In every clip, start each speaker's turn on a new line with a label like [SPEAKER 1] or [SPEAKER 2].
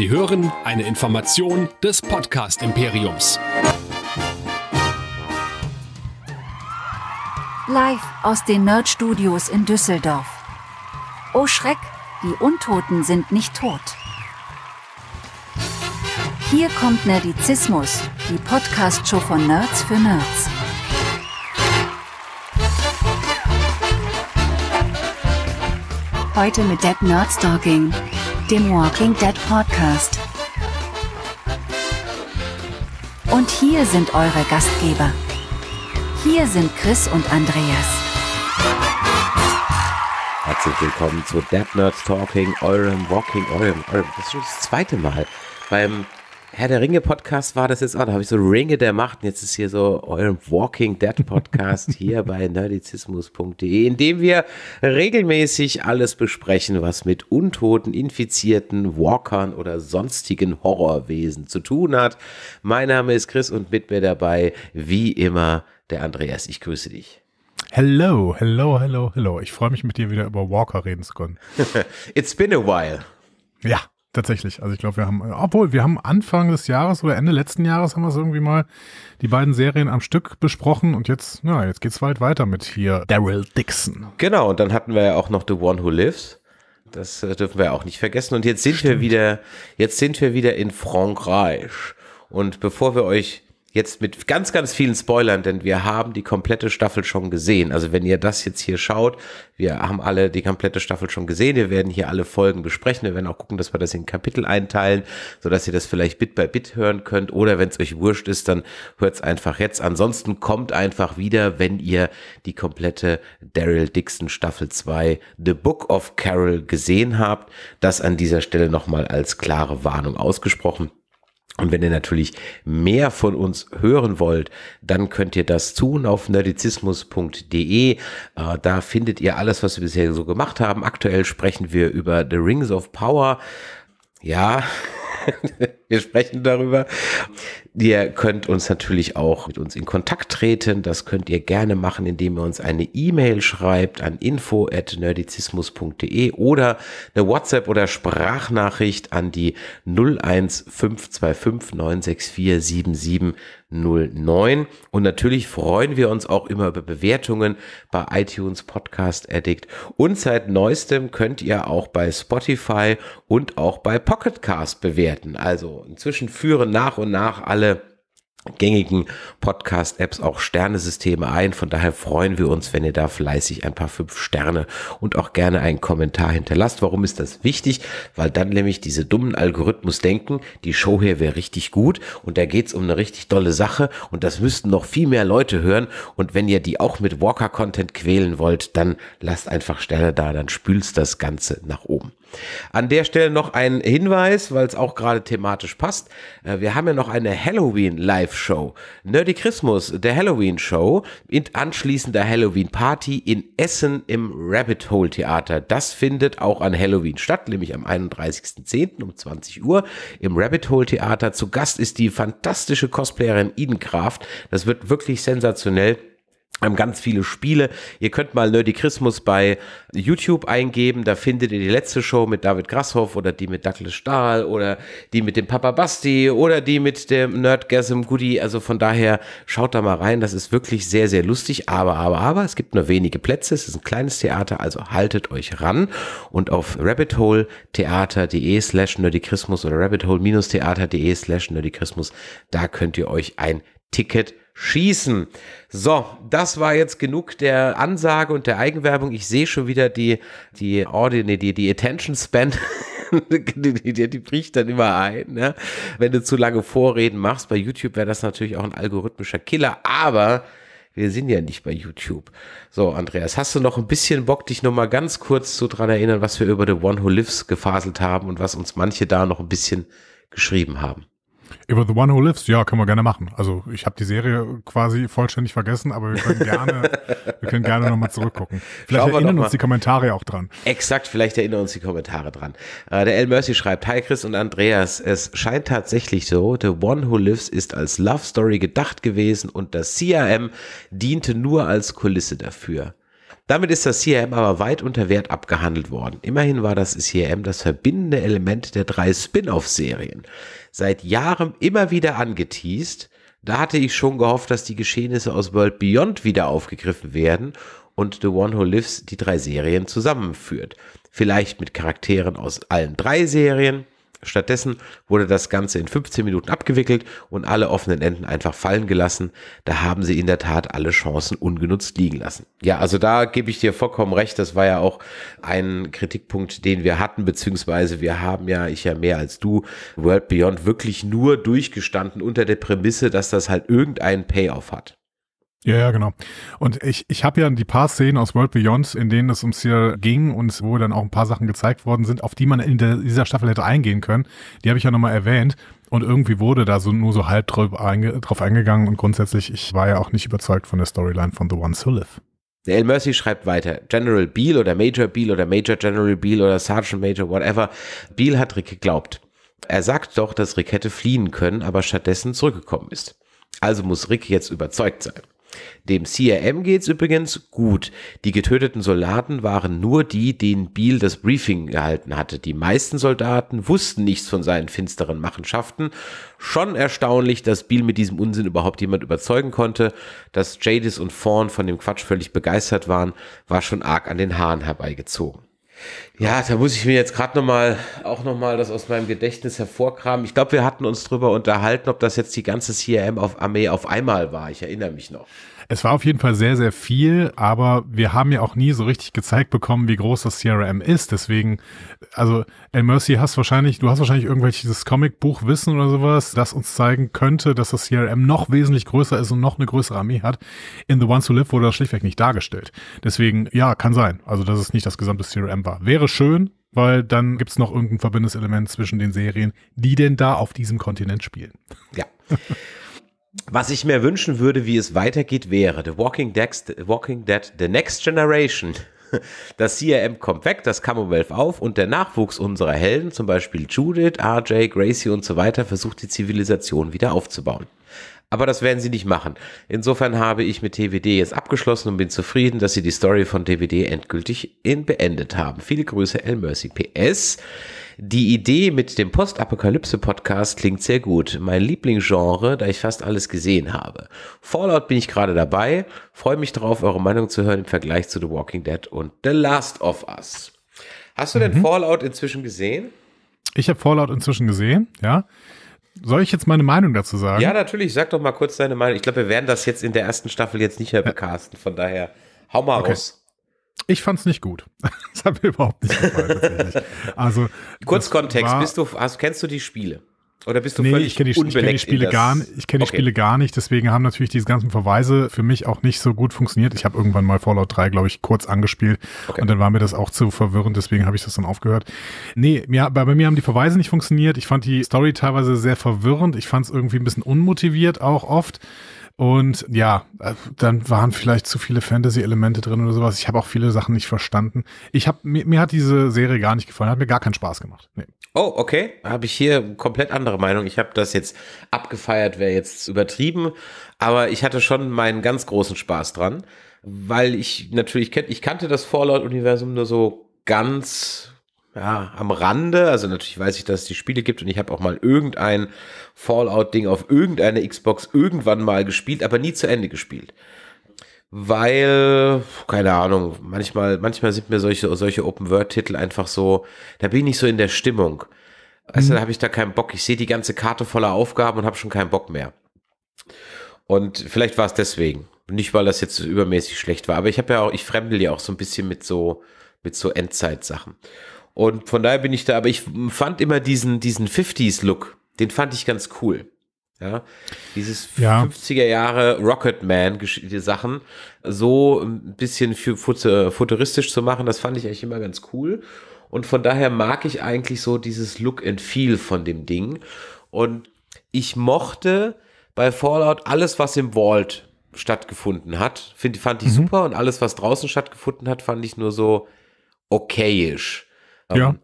[SPEAKER 1] Sie hören eine Information des Podcast Imperiums.
[SPEAKER 2] Live aus den Nerd Studios in Düsseldorf. Oh Schreck, die Untoten sind nicht tot. Hier kommt Nerdizismus, die Podcast-Show von Nerds für Nerds. Heute mit Dead Nerd Stalking dem Walking Dead
[SPEAKER 1] Podcast. Und hier sind eure Gastgeber. Hier sind Chris und Andreas.
[SPEAKER 2] Herzlich willkommen zu Dead Nerds Talking, eurem Walking, eurem, eurem. Das ist das zweite Mal. Beim Herr der Ringe Podcast war das jetzt auch. Da habe ich so Ringe der Macht. Und jetzt ist hier so euer Walking Dead Podcast hier bei nerdizismus.de, in dem wir regelmäßig alles besprechen, was mit Untoten, Infizierten, Walkern oder sonstigen Horrorwesen zu tun hat. Mein Name ist Chris und mit mir dabei, wie immer, der Andreas. Ich grüße dich.
[SPEAKER 1] Hello, hello, hello, hello. Ich freue mich, mit dir wieder über Walker reden zu können.
[SPEAKER 2] It's been a while.
[SPEAKER 1] Ja, Tatsächlich. Also ich glaube, wir haben, obwohl wir haben Anfang des Jahres oder Ende letzten Jahres haben wir es irgendwie mal die beiden Serien am Stück besprochen und jetzt, na, jetzt geht's weit weiter mit hier Daryl Dixon.
[SPEAKER 2] Genau, und dann hatten wir ja auch noch The One Who Lives. Das äh, dürfen wir auch nicht vergessen. Und jetzt sind Stimmt. wir wieder, jetzt sind wir wieder in Frankreich. Und bevor wir euch jetzt mit ganz, ganz vielen Spoilern, denn wir haben die komplette Staffel schon gesehen. Also wenn ihr das jetzt hier schaut, wir haben alle die komplette Staffel schon gesehen. Wir werden hier alle Folgen besprechen. Wir werden auch gucken, dass wir das in Kapitel einteilen, sodass ihr das vielleicht Bit by Bit hören könnt. Oder wenn es euch wurscht ist, dann hört es einfach jetzt. Ansonsten kommt einfach wieder, wenn ihr die komplette Daryl Dixon Staffel 2 The Book of Carol gesehen habt. Das an dieser Stelle nochmal als klare Warnung ausgesprochen. Und wenn ihr natürlich mehr von uns hören wollt, dann könnt ihr das tun auf nerdizismus.de. Äh, da findet ihr alles, was wir bisher so gemacht haben. Aktuell sprechen wir über The Rings of Power. Ja, wir sprechen darüber. Ihr könnt uns natürlich auch mit uns in Kontakt treten. Das könnt ihr gerne machen, indem ihr uns eine E-Mail schreibt an info at nerdizismus.de oder eine WhatsApp oder Sprachnachricht an die 01525 964 77 Und natürlich freuen wir uns auch immer über Bewertungen bei iTunes Podcast Addict. Und seit neuestem könnt ihr auch bei Spotify und auch bei Pocketcast bewerten bewerten. Also inzwischen führen nach und nach alle gängigen Podcast-Apps auch Sternesysteme ein. Von daher freuen wir uns, wenn ihr da fleißig ein paar fünf Sterne und auch gerne einen Kommentar hinterlasst. Warum ist das wichtig? Weil dann nämlich diese dummen Algorithmus denken, die Show hier wäre richtig gut und da geht es um eine richtig tolle Sache und das müssten noch viel mehr Leute hören. Und wenn ihr die auch mit Walker-Content quälen wollt, dann lasst einfach Sterne da, dann spülst das Ganze nach oben. An der Stelle noch ein Hinweis, weil es auch gerade thematisch passt. Äh, wir haben ja noch eine Halloween-Live-Show. Nerdy Christmas, der Halloween-Show, anschließend der Halloween-Party in Essen im Rabbit Hole Theater. Das findet auch an Halloween statt, nämlich am 31.10. um 20 Uhr im Rabbit Hole Theater. Zu Gast ist die fantastische Cosplayerin Kraft. Das wird wirklich sensationell haben ganz viele Spiele. Ihr könnt mal Nerdy Christmas bei YouTube eingeben. Da findet ihr die letzte Show mit David Grasshoff oder die mit Douglas Stahl oder die mit dem Papa Basti oder die mit dem Nerdgasm Goodie. Also von daher schaut da mal rein. Das ist wirklich sehr, sehr lustig. Aber, aber, aber, es gibt nur wenige Plätze. Es ist ein kleines Theater, also haltet euch ran. Und auf rabbitholetheater.de slash nerdicrismus oder rabbithole-theater.de slash nerdicrismus, da könnt ihr euch ein Ticket schießen. So, das war jetzt genug der Ansage und der Eigenwerbung. Ich sehe schon wieder die, die, Audi, die, die Attention Span. die, die, die, bricht dann immer ein. Ne? Wenn du zu lange Vorreden machst, bei YouTube wäre das natürlich auch ein algorithmischer Killer, aber wir sind ja nicht bei YouTube. So, Andreas, hast du noch ein bisschen Bock, dich nochmal ganz kurz so dran erinnern, was wir über The One Who Lives gefaselt haben und was uns manche da noch ein bisschen geschrieben haben?
[SPEAKER 1] Über The One Who Lives, ja, können wir gerne machen. Also ich habe die Serie quasi vollständig vergessen, aber wir können gerne, wir können gerne nochmal zurückgucken. Vielleicht Schauen erinnern uns die Kommentare auch dran.
[SPEAKER 2] Exakt, vielleicht erinnern uns die Kommentare dran. Äh, der L. Mercy schreibt, Hi Chris und Andreas, es scheint tatsächlich so, The One Who Lives ist als Love Story gedacht gewesen und das CRM diente nur als Kulisse dafür. Damit ist das CRM aber weit unter Wert abgehandelt worden. Immerhin war das CRM das verbindende Element der drei Spin-off-Serien. Seit Jahren immer wieder angeteased. Da hatte ich schon gehofft, dass die Geschehnisse aus World Beyond wieder aufgegriffen werden und The One Who Lives die drei Serien zusammenführt. Vielleicht mit Charakteren aus allen drei Serien Stattdessen wurde das Ganze in 15 Minuten abgewickelt und alle offenen Enden einfach fallen gelassen. Da haben sie in der Tat alle Chancen ungenutzt liegen lassen. Ja, also da gebe ich dir vollkommen recht. Das war ja auch ein Kritikpunkt, den wir hatten, beziehungsweise wir haben ja, ich ja mehr als du, World Beyond wirklich nur durchgestanden unter der Prämisse, dass das halt irgendeinen Payoff hat.
[SPEAKER 1] Ja, ja, genau. Und ich, ich habe ja die paar Szenen aus World Beyond, in denen es ums hier ging und wo dann auch ein paar Sachen gezeigt worden sind, auf die man in der, dieser Staffel hätte eingehen können. Die habe ich ja nochmal erwähnt. Und irgendwie wurde da so nur so halb drauf, einge, drauf eingegangen und grundsätzlich, ich war ja auch nicht überzeugt von der Storyline von The Ones Who Live.
[SPEAKER 2] Der El Mercy schreibt weiter. General Beale oder Major Beale oder Major General Beale oder Sergeant Major, whatever. Beale hat Rick geglaubt. Er sagt doch, dass Rick hätte fliehen können, aber stattdessen zurückgekommen ist. Also muss Rick jetzt überzeugt sein. Dem CRM geht's übrigens gut. Die getöteten Soldaten waren nur die, denen Biel das Briefing gehalten hatte. Die meisten Soldaten wussten nichts von seinen finsteren Machenschaften. Schon erstaunlich, dass Biel mit diesem Unsinn überhaupt jemand überzeugen konnte. Dass Jadis und Fawn von dem Quatsch völlig begeistert waren, war schon arg an den Haaren herbeigezogen. Ja, da muss ich mir jetzt gerade nochmal, auch nochmal das aus meinem Gedächtnis hervorkramen. Ich glaube, wir hatten uns drüber unterhalten, ob das jetzt die ganze CRM auf Armee auf einmal war. Ich erinnere mich noch.
[SPEAKER 1] Es war auf jeden Fall sehr, sehr viel, aber wir haben ja auch nie so richtig gezeigt bekommen, wie groß das CRM ist. Deswegen, also El Mercy hast wahrscheinlich, du hast wahrscheinlich irgendwelches Comicbuchwissen oder sowas, das uns zeigen könnte, dass das CRM noch wesentlich größer ist und noch eine größere Armee hat. In The Ones Who Live wurde das schlichtweg nicht dargestellt. Deswegen, ja, kann sein. Also, dass es nicht das gesamte CRM war. Wäre schön, weil dann gibt's noch irgendein verbindendes zwischen den Serien, die denn da auf diesem Kontinent spielen. Ja.
[SPEAKER 2] was ich mir wünschen würde, wie es weitergeht, wäre The Walking Dead, Walking Dead The Next Generation. Das CRM kommt weg, das Commonwealth auf und der Nachwuchs unserer Helden, zum Beispiel Judith, RJ, Gracie und so weiter, versucht die Zivilisation wieder aufzubauen. Aber das werden sie nicht machen. Insofern habe ich mit TWD jetzt abgeschlossen und bin zufrieden, dass sie die Story von TWD endgültig in beendet haben. Viele Grüße, El Mercy PS. Die Idee mit dem Postapokalypse-Podcast klingt sehr gut. Mein Lieblingsgenre, da ich fast alles gesehen habe. Fallout bin ich gerade dabei. Freue mich darauf, eure Meinung zu hören im Vergleich zu The Walking Dead und The Last of Us. Hast du mhm. denn Fallout inzwischen gesehen?
[SPEAKER 1] Ich habe Fallout inzwischen gesehen, ja. Soll ich jetzt meine Meinung dazu sagen? Ja,
[SPEAKER 2] natürlich. Sag doch mal kurz deine Meinung. Ich glaube, wir werden das jetzt in der ersten Staffel jetzt nicht mehr bekasten. Von daher, hau mal okay. raus.
[SPEAKER 1] Ich fand es nicht gut.
[SPEAKER 2] das hat mir überhaupt nicht gefallen. also, Kurz Kontext, war, bist du, hast, kennst du die Spiele? Oder bist du nee, völlig ich kenne die, ich kenn die Spiele gar nicht. Ich kenne die okay. Spiele
[SPEAKER 1] gar nicht, deswegen haben natürlich diese ganzen Verweise für mich auch nicht so gut funktioniert. Ich habe irgendwann mal Fallout 3, glaube ich, kurz angespielt okay. und dann war mir das auch zu verwirrend, deswegen habe ich das dann aufgehört. Nee, mir, bei, bei, mir haben die Verweise nicht funktioniert. Ich fand die Story teilweise sehr verwirrend. Ich fand es irgendwie ein bisschen unmotiviert auch oft. Und ja, äh, dann waren vielleicht zu viele Fantasy-Elemente drin oder sowas. Ich habe auch viele Sachen nicht verstanden. Ich hab, mir, mir, hat diese Serie gar nicht gefallen, hat mir gar keinen Spaß gemacht. Nee.
[SPEAKER 2] Oh, okay. Habe ich hier komplett andere Meinung. Ich habe das jetzt abgefeiert, wäre jetzt übertrieben, aber ich hatte schon meinen ganz großen Spaß dran, weil ich natürlich kennt, ich kannte das Fallout-Universum nur so ganz ja, am Rande, also natürlich weiß ich, dass es die Spiele gibt und ich habe auch mal irgendein Fallout-Ding auf irgendeine Xbox irgendwann mal gespielt, aber nie zu Ende gespielt. Weil, keine Ahnung, manchmal, manchmal sind mir solche, solche open word titel einfach so, da bin ich nicht so in der Stimmung. Also mhm. da habe ich da keinen Bock. Ich sehe die ganze Karte voller Aufgaben und habe schon keinen Bock mehr. Und vielleicht war es deswegen. Nicht, weil das jetzt übermäßig schlecht war, aber ich habe ja auch, ich fremdel ja auch so ein bisschen mit so, mit so Endzeit-Sachen. Und von daher bin ich da, aber ich fand immer diesen, diesen 50s-Look, den fand ich ganz cool. Ja, dieses ja. 50er Jahre Rocketman Sachen so ein bisschen für futuristisch zu machen, das fand ich eigentlich immer ganz cool. Und von daher mag ich eigentlich so dieses Look and Feel von dem Ding. Und ich mochte bei Fallout alles, was im Vault stattgefunden hat, find, fand ich mhm. super. Und alles, was draußen stattgefunden hat, fand ich nur so okayisch. Ja. Ähm,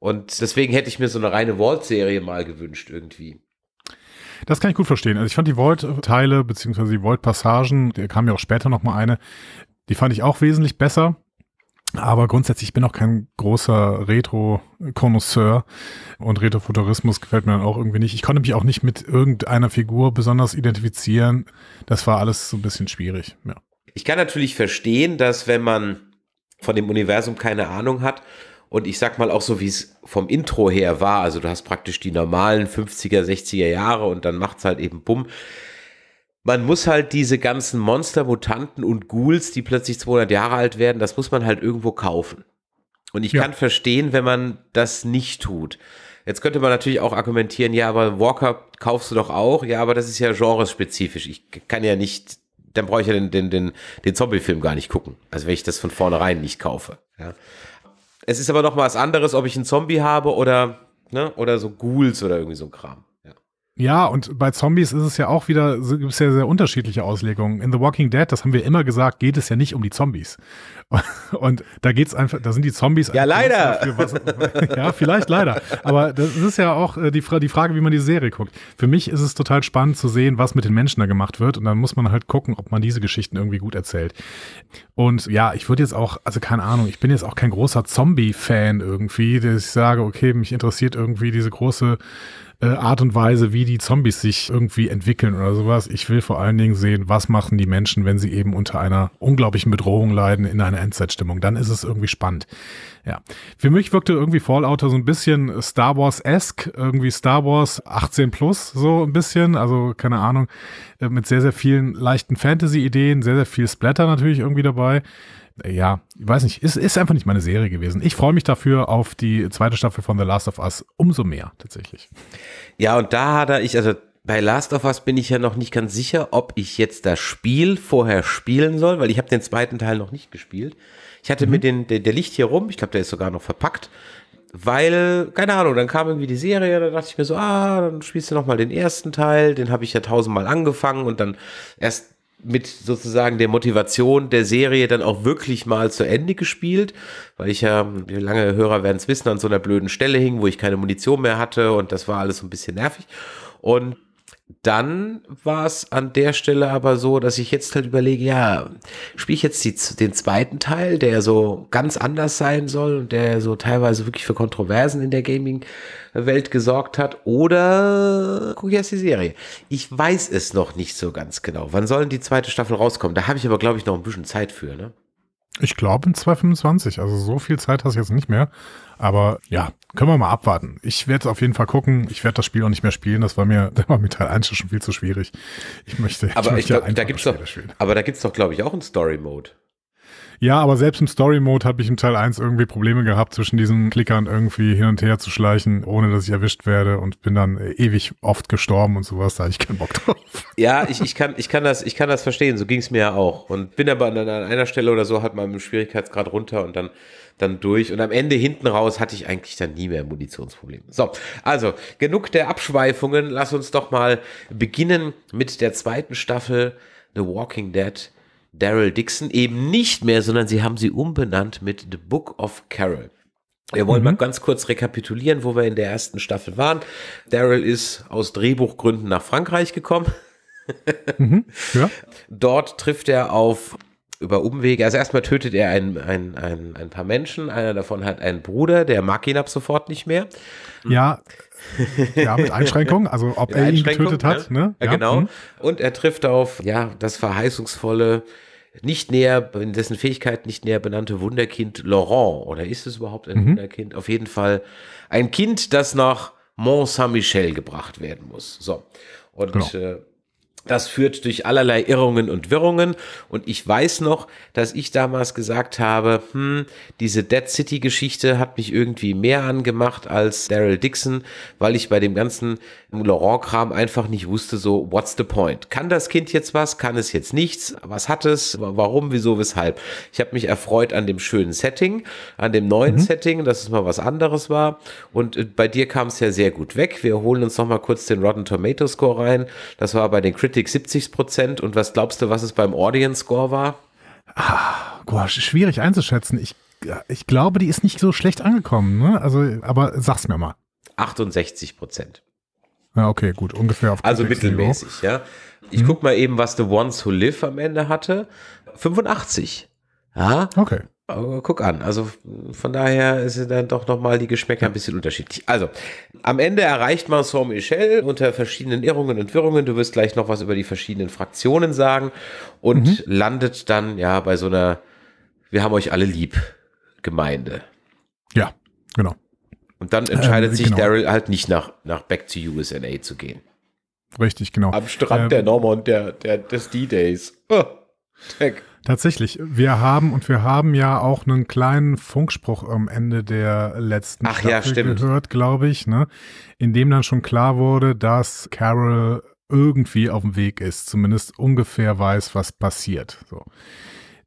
[SPEAKER 2] und deswegen hätte ich mir so eine reine Vault-Serie mal gewünscht irgendwie.
[SPEAKER 1] Das kann ich gut verstehen. Also ich fand die Vault-Teile beziehungsweise die Vault-Passagen, da kam ja auch später nochmal eine, die fand ich auch wesentlich besser. Aber grundsätzlich, ich bin auch kein großer Retro-Konnoisseur und Retrofuturismus gefällt mir dann auch irgendwie nicht. Ich konnte mich auch nicht mit irgendeiner Figur besonders identifizieren. Das war alles so ein bisschen schwierig. Ja.
[SPEAKER 2] Ich kann natürlich verstehen, dass wenn man von dem Universum keine Ahnung hat, und ich sag mal auch so, wie es vom Intro her war. Also du hast praktisch die normalen 50er, 60er Jahre und dann macht es halt eben bumm. Man muss halt diese ganzen Monster, Mutanten und Ghouls, die plötzlich 200 Jahre alt werden, das muss man halt irgendwo kaufen. Und ich ja. kann verstehen, wenn man das nicht tut. Jetzt könnte man natürlich auch argumentieren, ja, aber Walker kaufst du doch auch. Ja, aber das ist ja genrespezifisch. Ich kann ja nicht, dann brauche ich ja den, den, den, den Zombie-Film gar nicht gucken. Also wenn ich das von vornherein nicht kaufe. Ja. Es ist aber noch mal was anderes, ob ich einen Zombie habe oder, ne, oder so Ghouls oder irgendwie so ein Kram.
[SPEAKER 1] Ja, und bei Zombies ist es ja auch wieder, gibt es ja sehr unterschiedliche Auslegungen. In The Walking Dead, das haben wir immer gesagt, geht es ja nicht um die Zombies. Und da geht's einfach, da sind die Zombies. Ja, leider. Was, ja, vielleicht leider. Aber das ist ja auch äh, die, die Frage, wie man die Serie guckt. Für mich ist es total spannend zu sehen, was mit den Menschen da gemacht wird. Und dann muss man halt gucken, ob man diese Geschichten irgendwie gut erzählt. Und ja, ich würde jetzt auch, also keine Ahnung, ich bin jetzt auch kein großer Zombie-Fan irgendwie, dass ich sage, okay, mich interessiert irgendwie diese große äh, Art und Weise, wie die Zombies sich irgendwie entwickeln oder sowas. Ich will vor allen Dingen sehen, was machen die Menschen, wenn sie eben unter einer unglaublichen Bedrohung leiden in einer Endzeitstimmung. Dann ist es irgendwie spannend. Ja. Für mich wirkte irgendwie Fallout so ein bisschen Star Wars-esque, irgendwie Star Wars 18 plus, so ein bisschen. Also, keine Ahnung, äh, mit sehr, sehr vielen leichten Fantasy-Ideen, sehr, sehr viel Splatter natürlich irgendwie dabei ja, ich weiß nicht, ist, ist einfach nicht meine Serie gewesen. Ich freue mich dafür auf die zweite Staffel von The Last of Us umso mehr tatsächlich.
[SPEAKER 2] Ja, und da hat er, ich, also bei Last of Us bin ich ja noch nicht ganz sicher, ob ich jetzt das Spiel vorher spielen soll, weil ich habe den zweiten Teil noch nicht gespielt. Ich hatte mhm. mir den, der, der liegt hier rum, ich glaube, der ist sogar noch verpackt, weil, keine Ahnung, dann kam irgendwie die Serie, da dachte ich mir so, ah, dann spielst du nochmal den ersten Teil, den habe ich ja tausendmal angefangen und dann erst mit sozusagen der Motivation der Serie dann auch wirklich mal zu Ende gespielt, weil ich ja, lange Hörer werden es wissen, an so einer blöden Stelle hing, wo ich keine Munition mehr hatte und das war alles so ein bisschen nervig. Und dann war es an der Stelle aber so, dass ich jetzt halt überlege, ja, spiele ich jetzt die, den zweiten Teil, der so ganz anders sein soll und der so teilweise wirklich für Kontroversen in der Gaming-Welt gesorgt hat, oder gucke ich erst die Serie. Ich weiß es noch nicht so ganz genau. Wann soll die zweite Staffel rauskommen? Da habe ich aber, glaube ich, noch ein bisschen Zeit für, ne?
[SPEAKER 1] Ich glaube in 2025, also so viel Zeit hast du jetzt nicht mehr. Aber ja, können wir mal abwarten. Ich werde es auf jeden Fall gucken. Ich werde das Spiel auch nicht mehr spielen. Das war mir, da war mir Teil 1 schon viel zu schwierig. Ich möchte, aber ich möchte ich glaub,
[SPEAKER 2] da gibt's doch, spielen. Aber da gibt's doch, glaube ich, auch einen Story-Mode.
[SPEAKER 1] Ja, aber selbst im Story-Mode habe ich im Teil 1 irgendwie Probleme gehabt, zwischen diesen Klickern irgendwie hin und her zu schleichen, ohne dass ich erwischt werde und bin dann ewig oft gestorben und sowas, da hatte ich keinen Bock drauf.
[SPEAKER 2] Ja, ich, ich, kann, ich, kann, das, ich kann das verstehen, so ging es mir ja auch. Und bin aber an, an einer Stelle oder so, hat man im Schwierigkeitsgrad runter und dann dann durch. Und am Ende hinten raus hatte ich eigentlich dann nie mehr Munitionsprobleme. So, also genug der Abschweifungen. Lass uns doch mal beginnen mit der zweiten Staffel The Walking Dead. Daryl Dixon eben nicht mehr, sondern sie haben sie umbenannt mit The Book of Carol. Wir wollen mhm. mal ganz kurz rekapitulieren, wo wir in der ersten Staffel waren. Daryl ist aus Drehbuchgründen nach Frankreich gekommen. mhm, ja. Dort trifft er auf über Umwege, also erstmal tötet er ein, ein, ein, ein paar Menschen, einer davon hat einen Bruder, der mag ihn ab sofort nicht mehr. Hm. Ja, ja, mit Einschränkung, also ob mit er ihn getötet hat. Ne? Ja, ja genau. Mhm. Und er trifft auf, ja, das verheißungsvolle, nicht näher, in dessen Fähigkeit nicht näher benannte Wunderkind Laurent. Oder ist es überhaupt ein mhm. Wunderkind? Auf jeden Fall ein Kind, das nach Mont-Saint-Michel gebracht werden muss. So. Und genau. äh, das führt durch allerlei Irrungen und Wirrungen. Und ich weiß noch, dass ich damals gesagt habe, hm, diese Dead City-Geschichte hat mich irgendwie mehr angemacht als Daryl Dixon, weil ich bei dem ganzen Laurent-Kram einfach nicht wusste, so, what's the point? Kann das Kind jetzt was? Kann es jetzt nichts? Was hat es? Warum? Wieso? Weshalb? Ich habe mich erfreut an dem schönen Setting, an dem neuen mhm. Setting, dass es mal was anderes war. Und äh, bei dir kam es ja sehr gut weg. Wir holen uns nochmal kurz den Rotten Tomato Score rein. Das war bei den Critics Metacritic 70 Prozent. Und was glaubst du, was es beim Audience Score war?
[SPEAKER 1] Ah, boah, schwierig einzuschätzen. Ich, äh, ich glaube, die ist nicht so schlecht angekommen. Ne? Also, aber sag's mir mal.
[SPEAKER 2] 68 Prozent.
[SPEAKER 1] Ja, okay, gut, ungefähr auf Also mittelmäßig,
[SPEAKER 2] ja. Ich hm. guck mal eben, was The Ones Who Live am Ende hatte. 85. Ja. Okay. Aber guck an, also von daher ist dann doch nochmal die Geschmäcker ein bisschen unterschiedlich. Also, am Ende erreicht man Saint-Michel unter verschiedenen Irrungen und Wirrungen. Du wirst gleich noch was über die verschiedenen Fraktionen sagen und mhm. landet dann ja bei so einer Wir haben euch alle lieb Gemeinde.
[SPEAKER 1] Ja, genau.
[SPEAKER 2] Und dann entscheidet ähm, sich genau. Daryl halt nicht nach, nach Back to USNA zu gehen. Richtig, genau. Am Strand ähm, der Normand, der, der, des D-Days.
[SPEAKER 1] Oh, Tatsächlich, wir haben und wir haben ja auch einen kleinen Funkspruch am Ende der letzten Ach, ja, stimmt. gehört, glaube ich, ne? in dem dann schon klar wurde, dass Carol irgendwie auf dem Weg ist, zumindest ungefähr weiß, was passiert. So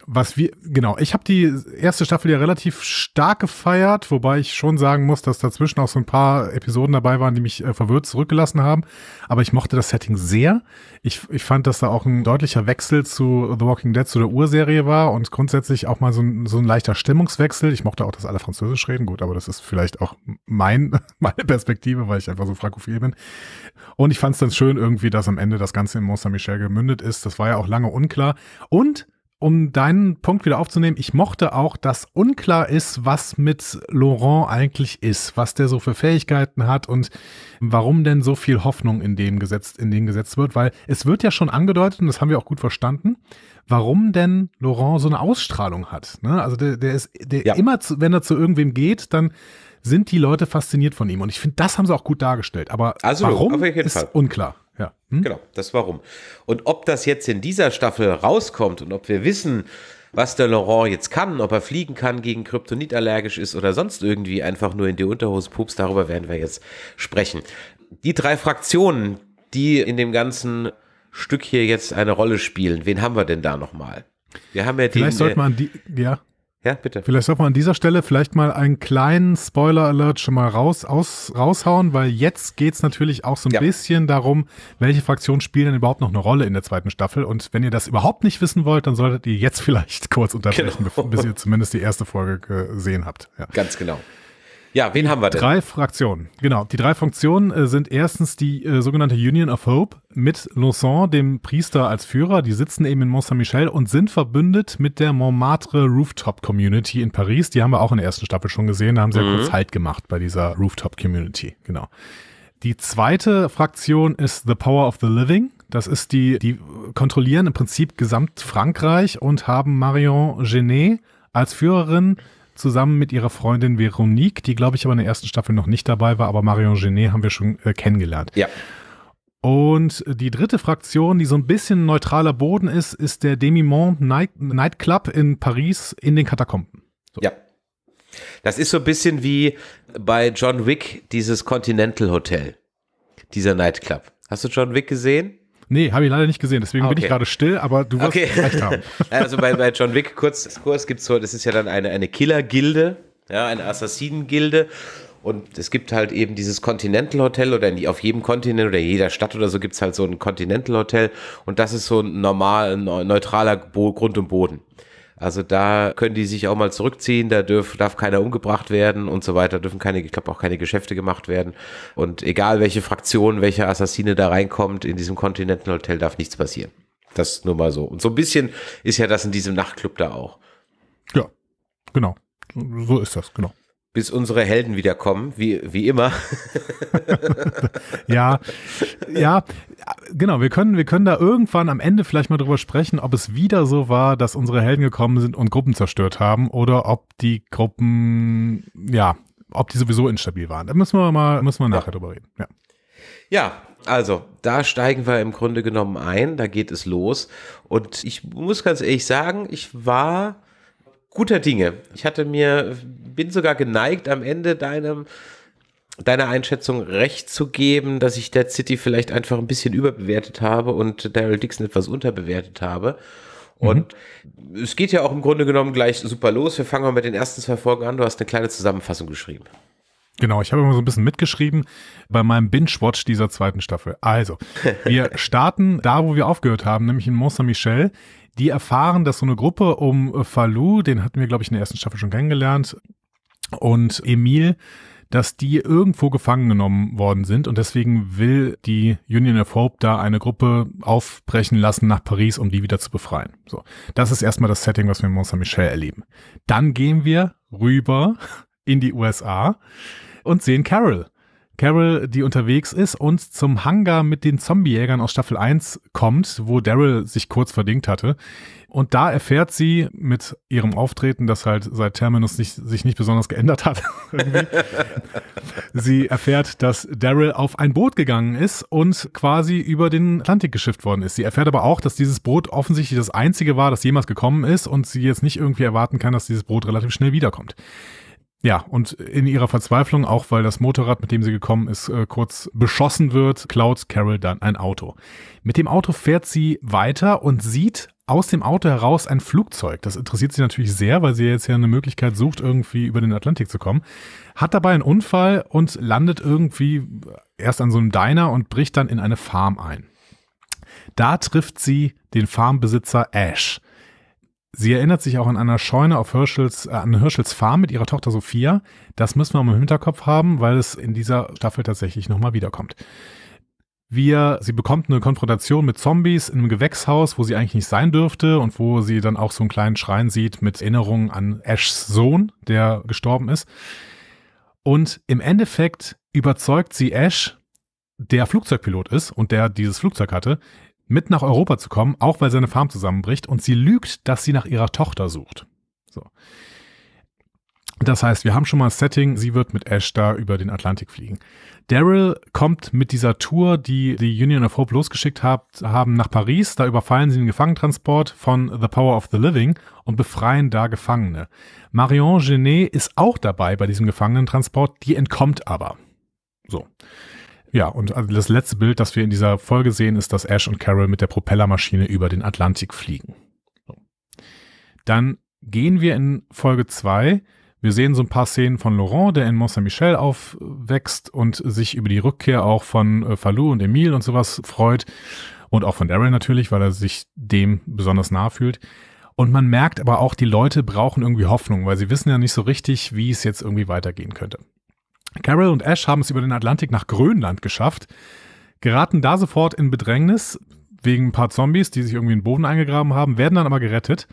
[SPEAKER 1] was wir, genau, ich habe die erste Staffel ja relativ stark gefeiert, wobei ich schon sagen muss, dass dazwischen auch so ein paar Episoden dabei waren, die mich äh, verwirrt zurückgelassen haben. Aber ich mochte das Setting sehr. Ich, ich fand, dass da auch ein deutlicher Wechsel zu The Walking Dead, zu der Urserie war und grundsätzlich auch mal so ein, so ein leichter Stimmungswechsel. Ich mochte auch, dass alle Französisch reden. Gut, aber das ist vielleicht auch mein, meine Perspektive, weil ich einfach so frankophil bin. Und ich fand es dann schön irgendwie, dass am Ende das Ganze in Mont saint Michel gemündet ist. Das war ja auch lange unklar. Und um deinen Punkt wieder aufzunehmen, ich mochte auch, dass unklar ist, was mit Laurent eigentlich ist, was der so für Fähigkeiten hat und warum denn so viel Hoffnung in dem gesetzt, in den gesetzt wird, weil es wird ja schon angedeutet, und das haben wir auch gut verstanden, warum denn Laurent so eine Ausstrahlung hat. Ne? Also der, der ist, der ja. immer, zu, wenn er zu irgendwem geht, dann sind die Leute fasziniert von ihm. Und ich finde, das haben sie auch gut dargestellt. Aber also, warum ist Fall. unklar
[SPEAKER 2] ja. Hm? Genau, das warum. Und ob das jetzt in dieser Staffel rauskommt und ob wir wissen, was der Laurent jetzt kann, ob er fliegen kann, gegen Kryptonit allergisch ist oder sonst irgendwie einfach nur in die Unterhose pups, darüber werden wir jetzt sprechen. Die drei Fraktionen, die in dem ganzen Stück hier jetzt eine Rolle spielen, wen haben wir denn da nochmal? Wir haben ja Vielleicht den, sollte äh, man die,
[SPEAKER 1] ja. Ja, bitte. Vielleicht sollte man an dieser Stelle vielleicht mal einen kleinen Spoiler-Alert schon mal raus, aus, raushauen, weil jetzt geht's natürlich auch so ein ja. bisschen darum, welche Fraktionen spielen denn überhaupt noch eine Rolle in der zweiten Staffel. Und wenn ihr das überhaupt nicht wissen wollt, dann solltet ihr jetzt vielleicht kurz unterbrechen, genau. bis ihr zumindest die erste Folge gesehen
[SPEAKER 2] habt. Ja. Ganz genau.
[SPEAKER 1] Ja, wen haben wir denn? Drei Fraktionen, genau. Die drei Funktionen äh, sind erstens die äh, sogenannte Union of Hope mit Lausanne, dem Priester als Führer. Die sitzen eben in Mont-Saint-Michel und sind verbündet mit der Montmartre Rooftop Community in Paris. Die haben wir auch in der ersten Staffel schon gesehen. Da haben sie mhm. ja kurz Halt gemacht bei dieser Rooftop Community, genau. Die zweite Fraktion ist The Power of the Living. Das ist die, die kontrollieren im Prinzip gesamt Frankreich und haben Marion Genet als Führerin zusammen mit ihrer Freundin Veronique, die, glaube ich, aber in der ersten Staffel noch nicht dabei war, aber Marion Genet haben wir schon äh, kennengelernt. Ja. Und die dritte Fraktion, die so ein bisschen neutraler Boden ist, ist der Demimont Night, Nightclub in Paris in den Katakomben.
[SPEAKER 2] So. Ja. Das ist so ein bisschen wie bei John Wick, dieses Continental Hotel, dieser Nightclub. Hast du John Wick gesehen?
[SPEAKER 1] Nee, habe ich leider nicht gesehen, deswegen okay. bin ich gerade still, aber du wirst okay. recht haben.
[SPEAKER 2] also bei, bei John Wick, kurz Diskurs, gibt's so, das ist ja dann eine, eine Killer-Gilde, ja, eine Assassinen-Gilde. Und es gibt halt eben dieses Continental Hotel oder auf jedem Kontinent oder jeder Stadt oder so gibt es halt so ein Continental Hotel und das ist so ein normal, neutraler Bo Grund und Boden. Also da können die sich auch mal zurückziehen, da dürf, darf keiner umgebracht werden und so weiter, dürfen keine, ich glaube auch keine Geschäfte gemacht werden. Und egal welche Fraktion, welche Assassine da reinkommt, in diesem Continental Hotel darf nichts passieren. Das nur mal so. Und so ein bisschen ist ja das in diesem Nachtclub da auch.
[SPEAKER 1] Ja, genau. So ist
[SPEAKER 2] das, genau bis unsere Helden wiederkommen, wie, wie immer.
[SPEAKER 1] ja, ja, genau. Wir können, wir können da irgendwann am Ende vielleicht mal drüber sprechen, ob es wieder so war, dass unsere Helden gekommen sind und Gruppen zerstört haben oder ob die Gruppen, ja, ob die sowieso instabil waren. Da müssen wir mal, müssen wir nachher ja. drüber reden. Ja.
[SPEAKER 2] Ja, also da steigen wir im Grunde genommen ein, da geht es los. Und ich muss ganz ehrlich sagen, ich war guter Dinge. Ich hatte mir, bin sogar geneigt, am Ende deinem, deiner Einschätzung recht zu geben, dass ich Dead City vielleicht einfach ein bisschen überbewertet habe und Daryl Dixon etwas unterbewertet habe. Mhm. Und mhm. es geht ja auch im Grunde genommen gleich super los. Wir fangen mal mit den ersten zwei Folgen an. Du hast eine kleine Zusammenfassung geschrieben.
[SPEAKER 1] Genau, ich habe immer so ein bisschen mitgeschrieben bei meinem Binge-Watch dieser zweiten Staffel. Also, wir starten da, wo wir aufgehört haben, nämlich in Mont Saint-Michel die erfahren, dass so eine Gruppe um äh, Falou, den hatten wir, glaube ich, in der ersten Staffel schon kennengelernt, und Emil, dass die irgendwo gefangen genommen worden sind und deswegen will die Union of Hope da eine Gruppe aufbrechen lassen nach Paris, um die wieder zu befreien. So, das ist erstmal das Setting, was wir in Mont Saint-Michel erleben. Dann gehen wir rüber in die USA und sehen Carol, Carol, die unterwegs ist und zum Hangar mit den Zombiejägern aus Staffel 1 kommt, wo Daryl sich kurz verdingt hatte. Und da erfährt sie mit ihrem Auftreten, das halt seit Terminus nicht, sich nicht besonders geändert hat. sie erfährt, dass Daryl auf ein Boot gegangen ist und quasi über den Atlantik geschifft worden ist. Sie erfährt aber auch, dass dieses Boot offensichtlich das einzige war, das jemals gekommen ist und sie jetzt nicht irgendwie erwarten kann, dass dieses Boot relativ schnell wiederkommt. Ja, und in ihrer Verzweiflung, auch weil das Motorrad, mit dem sie gekommen ist, äh, kurz beschossen wird, klaut Carol dann ein Auto. Mit dem Auto fährt sie weiter und sieht aus dem Auto heraus ein Flugzeug. Das interessiert sie natürlich sehr, weil sie jetzt ja eine Möglichkeit sucht, irgendwie über den Atlantik zu kommen. Hat dabei einen Unfall und landet irgendwie erst an so einem Diner und bricht dann in eine Farm ein. Da trifft sie den Farmbesitzer Ash. Sie erinnert sich auch an einer Scheune auf Hirschels, äh, an Hirschels Farm mit ihrer Tochter Sophia. Das müssen wir mal im Hinterkopf haben, weil es in dieser Staffel tatsächlich nochmal wiederkommt. Wir, sie bekommt eine Konfrontation mit Zombies in einem Gewächshaus, wo sie eigentlich nicht sein dürfte und wo sie dann auch so einen kleinen Schrein sieht mit Erinnerungen an Ashs Sohn, der gestorben ist. Und im Endeffekt überzeugt sie Ash, der Flugzeugpilot ist und der dieses Flugzeug hatte, mit nach Europa zu kommen, auch weil seine Farm zusammenbricht und sie lügt, dass sie nach ihrer Tochter sucht. So. Das heißt, wir haben schon mal ein Setting, sie wird mit Ash da über den Atlantik fliegen. Daryl kommt mit dieser Tour, die die Union of Hope losgeschickt hat, haben, nach Paris. Da überfallen sie den Gefangentransport von The Power of the Living und befreien da Gefangene. Marion Genet ist auch dabei bei diesem Gefangenentransport, die entkommt aber. So. Ja, und äh, das letzte Bild, das wir in dieser Folge sehen, ist, dass Ash und Carol mit der Propellermaschine über den Atlantik fliegen. Dann gehen wir in Folge 2. Wir sehen so ein paar Szenen von Laurent, der in Mont-Saint-Michel aufwächst und sich über die Rückkehr auch von äh, Falou und Emile und sowas freut. Und auch von Daryl natürlich, weil er sich dem besonders nahe fühlt. Und man merkt aber auch, die Leute brauchen irgendwie Hoffnung, weil sie wissen ja nicht so richtig, wie es jetzt irgendwie weitergehen könnte. Carol und Ash haben es über den Atlantik nach Grönland geschafft, geraten da sofort in Bedrängnis wegen ein paar Zombies, die sich irgendwie in den Boden eingegraben haben, werden dann aber gerettet.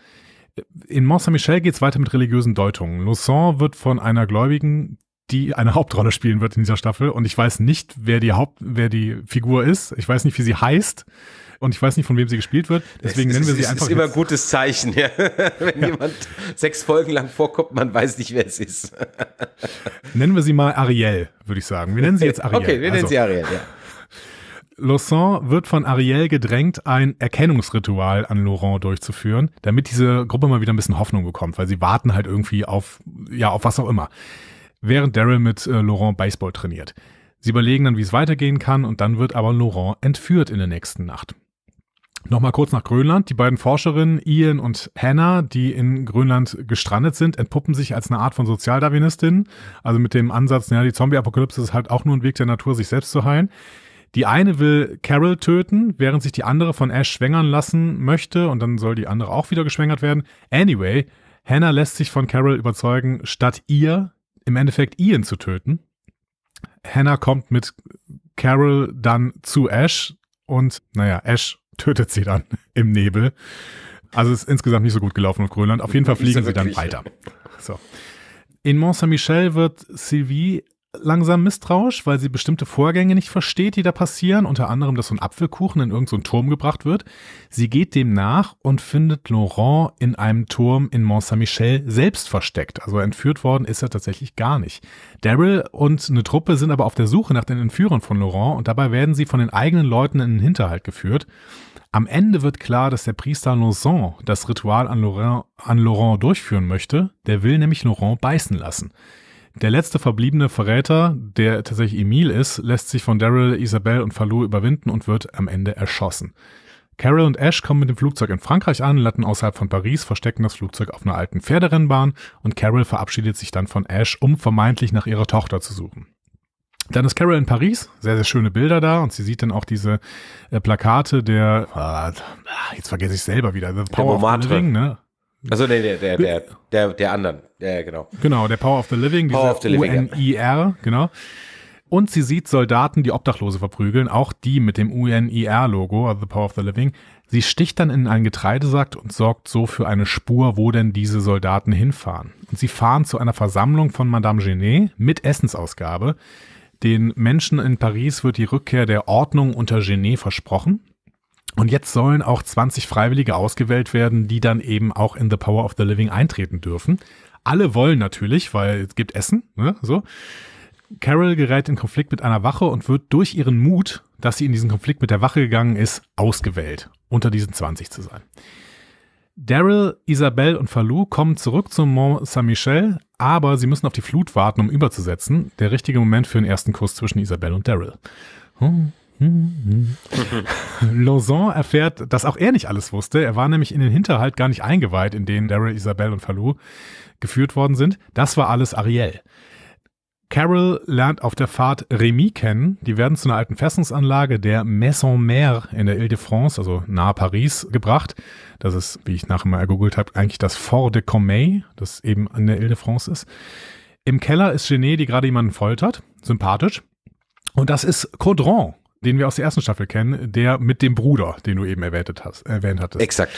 [SPEAKER 1] In Mont-Saint-Michel geht es weiter mit religiösen Deutungen. Lausanne wird von einer Gläubigen, die eine Hauptrolle spielen wird in dieser Staffel. Und ich weiß nicht, wer die Haupt, wer die Figur ist. Ich weiß nicht, wie sie heißt und ich weiß nicht, von wem sie gespielt wird. Deswegen es, nennen wir sie es, einfach. Das ist immer
[SPEAKER 2] ein gutes Zeichen, ja. wenn ja. jemand sechs Folgen lang vorkommt, man weiß nicht, wer es ist.
[SPEAKER 1] nennen wir sie mal Ariel, würde ich sagen. Wir nennen sie jetzt Ariel. Okay, wir nennen also. sie Ariel, ja. Lausanne wird von Ariel gedrängt, ein Erkennungsritual an Laurent durchzuführen, damit diese Gruppe mal wieder ein bisschen Hoffnung bekommt, weil sie warten halt irgendwie auf, ja, auf was auch immer. Während Daryl mit äh, Laurent Baseball trainiert. Sie überlegen dann, wie es weitergehen kann und dann wird aber Laurent entführt in der nächsten Nacht. Nochmal kurz nach Grönland. Die beiden Forscherinnen Ian und Hannah, die in Grönland gestrandet sind, entpuppen sich als eine Art von Sozialdarwinistin. Also mit dem Ansatz, ja, die Zombie-Apokalypse ist halt auch nur ein Weg der Natur, sich selbst zu heilen. Die eine will Carol töten, während sich die andere von Ash schwängern lassen möchte und dann soll die andere auch wieder geschwängert werden. Anyway, Hannah lässt sich von Carol überzeugen, statt ihr im Endeffekt Ian zu töten. Hannah kommt mit Carol dann zu Ash und naja, Ash tötet sie dann im Nebel. Also ist insgesamt nicht so gut gelaufen auf Grönland. Auf jeden Fall fliegen sie dann weiter. So. In Mont-Saint-Michel wird Sylvie langsam misstrauisch, weil sie bestimmte Vorgänge nicht versteht, die da passieren, unter anderem, dass so ein Apfelkuchen in irgendeinen so Turm gebracht wird. Sie geht dem nach und findet Laurent in einem Turm in Mont-Saint-Michel selbst versteckt. Also entführt worden ist er tatsächlich gar nicht. Daryl und eine Truppe sind aber auf der Suche nach den Entführern von Laurent und dabei werden sie von den eigenen Leuten in den Hinterhalt geführt. Am Ende wird klar, dass der Priester Lausanne das Ritual an Laurent, an Laurent durchführen möchte. Der will nämlich Laurent beißen lassen. Der letzte verbliebene Verräter, der tatsächlich Emil ist, lässt sich von Daryl, Isabel und Falou überwinden und wird am Ende erschossen. Carol und Ash kommen mit dem Flugzeug in Frankreich an, landen außerhalb von Paris, verstecken das Flugzeug auf einer alten Pferderennbahn und Carol verabschiedet sich dann von Ash, um vermeintlich nach ihrer Tochter zu suchen. Dann ist Carol in Paris, sehr, sehr schöne Bilder da und sie sieht dann auch diese äh, Plakate der, äh, jetzt vergesse ich selber wieder, The Power of the Living, ne?
[SPEAKER 2] Also nee, der, der, der, der, der anderen, ja, genau.
[SPEAKER 1] Genau, der Power of the Living, Power of the Living, UNIR, genau. Und sie sieht Soldaten, die Obdachlose verprügeln, auch die mit dem UNIR-Logo, also The Power of the Living. Sie sticht dann in einen Getreidesack und sorgt so für eine Spur, wo denn diese Soldaten hinfahren. Und sie fahren zu einer Versammlung von Madame Genet mit Essensausgabe. Den Menschen in Paris wird die Rückkehr der Ordnung unter Genet versprochen. Und jetzt sollen auch 20 Freiwillige ausgewählt werden, die dann eben auch in The Power of the Living eintreten dürfen. Alle wollen natürlich, weil es gibt Essen, ne, so. Carol gerät in Konflikt mit einer Wache und wird durch ihren Mut, dass sie in diesen Konflikt mit der Wache gegangen ist, ausgewählt, unter diesen 20 zu sein. Daryl, Isabelle und Falou kommen zurück zum Mont Saint-Michel, aber sie müssen auf die Flut warten, um überzusetzen. Der richtige Moment für den ersten Kuss zwischen Isabelle und Daryl. Hm. Lausanne erfährt, dass auch er nicht alles wusste. Er war nämlich in den Hinterhalt gar nicht eingeweiht, in den Daryl, Isabel und Falou geführt worden sind. Das war alles Ariel. Carol lernt auf der Fahrt Remy kennen. Die werden zu einer alten Festungsanlage der Maison Mère in der Ile-de-France, also nahe Paris, gebracht. Das ist, wie ich nachher mal ergoogelt habe, eigentlich das Fort de Comay, das eben in der Ile-de-France ist. Im Keller ist Genet, die gerade jemanden foltert. Sympathisch. Und das ist Caudron, den wir aus der ersten Staffel kennen, der mit dem Bruder, den du eben erwähnt, hast, erwähnt hattest. Exakt.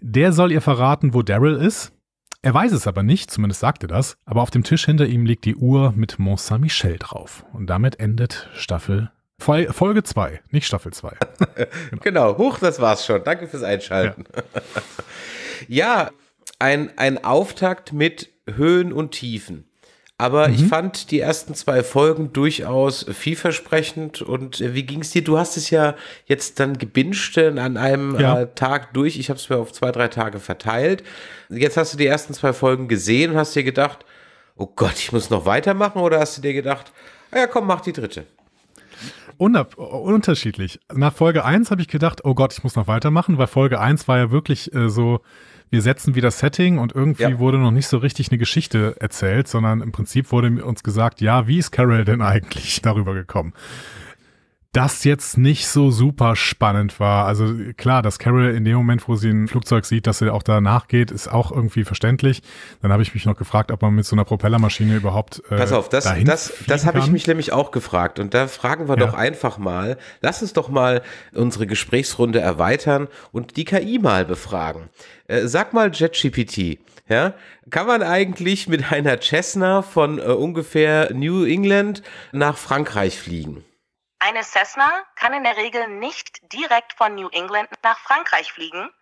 [SPEAKER 1] Der soll ihr verraten, wo Daryl ist. Er weiß es aber nicht, zumindest sagt er das, aber auf dem Tisch hinter ihm liegt die Uhr mit Mont Saint-Michel drauf. Und damit endet Staffel Folge 2, nicht Staffel 2.
[SPEAKER 2] Genau. genau, hoch, das war's schon. Danke fürs Einschalten. Ja, ja ein, ein Auftakt mit Höhen und Tiefen. Aber mhm. ich fand die ersten zwei Folgen durchaus vielversprechend. Und äh, wie ging es dir? Du hast es ja jetzt dann gebinged äh, an einem äh, ja. äh, Tag durch. Ich habe es mir auf zwei, drei Tage verteilt. Jetzt hast du die ersten zwei Folgen gesehen und hast dir gedacht, oh Gott, ich muss noch weitermachen. Oder hast du dir gedacht, ah ja komm, mach die dritte?
[SPEAKER 1] Unab unterschiedlich. Nach Folge 1 habe ich gedacht, oh Gott, ich muss noch weitermachen, weil Folge 1 war ja wirklich äh, so wir setzen wieder Setting und irgendwie ja. wurde noch nicht so richtig eine Geschichte erzählt, sondern im Prinzip wurde uns gesagt, ja, wie ist Carol denn eigentlich darüber gekommen? das jetzt nicht so super spannend war. Also klar, dass Carol in dem Moment, wo sie ein Flugzeug sieht, dass sie auch danach geht, ist auch irgendwie verständlich. Dann habe ich mich noch gefragt, ob man mit so einer Propellermaschine überhaupt. Äh, Pass auf, das, das, das habe ich mich
[SPEAKER 2] nämlich auch gefragt. Und da fragen wir ja. doch einfach mal, lass uns doch mal unsere Gesprächsrunde erweitern und die KI mal befragen. Äh, sag mal JetGPT, ja, kann man eigentlich mit einer Cessna von äh, ungefähr New England nach Frankreich fliegen?
[SPEAKER 1] Eine Cessna kann in der Regel nicht direkt von New England nach Frankreich fliegen,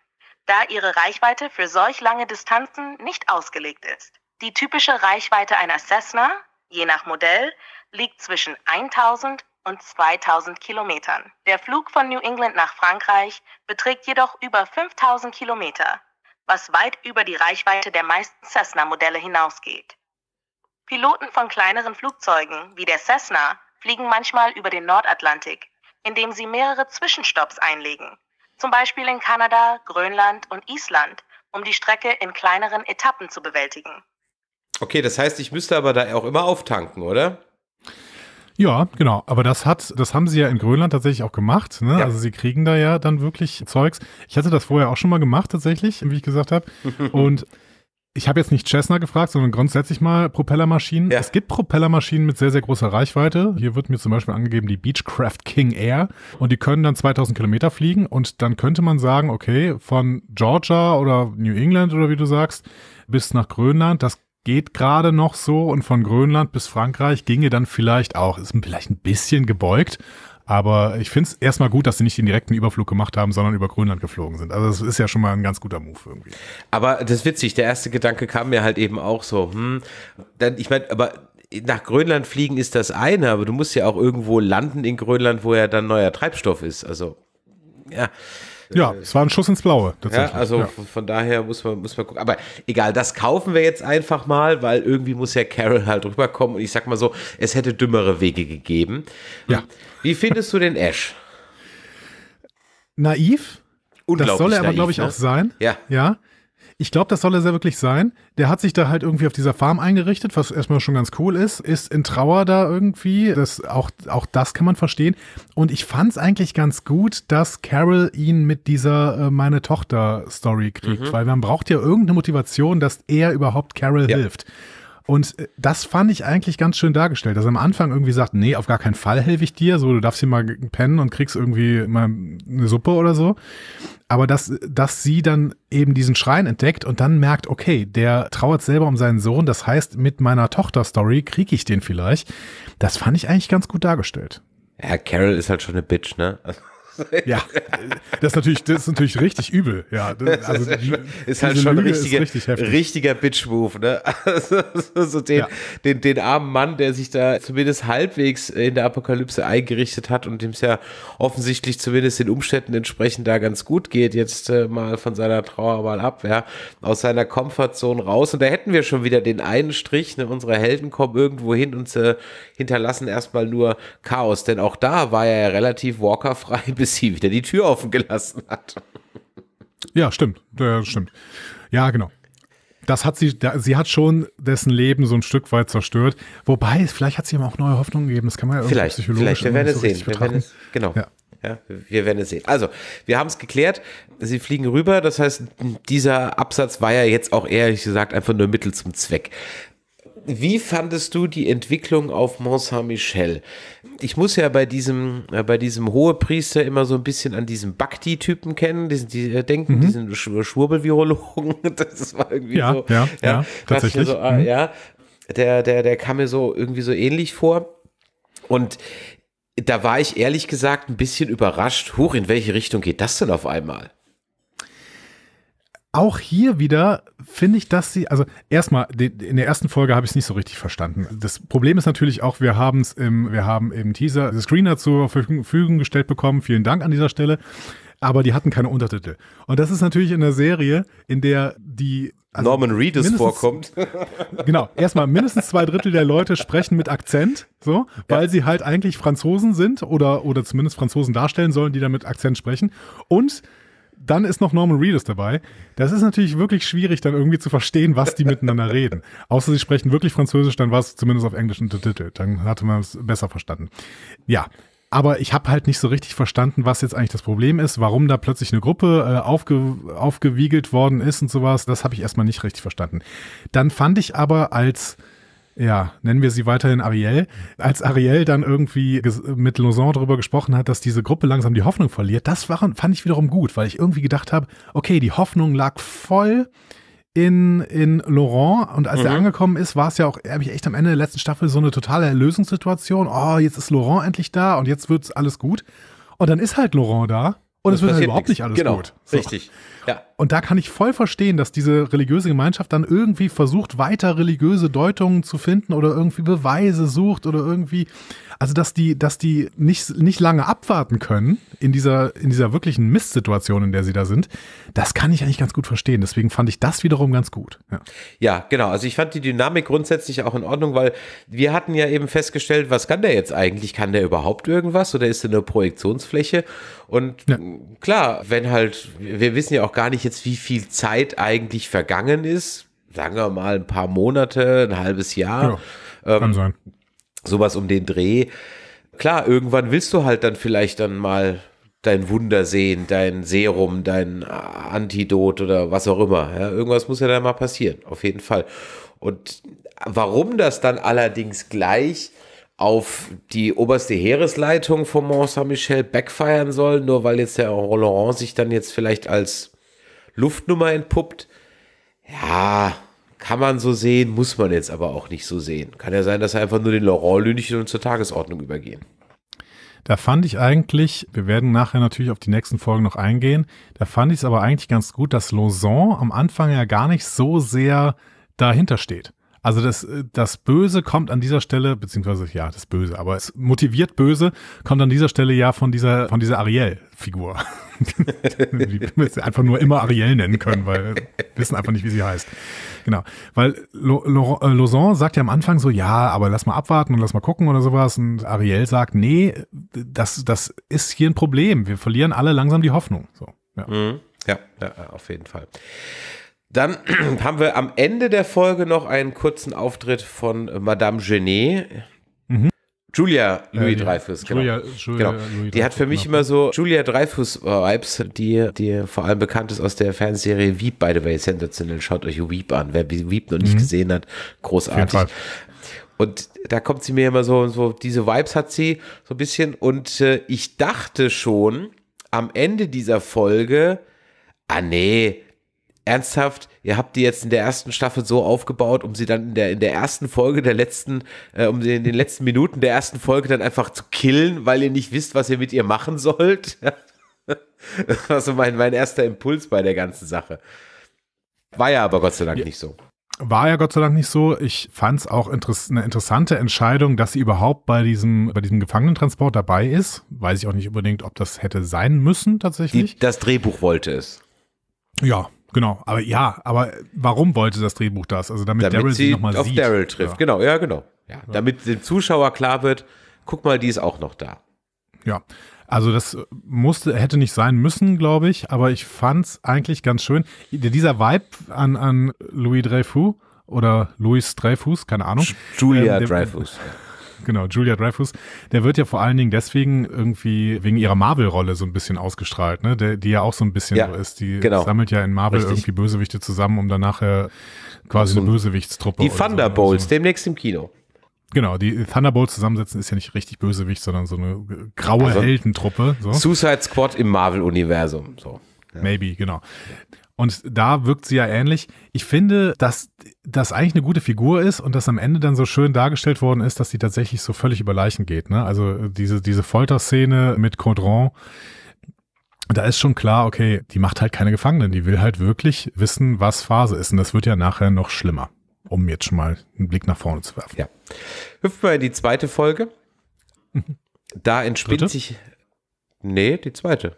[SPEAKER 1] da ihre Reichweite für solch lange Distanzen nicht ausgelegt ist. Die typische Reichweite einer Cessna, je nach Modell, liegt zwischen 1000 und 2000 Kilometern. Der Flug von New England nach Frankreich beträgt jedoch über 5000 Kilometer, was weit über die Reichweite der meisten Cessna-Modelle hinausgeht. Piloten von kleineren Flugzeugen wie der Cessna fliegen manchmal über den Nordatlantik, indem sie mehrere Zwischenstopps einlegen, zum Beispiel in Kanada, Grönland und Island, um die Strecke in kleineren Etappen zu bewältigen.
[SPEAKER 2] Okay, das heißt, ich müsste aber da auch immer auftanken, oder?
[SPEAKER 1] Ja, genau. Aber das hat, das haben sie ja in Grönland tatsächlich auch gemacht. Ne? Ja. Also sie kriegen da ja dann wirklich Zeugs. Ich hatte das vorher auch schon mal gemacht tatsächlich, wie ich gesagt habe. Und ich habe jetzt nicht Cessna gefragt, sondern grundsätzlich mal Propellermaschinen. Ja. Es gibt Propellermaschinen mit sehr, sehr großer Reichweite. Hier wird mir zum Beispiel angegeben die Beechcraft King Air und die können dann 2000 Kilometer fliegen und dann könnte man sagen, okay, von Georgia oder New England oder wie du sagst, bis nach Grönland, das geht gerade noch so und von Grönland bis Frankreich ginge dann vielleicht auch, ist vielleicht ein bisschen gebeugt, aber ich finde es erstmal gut, dass sie nicht den direkten Überflug gemacht haben, sondern über Grönland geflogen sind. Also das ist ja schon mal ein ganz guter Move irgendwie.
[SPEAKER 2] Aber das ist witzig, der erste Gedanke kam mir halt eben auch so, hm, dann, ich meine, aber nach Grönland fliegen ist das eine, aber du musst ja auch irgendwo landen in Grönland, wo ja dann neuer Treibstoff ist. Also, ja.
[SPEAKER 1] Äh, ja, es war ein Schuss ins Blaue. Tatsächlich. Ja, also ja.
[SPEAKER 2] von daher muss man, muss man gucken. Aber egal, das kaufen wir jetzt einfach mal, weil irgendwie muss ja Carol halt rüberkommen. Und ich sag mal so, es hätte dümmere Wege gegeben. Ja. Wie findest du den Ash?
[SPEAKER 1] Naiv.
[SPEAKER 2] Das soll er aber, glaube ich, ne? auch sein. Ja.
[SPEAKER 1] Ja. Ich glaube, das soll er sehr wirklich sein. Der hat sich da halt irgendwie auf dieser Farm eingerichtet, was erstmal schon ganz cool ist, ist in Trauer da irgendwie. Das, auch, auch das kann man verstehen. Und ich fand es eigentlich ganz gut, dass Carol ihn mit dieser äh, Meine Tochter-Story kriegt, mhm. weil man braucht ja irgendeine Motivation, dass er überhaupt Carol ja. hilft. Und äh, das fand ich eigentlich ganz schön dargestellt, dass er am Anfang irgendwie sagt, nee, auf gar keinen Fall helfe ich dir, so, du darfst hier mal pennen und kriegst irgendwie mal eine Suppe oder so. Aber dass, dass sie dann eben diesen Schrein entdeckt und dann merkt, okay, der trauert selber um seinen Sohn, das heißt, mit meiner Tochter-Story kriege ich den vielleicht. Das fand ich eigentlich ganz gut dargestellt.
[SPEAKER 2] Ja, Carol ist halt schon eine Bitch, ne? Also
[SPEAKER 1] ja, das ist natürlich, das ist natürlich richtig übel. Ja, das, also ist halt schon Lüge richtige, richtig
[SPEAKER 2] richtiger Bitch-Move. Ne? Also, so den, ja. den, den armen Mann, der sich da zumindest halbwegs in der Apokalypse eingerichtet hat und dem es ja offensichtlich zumindest den Umständen entsprechend da ganz gut geht, jetzt äh, mal von seiner Trauer mal ab, ja, aus seiner Komfortzone raus. Und da hätten wir schon wieder den einen Strich, ne? unsere Helden kommen irgendwo hin und äh, hinterlassen erstmal nur Chaos. Denn auch da war er ja relativ walkerfrei bis Messi wieder die Tür offen gelassen hat.
[SPEAKER 1] Ja, stimmt. Ja, stimmt. Ja, genau. Das hat sie, sie hat schon dessen Leben so ein Stück weit zerstört. Wobei, vielleicht hat sie ihm auch neue Hoffnungen gegeben. Das kann man ja vielleicht, psychologisch vielleicht. Wir werden es so sehen. Wir werden
[SPEAKER 2] genau. Ja. Ja, wir werden es sehen. Also, wir haben es geklärt. Sie fliegen rüber. Das heißt, dieser Absatz war ja jetzt auch ehrlich gesagt einfach nur Mittel zum Zweck wie fandest du die Entwicklung auf Mont Saint-Michel? Ich muss ja bei diesem, äh, bei diesem Hohepriester immer so ein bisschen an diesen Bhakti-Typen kennen, diesen, die äh, denken, mhm. diesen Sch äh, Schwurbelvirologen. Das war irgendwie ja, so. Ja, ja, ja tatsächlich. So, ah, mhm. Ja, der, der, der kam mir so irgendwie so ähnlich vor. Und da war ich ehrlich gesagt ein bisschen überrascht. Huch, in welche Richtung geht das denn auf einmal?
[SPEAKER 1] auch hier wieder finde ich, dass sie, also erstmal, in der ersten Folge habe ich es nicht so richtig verstanden. Das Problem ist natürlich auch, wir haben es im, wir haben im Teaser das Screener zur Verfügung gestellt bekommen. Vielen Dank an dieser Stelle. Aber die hatten keine Untertitel. Und das ist natürlich in der Serie, in der die
[SPEAKER 2] also Norman Reedus vorkommt.
[SPEAKER 1] Genau, erstmal mindestens zwei Drittel der Leute sprechen mit Akzent, so, weil ja. sie halt eigentlich Franzosen sind oder, oder zumindest Franzosen darstellen sollen, die da mit Akzent sprechen. Und dann ist noch Norman Reedus dabei. Das ist natürlich wirklich schwierig, dann irgendwie zu verstehen, was die miteinander reden. Außer sie sprechen wirklich Französisch, dann war es zumindest auf Englisch untertitelt. Dann hatte man es besser verstanden. Ja, aber ich habe halt nicht so richtig verstanden, was jetzt eigentlich das Problem ist, warum da plötzlich eine Gruppe äh, aufge, aufgewiegelt worden ist und sowas. Das habe ich erstmal nicht richtig verstanden. Dann fand ich aber als ja, nennen wir sie weiterhin Ariel, als Ariel dann irgendwie mit Lausanne darüber gesprochen hat, dass diese Gruppe langsam die Hoffnung verliert, das war, fand ich wiederum gut, weil ich irgendwie gedacht habe, okay, die Hoffnung lag voll in, in Laurent und als mhm. er angekommen ist, war es ja auch, habe ich echt am Ende der letzten Staffel so eine totale Erlösungssituation. Oh, jetzt ist Laurent endlich da und jetzt wird alles gut. Und dann ist halt Laurent da und es wird halt überhaupt nichts. nicht alles genau. gut.
[SPEAKER 2] So. Richtig. Ja.
[SPEAKER 1] Und da kann ich voll verstehen, dass diese religiöse Gemeinschaft dann irgendwie versucht, weiter religiöse Deutungen zu finden oder irgendwie Beweise sucht oder irgendwie, also dass die, dass die nicht, nicht lange abwarten können in dieser, in dieser wirklichen Mistsituation, in der sie da sind, das kann ich eigentlich ganz gut verstehen. Deswegen fand ich das wiederum ganz gut. Ja,
[SPEAKER 2] ja genau. Also ich fand die Dynamik grundsätzlich auch in Ordnung, weil wir hatten ja eben festgestellt, was kann der jetzt eigentlich? Kann der überhaupt irgendwas oder ist er eine Projektionsfläche? Und ja. klar, wenn halt, wir wissen ja auch, auch gar nicht jetzt, wie viel Zeit eigentlich vergangen ist. Sagen wir mal ein paar Monate, ein halbes Jahr. Ja, kann ähm, sein. Sowas um den Dreh. Klar, irgendwann willst du halt dann vielleicht dann mal dein Wunder sehen, dein Serum, dein Antidot oder was auch immer. Ja, irgendwas muss ja dann mal passieren, auf jeden Fall. Und warum das dann allerdings gleich auf die oberste Heeresleitung von Mont Saint-Michel backfeiern soll, nur weil jetzt der Roland sich dann jetzt vielleicht als Luftnummer entpuppt. Ja, kann man so sehen, muss man jetzt aber auch nicht so sehen. Kann ja sein, dass er einfach nur den Laurent Lünchen und zur Tagesordnung übergehen.
[SPEAKER 1] Da fand ich eigentlich, wir werden nachher natürlich auf die nächsten Folgen noch eingehen, da fand ich es aber eigentlich ganz gut, dass Lausanne am Anfang ja gar nicht so sehr dahinter steht. Also das, äh, das Böse kommt an dieser Stelle, beziehungsweise ja, das Böse, aber es motiviert Böse, kommt an dieser Stelle ja von dieser, von dieser Ariel-Figur. die wir einfach nur immer Ariel nennen können, weil wir wissen einfach nicht, wie sie heißt. Genau. Weil äh, Lausanne sagt ja am Anfang so, ja, aber lass mal abwarten und lass mal gucken oder sowas. Und Ariel sagt, nee, das, das ist hier ein Problem. Wir verlieren alle langsam die Hoffnung. So,
[SPEAKER 2] ja. Mhm. Ja, ja, auf jeden Fall. Dann haben wir am Ende der Folge noch einen kurzen Auftritt von äh, Madame Genet. Mhm. Julia äh, Louis äh, Dreyfus, genau. Julia, Julia genau. Louis die hat für mich genau. immer so Julia Dreyfus-Vibes, die, die vor allem bekannt ist aus der Fernsehserie Wieb, by the way, sensationell. Schaut euch Wieb an. Wer Wieb noch nicht mhm. gesehen hat, großartig. Und da kommt sie mir immer so, so diese Vibes hat sie so ein bisschen. Und äh, ich dachte schon am Ende dieser Folge, ah nee, ernsthaft, ihr habt die jetzt in der ersten Staffel so aufgebaut, um sie dann in der, in der ersten Folge der letzten, äh, um sie in den letzten Minuten der ersten Folge dann einfach zu killen, weil ihr nicht wisst, was ihr mit ihr machen sollt. das war so mein, mein erster Impuls bei der ganzen Sache. War ja aber Gott sei Dank ja. nicht so.
[SPEAKER 1] War ja Gott sei Dank nicht so. Ich fand es auch interess eine interessante Entscheidung, dass sie überhaupt bei diesem, bei diesem Gefangenentransport dabei ist. Weiß ich auch nicht unbedingt, ob das hätte sein müssen tatsächlich.
[SPEAKER 2] Die, das Drehbuch wollte es.
[SPEAKER 1] Ja, Genau, aber ja, aber warum wollte das Drehbuch das? Also damit, damit Daryl sie, sie nochmal auf sieht. auf Daryl trifft, ja. genau,
[SPEAKER 2] ja, genau. Ja, Damit dem Zuschauer klar wird, guck mal, die ist auch noch da.
[SPEAKER 1] Ja, also das musste, hätte nicht sein müssen, glaube ich, aber ich fand es eigentlich ganz schön. Dieser Vibe an, an Louis Dreyfus oder Louis Dreyfus, keine Ahnung. Julia ähm, Dreyfus genau, Julia Dreyfus, der wird ja vor allen Dingen deswegen irgendwie wegen ihrer Marvel-Rolle so ein bisschen ausgestrahlt, ne? Der, die ja auch so ein bisschen ja, so ist. Die genau. sammelt ja in Marvel Richtig. irgendwie Bösewichte zusammen, um dann nachher quasi eine Bösewichtstruppe. Die Thunderbolts,
[SPEAKER 2] so. demnächst im Kino.
[SPEAKER 1] Genau, die Thunderbolts zusammensetzen ist ja nicht richtig Bösewicht, sondern so eine graue also, Heldentruppe. So.
[SPEAKER 2] Suicide Squad im Marvel-Universum. So. Ja. Maybe, genau. Und
[SPEAKER 1] da wirkt sie ja ähnlich. Ich finde, dass das eigentlich eine gute Figur ist und dass am Ende dann so schön dargestellt worden ist, dass sie tatsächlich so völlig über Leichen geht. Ne? Also äh, diese, diese Folterszene mit Caudron, da ist schon klar, okay, die macht halt keine Gefangenen. Die will halt wirklich wissen, was Phase ist. Und das wird ja nachher noch schlimmer, um jetzt schon mal einen Blick nach vorne zu werfen.
[SPEAKER 2] Ja. Hüpfen wir in die zweite Folge. Mhm. Da entspinnt Dritte? sich. Nee, die zweite.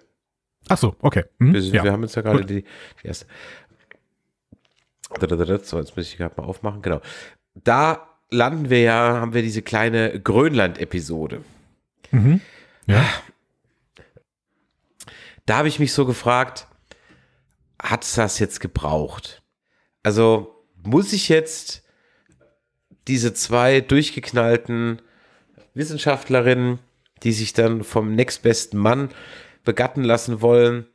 [SPEAKER 1] Ach so, okay. Mhm, wir, ja. wir, haben jetzt ja gerade
[SPEAKER 2] die, die, erste. So, jetzt muss ich gerade mal aufmachen. Genau. Da landen wir ja, haben wir diese kleine Grönland-Episode. Mhm. Ja. Da habe ich mich so gefragt, hat es das jetzt gebraucht? Also muss ich jetzt diese zwei durchgeknallten Wissenschaftlerinnen, die sich dann vom nächstbesten Mann begatten lassen wollen,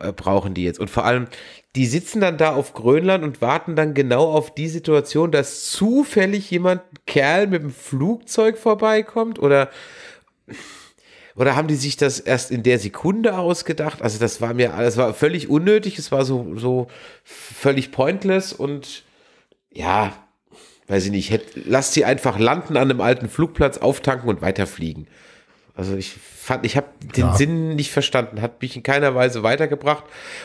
[SPEAKER 2] äh, brauchen die jetzt. Und vor allem, die sitzen dann da auf Grönland und warten dann genau auf die Situation, dass zufällig jemand, Kerl mit dem Flugzeug vorbeikommt oder, oder haben die sich das erst in der Sekunde ausgedacht? Also das war mir, alles, war völlig unnötig, es war so, so völlig pointless und ja, weiß ich nicht, hätt, lass sie einfach landen an einem alten Flugplatz, auftanken und weiterfliegen. Also ich fand, ich habe den ja. Sinn nicht verstanden, hat mich in keiner Weise weitergebracht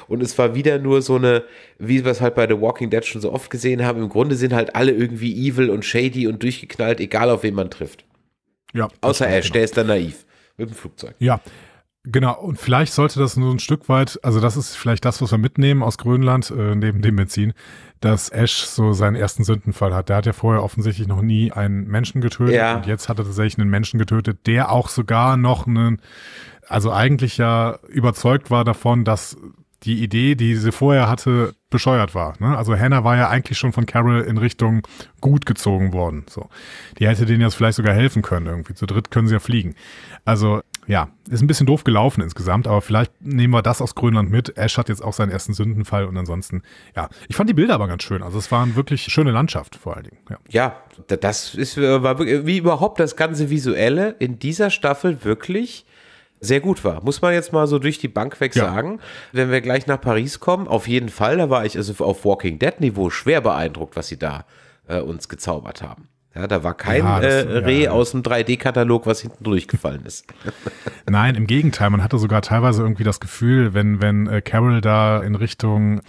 [SPEAKER 2] und es war wieder nur so eine, wie wir es halt bei The Walking Dead schon so oft gesehen haben, im Grunde sind halt alle irgendwie evil und shady und durchgeknallt, egal auf wen man trifft. Ja. Außer Ash, genau. der ist dann naiv mit dem Flugzeug. Ja,
[SPEAKER 1] Genau, und vielleicht sollte das nur ein Stück weit, also das ist vielleicht das, was wir mitnehmen aus Grönland, äh, neben dem Benzin, dass Ash so seinen ersten Sündenfall hat. Der hat ja vorher offensichtlich noch nie einen Menschen getötet ja. und jetzt hat er tatsächlich einen Menschen getötet, der auch sogar noch einen, also eigentlich ja überzeugt war davon, dass die Idee, die sie vorher hatte, bescheuert war. Ne? Also Hannah war ja eigentlich schon von Carol in Richtung gut gezogen worden. So, die hätte denen jetzt vielleicht sogar helfen können irgendwie. Zu dritt können sie ja fliegen. Also ja, ist ein bisschen doof gelaufen insgesamt, aber vielleicht nehmen wir das aus Grönland mit. Ash hat jetzt auch seinen ersten Sündenfall und ansonsten, ja. Ich fand die Bilder aber ganz schön. Also es war eine wirklich schöne Landschaft vor allen Dingen.
[SPEAKER 2] Ja, ja das ist, äh, war wie überhaupt das ganze Visuelle in dieser Staffel wirklich sehr gut war. Muss man jetzt mal so durch die Bank weg ja. sagen. Wenn wir gleich nach Paris kommen, auf jeden Fall, da war ich also auf Walking Dead Niveau schwer beeindruckt, was sie da äh, uns gezaubert haben. Ja, da war kein ja, das, äh, Reh ja. aus dem 3D-Katalog, was hinten durchgefallen ist.
[SPEAKER 1] Nein, im Gegenteil. Man hatte sogar teilweise irgendwie das Gefühl, wenn, wenn äh, Carol da in Richtung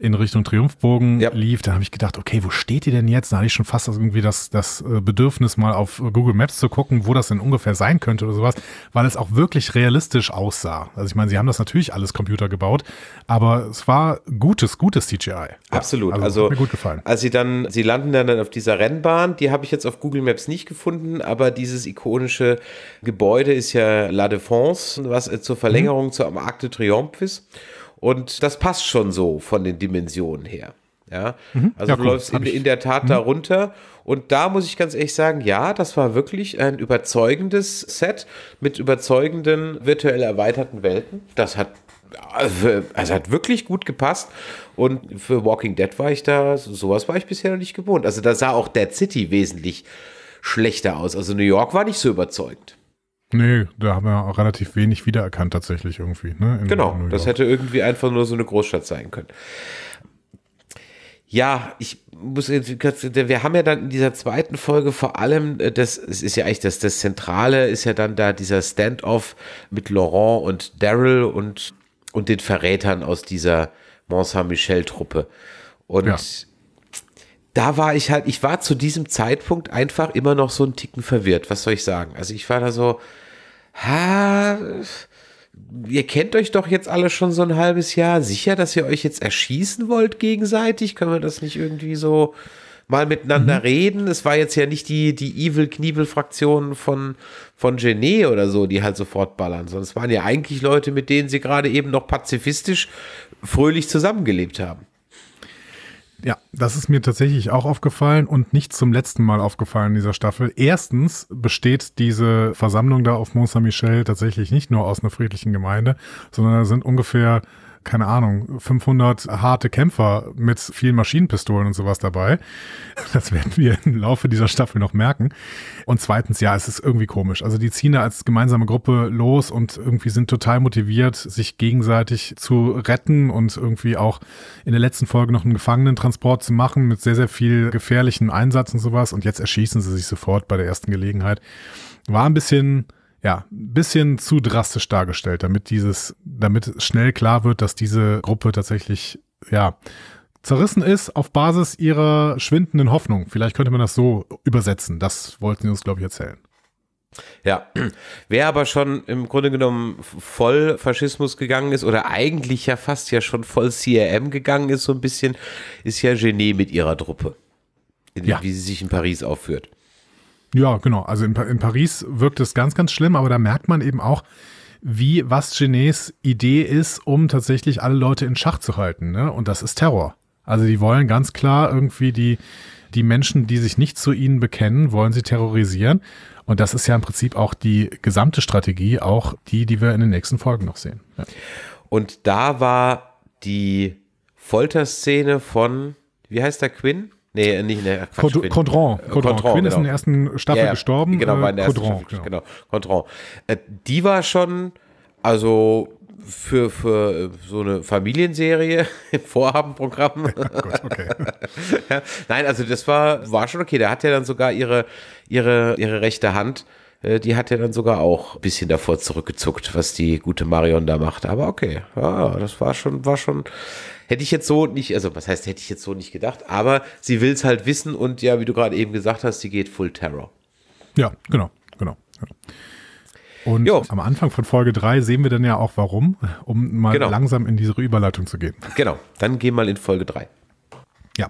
[SPEAKER 1] in Richtung Triumphbogen ja. lief, da habe ich gedacht, okay, wo steht die denn jetzt? Da hatte ich schon fast irgendwie das, das äh, Bedürfnis, mal auf Google Maps zu gucken, wo das denn ungefähr sein könnte oder sowas, weil es auch wirklich realistisch aussah. Also ich meine, sie haben das natürlich alles Computer gebaut, aber es war gutes, gutes
[SPEAKER 2] CGI. Absolut. Ja, also, also mir gut gefallen. Als sie dann, sie landen dann auf dieser Rennbahn, die habe ich jetzt auf Google Maps nicht gefunden, aber dieses ikonische Gebäude ist ja La Défense, was äh, zur Verlängerung mhm. zur Arc de Triomphe ist. Und das passt schon so von den Dimensionen her. Ja, mhm. also ja, du läufst in, in, der Tat mhm. da Und da muss ich ganz ehrlich sagen, ja, das war wirklich ein überzeugendes Set mit überzeugenden virtuell erweiterten Welten. Das hat, also, also hat wirklich gut gepasst. Und für Walking Dead war ich da, sowas war ich bisher noch nicht gewohnt. Also da sah auch Dead City wesentlich schlechter aus. Also New York war nicht so überzeugend.
[SPEAKER 1] Nee, da haben wir auch relativ wenig wiedererkannt tatsächlich irgendwie. Ne? In, genau, in das
[SPEAKER 2] hätte irgendwie einfach nur so eine Großstadt sein können. Ja, ich muss jetzt kurz, wir haben ja dann in dieser zweiten Folge vor allem, äh, das ist ja eigentlich das, das Zentrale, ist ja dann da dieser Standoff mit Laurent und Daryl und, und den Verrätern aus dieser Mont Saint-Michel-Truppe. Und ja da war ich halt, ich war zu diesem Zeitpunkt einfach immer noch so einen Ticken verwirrt, was soll ich sagen? Also ich war da so, ha, ihr kennt euch doch jetzt alle schon so ein halbes Jahr, sicher, dass ihr euch jetzt erschießen wollt gegenseitig? Können wir das nicht irgendwie so mal miteinander mhm. reden? Es war jetzt ja nicht die, die Evil-Kniebel-Fraktion von, von Genet oder so, die halt sofort ballern, Sonst waren ja eigentlich Leute, mit denen sie gerade eben noch pazifistisch fröhlich zusammengelebt haben.
[SPEAKER 1] Ja, das ist mir tatsächlich auch aufgefallen und nicht zum letzten Mal aufgefallen in dieser Staffel. Erstens besteht diese Versammlung da auf Mont Saint-Michel tatsächlich nicht nur aus einer friedlichen Gemeinde, sondern da sind ungefähr keine Ahnung, 500 harte Kämpfer mit vielen Maschinenpistolen und sowas dabei. Das werden wir im Laufe dieser Staffel noch merken. Und zweitens, ja, es ist irgendwie komisch. Also die ziehen da als gemeinsame Gruppe los und irgendwie sind total motiviert, sich gegenseitig zu retten und irgendwie auch in der letzten Folge noch einen Gefangenentransport zu machen mit sehr, sehr viel gefährlichen Einsatz und sowas. Und jetzt erschießen sie sich sofort bei der ersten Gelegenheit. War ein bisschen ja, ein bisschen zu drastisch dargestellt, damit dieses, damit schnell klar wird, dass diese Gruppe tatsächlich, ja, zerrissen ist auf Basis ihrer schwindenden Hoffnung. Vielleicht könnte man das so übersetzen. Das wollten sie uns, glaube ich, erzählen.
[SPEAKER 2] Ja, wer aber schon im Grunde genommen voll Faschismus gegangen ist oder eigentlich ja fast ja schon voll CRM gegangen ist, so ein bisschen, ist ja Genet mit ihrer Truppe, ja. wie sie sich in Paris aufführt.
[SPEAKER 1] Ja, genau. Also in, in Paris wirkt es ganz, ganz schlimm, aber da merkt man eben auch, wie was Genets Idee ist, um tatsächlich alle Leute in Schach zu halten. Ne? Und das ist Terror. Also die wollen ganz klar irgendwie die, die Menschen, die sich nicht zu ihnen bekennen, wollen sie terrorisieren. Und das ist ja im Prinzip auch die gesamte Strategie, auch die, die wir in den nächsten Folgen noch sehen.
[SPEAKER 2] Ja. Und da war die Folterszene von, wie heißt der Quinn? Nee, nicht ne, Quatsch, Condron. Condron. Condron. Quinn genau. ist in genau. der ersten Staffel ja, gestorben. Genau, äh, war in der Condron, ersten Staffel, genau. genau Condron. Äh, die war schon, also für, für so eine Familienserie im Vorhabenprogramm. Ja, gut, okay. Nein, also das war, war schon okay. Da hat ja dann sogar ihre, ihre, ihre rechte Hand, die hat ja dann sogar auch ein bisschen davor zurückgezuckt, was die gute Marion da macht. Aber okay, ja, ah, das war schon, war schon Hätte ich jetzt so nicht, also was heißt, hätte ich jetzt so nicht gedacht, aber sie will es halt wissen und ja, wie du gerade eben gesagt hast, sie geht Full Terror.
[SPEAKER 1] Ja, genau, genau. genau. Und jo. am Anfang von Folge 3 sehen wir dann ja auch warum, um mal genau. langsam in diese Überleitung zu gehen.
[SPEAKER 2] Genau, dann gehen wir mal in Folge 3.
[SPEAKER 1] Ja,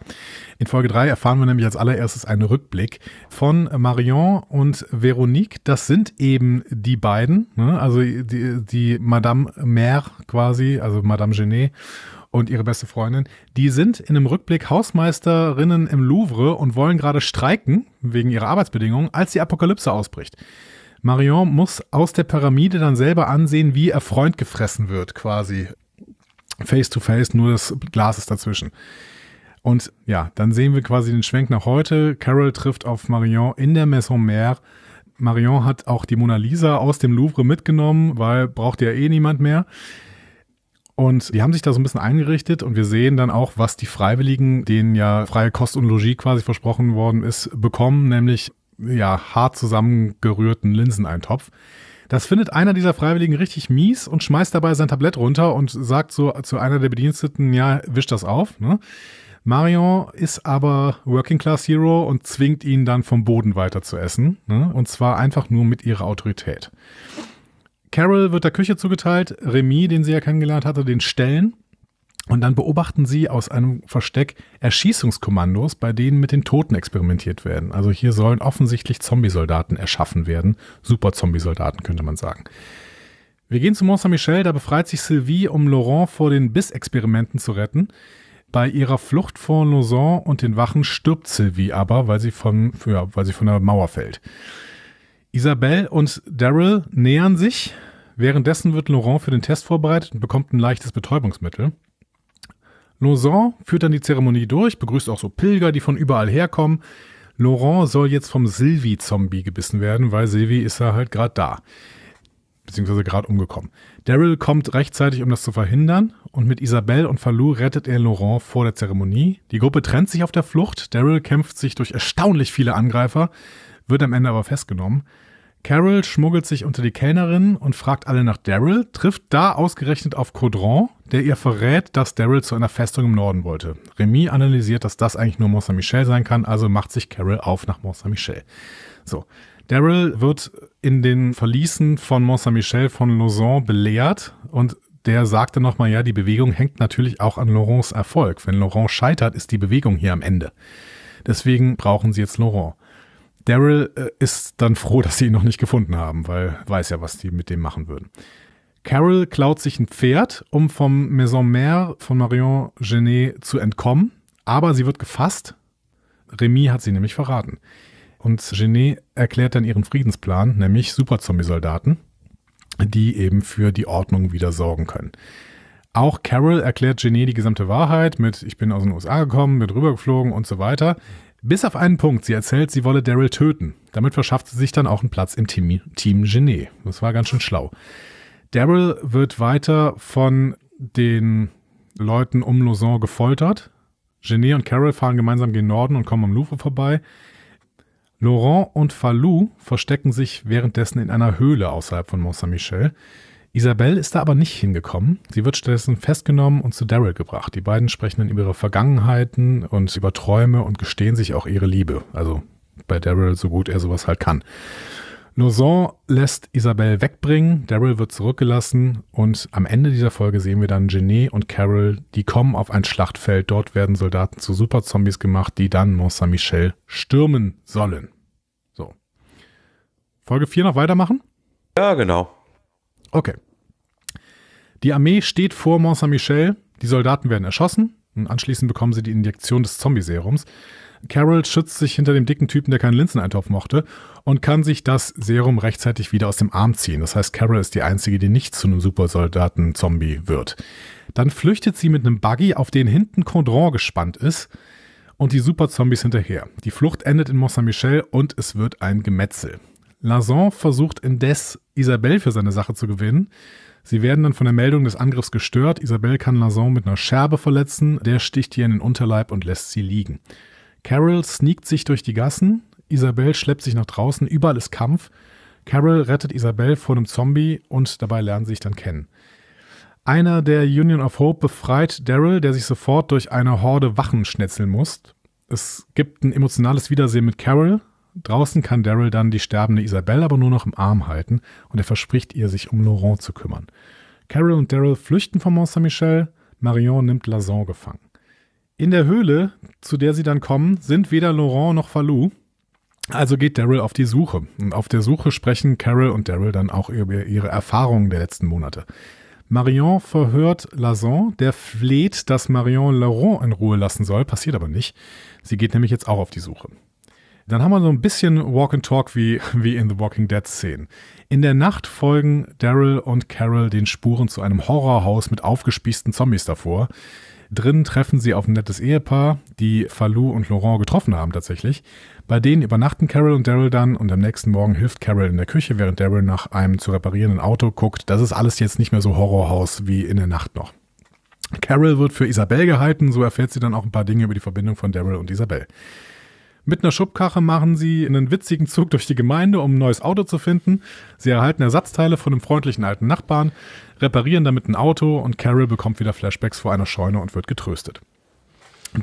[SPEAKER 1] in Folge 3 erfahren wir nämlich als allererstes einen Rückblick von Marion und Veronique. Das sind eben die beiden, ne? also die, die Madame Mère quasi, also Madame Genet und ihre beste Freundin, die sind in einem Rückblick Hausmeisterinnen im Louvre und wollen gerade streiken wegen ihrer Arbeitsbedingungen, als die Apokalypse ausbricht. Marion muss aus der Pyramide dann selber ansehen, wie ihr Freund gefressen wird, quasi. Face to face, nur das Glas ist dazwischen. Und ja, dann sehen wir quasi den Schwenk nach heute. Carol trifft auf Marion in der Maison Mère. Marion hat auch die Mona Lisa aus dem Louvre mitgenommen, weil braucht ja eh niemand mehr. Und die haben sich da so ein bisschen eingerichtet und wir sehen dann auch, was die Freiwilligen, denen ja freie Kost und Logis quasi versprochen worden ist, bekommen, nämlich ja hart zusammengerührten Linseneintopf. Das findet einer dieser Freiwilligen richtig mies und schmeißt dabei sein Tablett runter und sagt so zu einer der Bediensteten, ja, wisch das auf. Ne? Marion ist aber Working Class Hero und zwingt ihn dann vom Boden weiter zu essen. Ne? Und zwar einfach nur mit ihrer Autorität. Carol wird der Küche zugeteilt, Remy, den sie ja kennengelernt hatte, den Stellen. Und dann beobachten sie aus einem Versteck Erschießungskommandos, bei denen mit den Toten experimentiert werden. Also hier sollen offensichtlich Zombie-Soldaten erschaffen werden. Super zombie soldaten könnte man sagen. Wir gehen zu Mont Saint-Michel, da befreit sich Sylvie, um Laurent vor den Bissexperimenten zu retten. Bei ihrer Flucht vor Lausanne und den Wachen stirbt Sylvie aber, weil sie von, ja, weil sie von der Mauer fällt. Isabelle und Daryl nähern sich. Währenddessen wird Laurent für den Test vorbereitet und bekommt ein leichtes Betäubungsmittel. Lausanne führt dann die Zeremonie durch, begrüßt auch so Pilger, die von überall herkommen. Laurent soll jetzt vom Sylvie-Zombie gebissen werden, weil Sylvie ist ja halt gerade da. Beziehungsweise gerade umgekommen. Daryl kommt rechtzeitig, um das zu verhindern. Und mit Isabelle und Falou rettet er Laurent vor der Zeremonie. Die Gruppe trennt sich auf der Flucht. Daryl kämpft sich durch erstaunlich viele Angreifer wird am Ende aber festgenommen. Carol schmuggelt sich unter die Kellnerin und fragt alle nach Daryl, trifft da ausgerechnet auf Caudron, der ihr verrät, dass Daryl zu einer Festung im Norden wollte. Remy analysiert, dass das eigentlich nur Mont Saint-Michel sein kann, also macht sich Carol auf nach Mont Saint-Michel. So, Daryl wird in den Verließen von Mont Saint-Michel von Lausanne belehrt und der sagte nochmal, ja, die Bewegung hängt natürlich auch an Laurents Erfolg. Wenn Laurent scheitert, ist die Bewegung hier am Ende. Deswegen brauchen sie jetzt Laurent. Daryl äh, ist dann froh, dass sie ihn noch nicht gefunden haben, weil weiß ja, was die mit dem machen würden. Carol klaut sich ein Pferd, um vom Maison Mère von Marion Genet zu entkommen, aber sie wird gefasst. Remy hat sie nämlich verraten. Und Genet erklärt dann ihren Friedensplan, nämlich Super-Zombie-Soldaten, die eben für die Ordnung wieder sorgen können. Auch Carol erklärt Genet die gesamte Wahrheit mit, ich bin aus den USA gekommen, bin rübergeflogen und so weiter. Bis auf einen Punkt. Sie erzählt, sie wolle Daryl töten. Damit verschafft sie sich dann auch einen Platz im Team, Team Genet. Das war ganz schön schlau. Daryl wird weiter von den Leuten um Lausanne gefoltert. Genet und Carol fahren gemeinsam gen Norden und kommen am Louvre vorbei. Laurent und Falou verstecken sich währenddessen in einer Höhle außerhalb von Mont-Saint-Michel. Isabelle ist da aber nicht hingekommen. Sie wird stattdessen festgenommen und zu Daryl gebracht. Die beiden sprechen dann über ihre Vergangenheiten und über Träume und gestehen sich auch ihre Liebe. Also bei Daryl so gut er sowas halt kann. Lausanne lässt Isabelle wegbringen, Daryl wird zurückgelassen und am Ende dieser Folge sehen wir dann Genet und Carol, die kommen auf ein Schlachtfeld. Dort werden Soldaten zu Superzombies gemacht, die dann Mont Saint-Michel stürmen sollen. So. Folge 4 noch weitermachen? Ja, genau. Okay. Die Armee steht vor Mont Saint-Michel, die Soldaten werden erschossen und anschließend bekommen sie die Injektion des Zombie-Serums. Carol schützt sich hinter dem dicken Typen, der keinen Linseneintopf mochte, und kann sich das Serum rechtzeitig wieder aus dem Arm ziehen. Das heißt, Carol ist die Einzige, die nicht zu einem Supersoldaten-Zombie wird. Dann flüchtet sie mit einem Buggy, auf den hinten Condron gespannt ist, und die Superzombies hinterher. Die Flucht endet in Mont Saint-Michel und es wird ein Gemetzel. Lazon versucht indes, Isabelle für seine Sache zu gewinnen. Sie werden dann von der Meldung des Angriffs gestört. Isabelle kann Lazon mit einer Scherbe verletzen. Der sticht ihr in den Unterleib und lässt sie liegen. Carol sneakt sich durch die Gassen. Isabelle schleppt sich nach draußen. Überall ist Kampf. Carol rettet Isabelle vor einem Zombie und dabei lernen sie sich dann kennen. Einer der Union of Hope befreit Daryl, der sich sofort durch eine Horde Wachen schnetzeln muss. Es gibt ein emotionales Wiedersehen mit Carol. Draußen kann Daryl dann die sterbende Isabelle aber nur noch im Arm halten und er verspricht ihr, sich um Laurent zu kümmern. Carol und Daryl flüchten vom Mont Saint-Michel, Marion nimmt Lazon gefangen. In der Höhle, zu der sie dann kommen, sind weder Laurent noch Falou. Also geht Daryl auf die Suche. Und auf der Suche sprechen Carol und Daryl dann auch über ihre Erfahrungen der letzten Monate. Marion verhört Lazon, der fleht, dass Marion Laurent in Ruhe lassen soll, passiert aber nicht. Sie geht nämlich jetzt auch auf die Suche. Dann haben wir so ein bisschen Walk and Talk wie, wie in The Walking Dead Szenen. In der Nacht folgen Daryl und Carol den Spuren zu einem Horrorhaus mit aufgespießten Zombies davor. Drinnen treffen sie auf ein nettes Ehepaar, die Falou und Laurent getroffen haben tatsächlich. Bei denen übernachten Carol und Daryl dann und am nächsten Morgen hilft Carol in der Küche, während Daryl nach einem zu reparierenden Auto guckt. Das ist alles jetzt nicht mehr so Horrorhaus wie in der Nacht noch. Carol wird für Isabel gehalten, so erfährt sie dann auch ein paar Dinge über die Verbindung von Daryl und Isabel. Mit einer Schubkarre machen sie einen witzigen Zug durch die Gemeinde, um ein neues Auto zu finden. Sie erhalten Ersatzteile von einem freundlichen alten Nachbarn, reparieren damit ein Auto und Carol bekommt wieder Flashbacks vor einer Scheune und wird getröstet.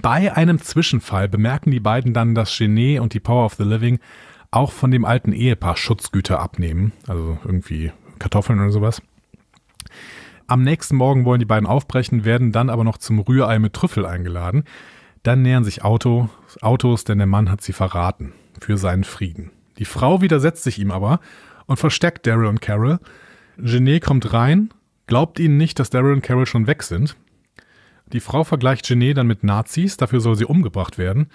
[SPEAKER 1] Bei einem Zwischenfall bemerken die beiden dann, dass Genet und die Power of the Living auch von dem alten Ehepaar Schutzgüter abnehmen, also irgendwie Kartoffeln oder sowas. Am nächsten Morgen wollen die beiden aufbrechen, werden dann aber noch zum Rührei mit Trüffel eingeladen. Dann nähern sich Auto, Autos, denn der Mann hat sie verraten für seinen Frieden. Die Frau widersetzt sich ihm aber und versteckt Daryl und Carol. Genet kommt rein, glaubt ihnen nicht, dass Daryl und Carol schon weg sind. Die Frau vergleicht Genet dann mit Nazis, dafür soll sie umgebracht werden.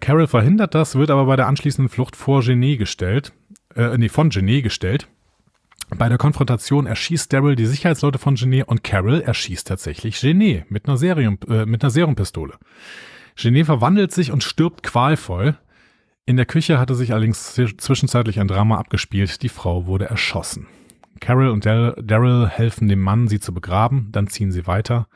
[SPEAKER 1] Carol verhindert das, wird aber bei der anschließenden Flucht vor Genet gestellt, äh, nee, von Genet gestellt. Bei der Konfrontation erschießt Daryl die Sicherheitsleute von Genet und Carol erschießt tatsächlich Genet mit einer, Serium, äh, mit einer Serumpistole. Genet verwandelt sich und stirbt qualvoll. In der Küche hatte sich allerdings zwischenzeitlich ein Drama abgespielt. Die Frau wurde erschossen. Carol und Daryl helfen dem Mann, sie zu begraben, dann ziehen sie weiter.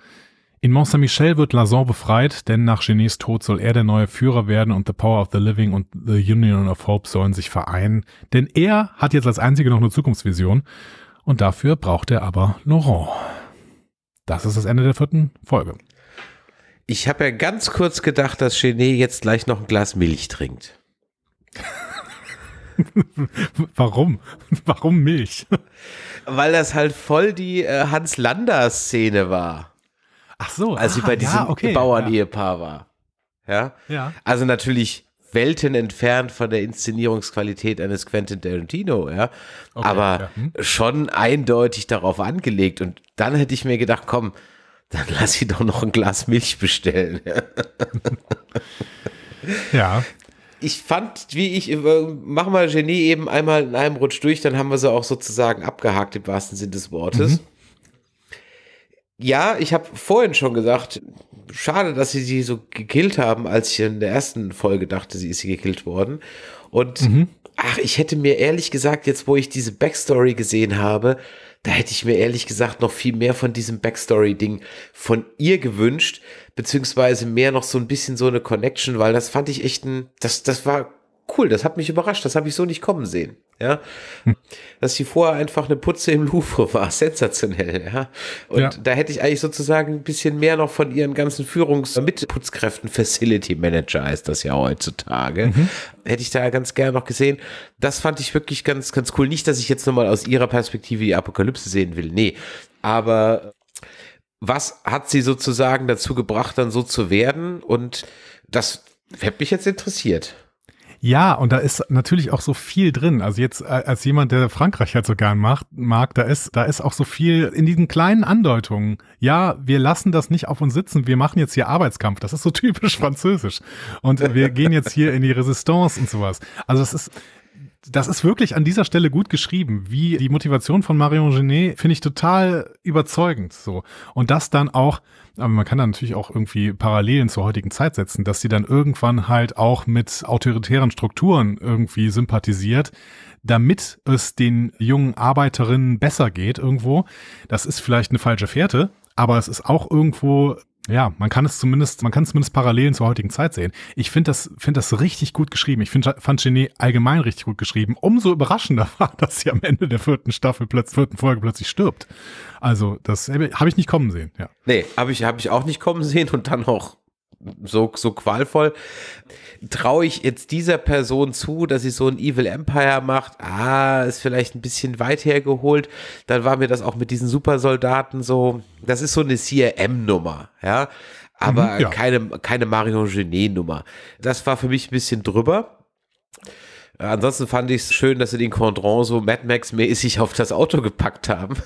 [SPEAKER 1] In Mont Saint-Michel wird Lazon befreit, denn nach Genets Tod soll er der neue Führer werden und The Power of the Living und The Union of Hope sollen sich vereinen, denn er hat jetzt als einzige noch eine Zukunftsvision und dafür braucht er aber Laurent. Das ist das Ende der vierten Folge.
[SPEAKER 2] Ich habe ja ganz kurz gedacht, dass Genet jetzt gleich noch ein Glas Milch trinkt. Warum? Warum Milch? Weil das halt voll die äh, Hans Lander-Szene war. Ach so. Als ah, sie bei ah, diesem ja, okay, Bauernehepaar ja. war. Ja? ja. Also natürlich Welten entfernt von der Inszenierungsqualität eines Quentin Tarantino, ja. Okay, aber ja. Hm. schon eindeutig darauf angelegt. Und dann hätte ich mir gedacht, komm, dann lass sie doch noch ein Glas Milch bestellen. ja. Ich fand, wie ich, äh, mach mal Genie eben einmal in einem Rutsch durch, dann haben wir sie auch sozusagen abgehakt im wahrsten Sinn des Wortes. Mhm. Ja, ich habe vorhin schon gesagt, schade, dass sie sie so gekillt haben, als ich in der ersten Folge dachte, sie ist sie gekillt worden. Und mhm. ach, ich hätte mir ehrlich gesagt, jetzt wo ich diese Backstory gesehen habe, da hätte ich mir ehrlich gesagt noch viel mehr von diesem Backstory-Ding von ihr gewünscht, beziehungsweise mehr noch so ein bisschen so eine Connection, weil das fand ich echt ein, das, das war cool, das hat mich überrascht, das habe ich so nicht kommen sehen ja, dass sie vorher einfach eine Putze im Louvre war, sensationell, ja. Und ja. da hätte ich eigentlich sozusagen ein bisschen mehr noch von ihren ganzen Führungs- Mitputzkräften, Facility Manager heißt das ja heutzutage, mhm. hätte ich da ganz gerne noch gesehen. Das fand ich wirklich ganz, ganz cool. Nicht, dass ich jetzt nochmal aus ihrer Perspektive die Apokalypse sehen will, nee, aber was hat sie sozusagen dazu gebracht, dann so zu werden? Und das hätte mich jetzt interessiert.
[SPEAKER 1] Ja, und da ist natürlich auch so viel drin. Also jetzt äh, als jemand, der Frankreich halt so gern macht, mag, da ist, da ist auch so viel in diesen kleinen Andeutungen. Ja, wir lassen das nicht auf uns sitzen. Wir machen jetzt hier Arbeitskampf. Das ist so typisch französisch. Und wir gehen jetzt hier in die Resistance und sowas. Also das ist, das ist wirklich an dieser Stelle gut geschrieben, wie die Motivation von Marion Genet finde ich total überzeugend so. Und das dann auch, aber man kann da natürlich auch irgendwie Parallelen zur heutigen Zeit setzen, dass sie dann irgendwann halt auch mit autoritären Strukturen irgendwie sympathisiert, damit es den jungen Arbeiterinnen besser geht irgendwo. Das ist vielleicht eine falsche Fährte, aber es ist auch irgendwo ja, man kann es zumindest, man kann es zumindest Parallelen zur heutigen Zeit sehen. Ich finde das, finde das richtig gut geschrieben. Ich finde, fand Genet allgemein richtig gut geschrieben. Umso überraschender war, dass sie am Ende der vierten Staffel, plötzlich, vierten Folge plötzlich stirbt. Also, das habe ich nicht kommen sehen,
[SPEAKER 2] ja. Nee, habe ich, habe ich auch nicht kommen sehen und dann auch so, so qualvoll. Traue ich jetzt dieser Person zu, dass sie so ein Evil Empire macht? Ah, ist vielleicht ein bisschen weit hergeholt. Dann war mir das auch mit diesen Supersoldaten so. Das ist so eine CRM-Nummer, ja. Aber mhm, ja. keine, keine Marion Genet-Nummer. Das war für mich ein bisschen drüber. Ansonsten fand ich es schön, dass sie den Condron so Mad Max-mäßig auf das Auto gepackt haben.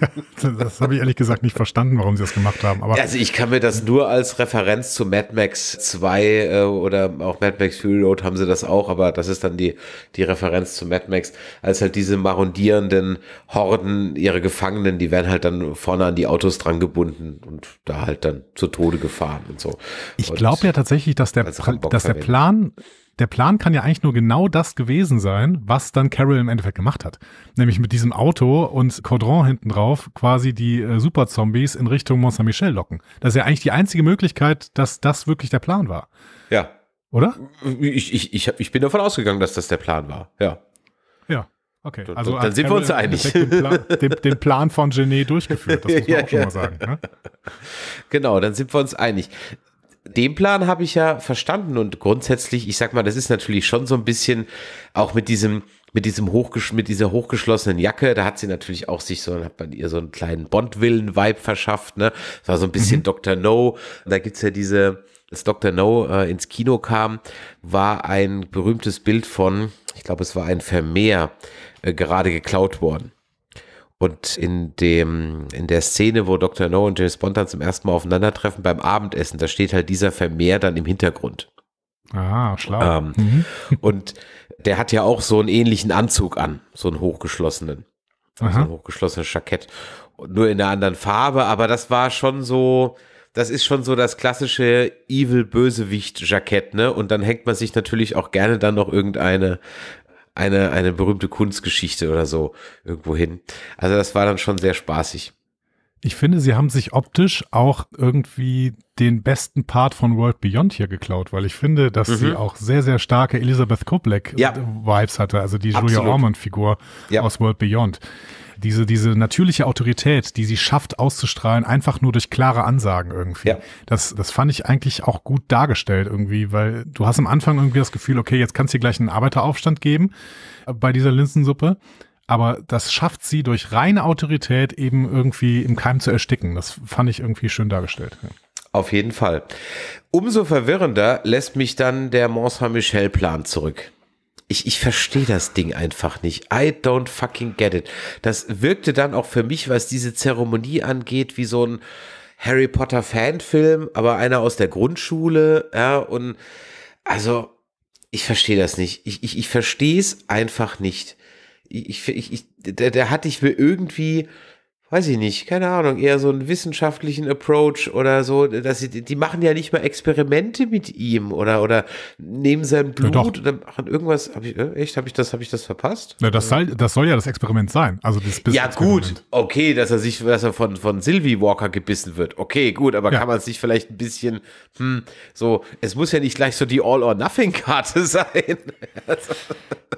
[SPEAKER 1] das habe ich ehrlich gesagt nicht verstanden, warum sie das gemacht haben. Aber also
[SPEAKER 2] ich kann mir das nur als Referenz zu Mad Max 2 äh, oder auch Mad Max Fury Road haben sie das auch, aber das ist dann die, die Referenz zu Mad Max, als halt diese marondierenden Horden, ihre Gefangenen, die werden halt dann vorne an die Autos dran gebunden und da halt dann zu Tode gefahren und so. Ich glaube ja
[SPEAKER 1] tatsächlich, dass der, dass der Plan der Plan kann ja eigentlich nur genau das gewesen sein, was dann Carol im Endeffekt gemacht hat. Nämlich mit diesem Auto und Cordron hinten drauf quasi die äh, super in Richtung Mont Saint-Michel locken. Das ist ja eigentlich die einzige Möglichkeit, dass das wirklich der Plan war.
[SPEAKER 2] Ja. Oder? Ich, ich, ich, ich bin davon ausgegangen, dass das der Plan war. Ja. Ja. Okay, also dann sind wir uns einig. Den Plan,
[SPEAKER 1] den, den Plan von Genet durchgeführt, das muss man ja, auch schon mal sagen.
[SPEAKER 2] Ne? Genau, dann sind wir uns einig den Plan habe ich ja verstanden und grundsätzlich, ich sag mal, das ist natürlich schon so ein bisschen auch mit diesem mit diesem hochgesch mit dieser hochgeschlossenen Jacke, da hat sie natürlich auch sich so, hat man ihr so einen kleinen Bondwillen vibe verschafft, ne? Das war so ein bisschen mhm. Dr. No. Da gibt's ja diese, als Dr. No äh, ins Kino kam, war ein berühmtes Bild von, ich glaube, es war ein Vermeer, äh, gerade geklaut worden. Und in dem, in der Szene, wo Dr. No und James Bond dann zum ersten Mal aufeinandertreffen beim Abendessen, da steht halt dieser Vermehr dann im Hintergrund.
[SPEAKER 1] Ah, schlau. Ähm,
[SPEAKER 2] mhm. Und der hat ja auch so einen ähnlichen Anzug an, so einen hochgeschlossenen. Aha. So ein hochgeschlossenes Jackett. Nur in einer anderen Farbe, aber das war schon so, das ist schon so das klassische Evil-Bösewicht-Jackett, ne? Und dann hängt man sich natürlich auch gerne dann noch irgendeine eine, eine berühmte Kunstgeschichte oder so irgendwo hin. Also das war dann schon sehr spaßig.
[SPEAKER 1] Ich finde, sie haben sich optisch auch irgendwie den besten Part von World Beyond hier geklaut, weil ich finde, dass mhm. sie auch sehr, sehr starke Elisabeth Kubleck-Vibes ja. hatte, also die Absolut. Julia Ormond-Figur ja. aus World Beyond diese, diese natürliche Autorität, die sie schafft auszustrahlen, einfach nur durch klare Ansagen irgendwie. Ja. Das, das fand ich eigentlich auch gut dargestellt irgendwie, weil du hast am Anfang irgendwie das Gefühl, okay, jetzt kannst du hier gleich einen Arbeiteraufstand geben äh, bei dieser Linsensuppe. Aber das schafft sie durch reine Autorität eben irgendwie im Keim zu ersticken. Das fand ich irgendwie schön dargestellt.
[SPEAKER 2] Auf jeden Fall. Umso verwirrender lässt mich dann der Mont Saint-Michel-Plan zurück ich, ich verstehe das Ding einfach nicht. I don't fucking get it. Das wirkte dann auch für mich, was diese Zeremonie angeht, wie so ein Harry Potter Fanfilm, aber einer aus der Grundschule, ja, und also ich verstehe das nicht. Ich, ich, ich verstehe es einfach nicht. Ich, ich, ich, der, der hatte ich mir irgendwie weiß ich nicht, keine Ahnung, eher so einen wissenschaftlichen Approach oder so, dass sie, die machen ja nicht mal Experimente mit ihm oder, oder nehmen sein Blut ja, oder machen irgendwas. Hab ich, äh, echt, habe ich das, habe ich das verpasst?
[SPEAKER 1] Ja, das, soll, das soll ja das Experiment sein. Also das
[SPEAKER 2] ja, gut, okay, dass er sich, dass er von, von Sylvie Walker gebissen wird. Okay, gut, aber ja. kann man sich vielleicht ein bisschen, hm, so, es muss ja nicht gleich so die All-or-Nothing-Karte sein.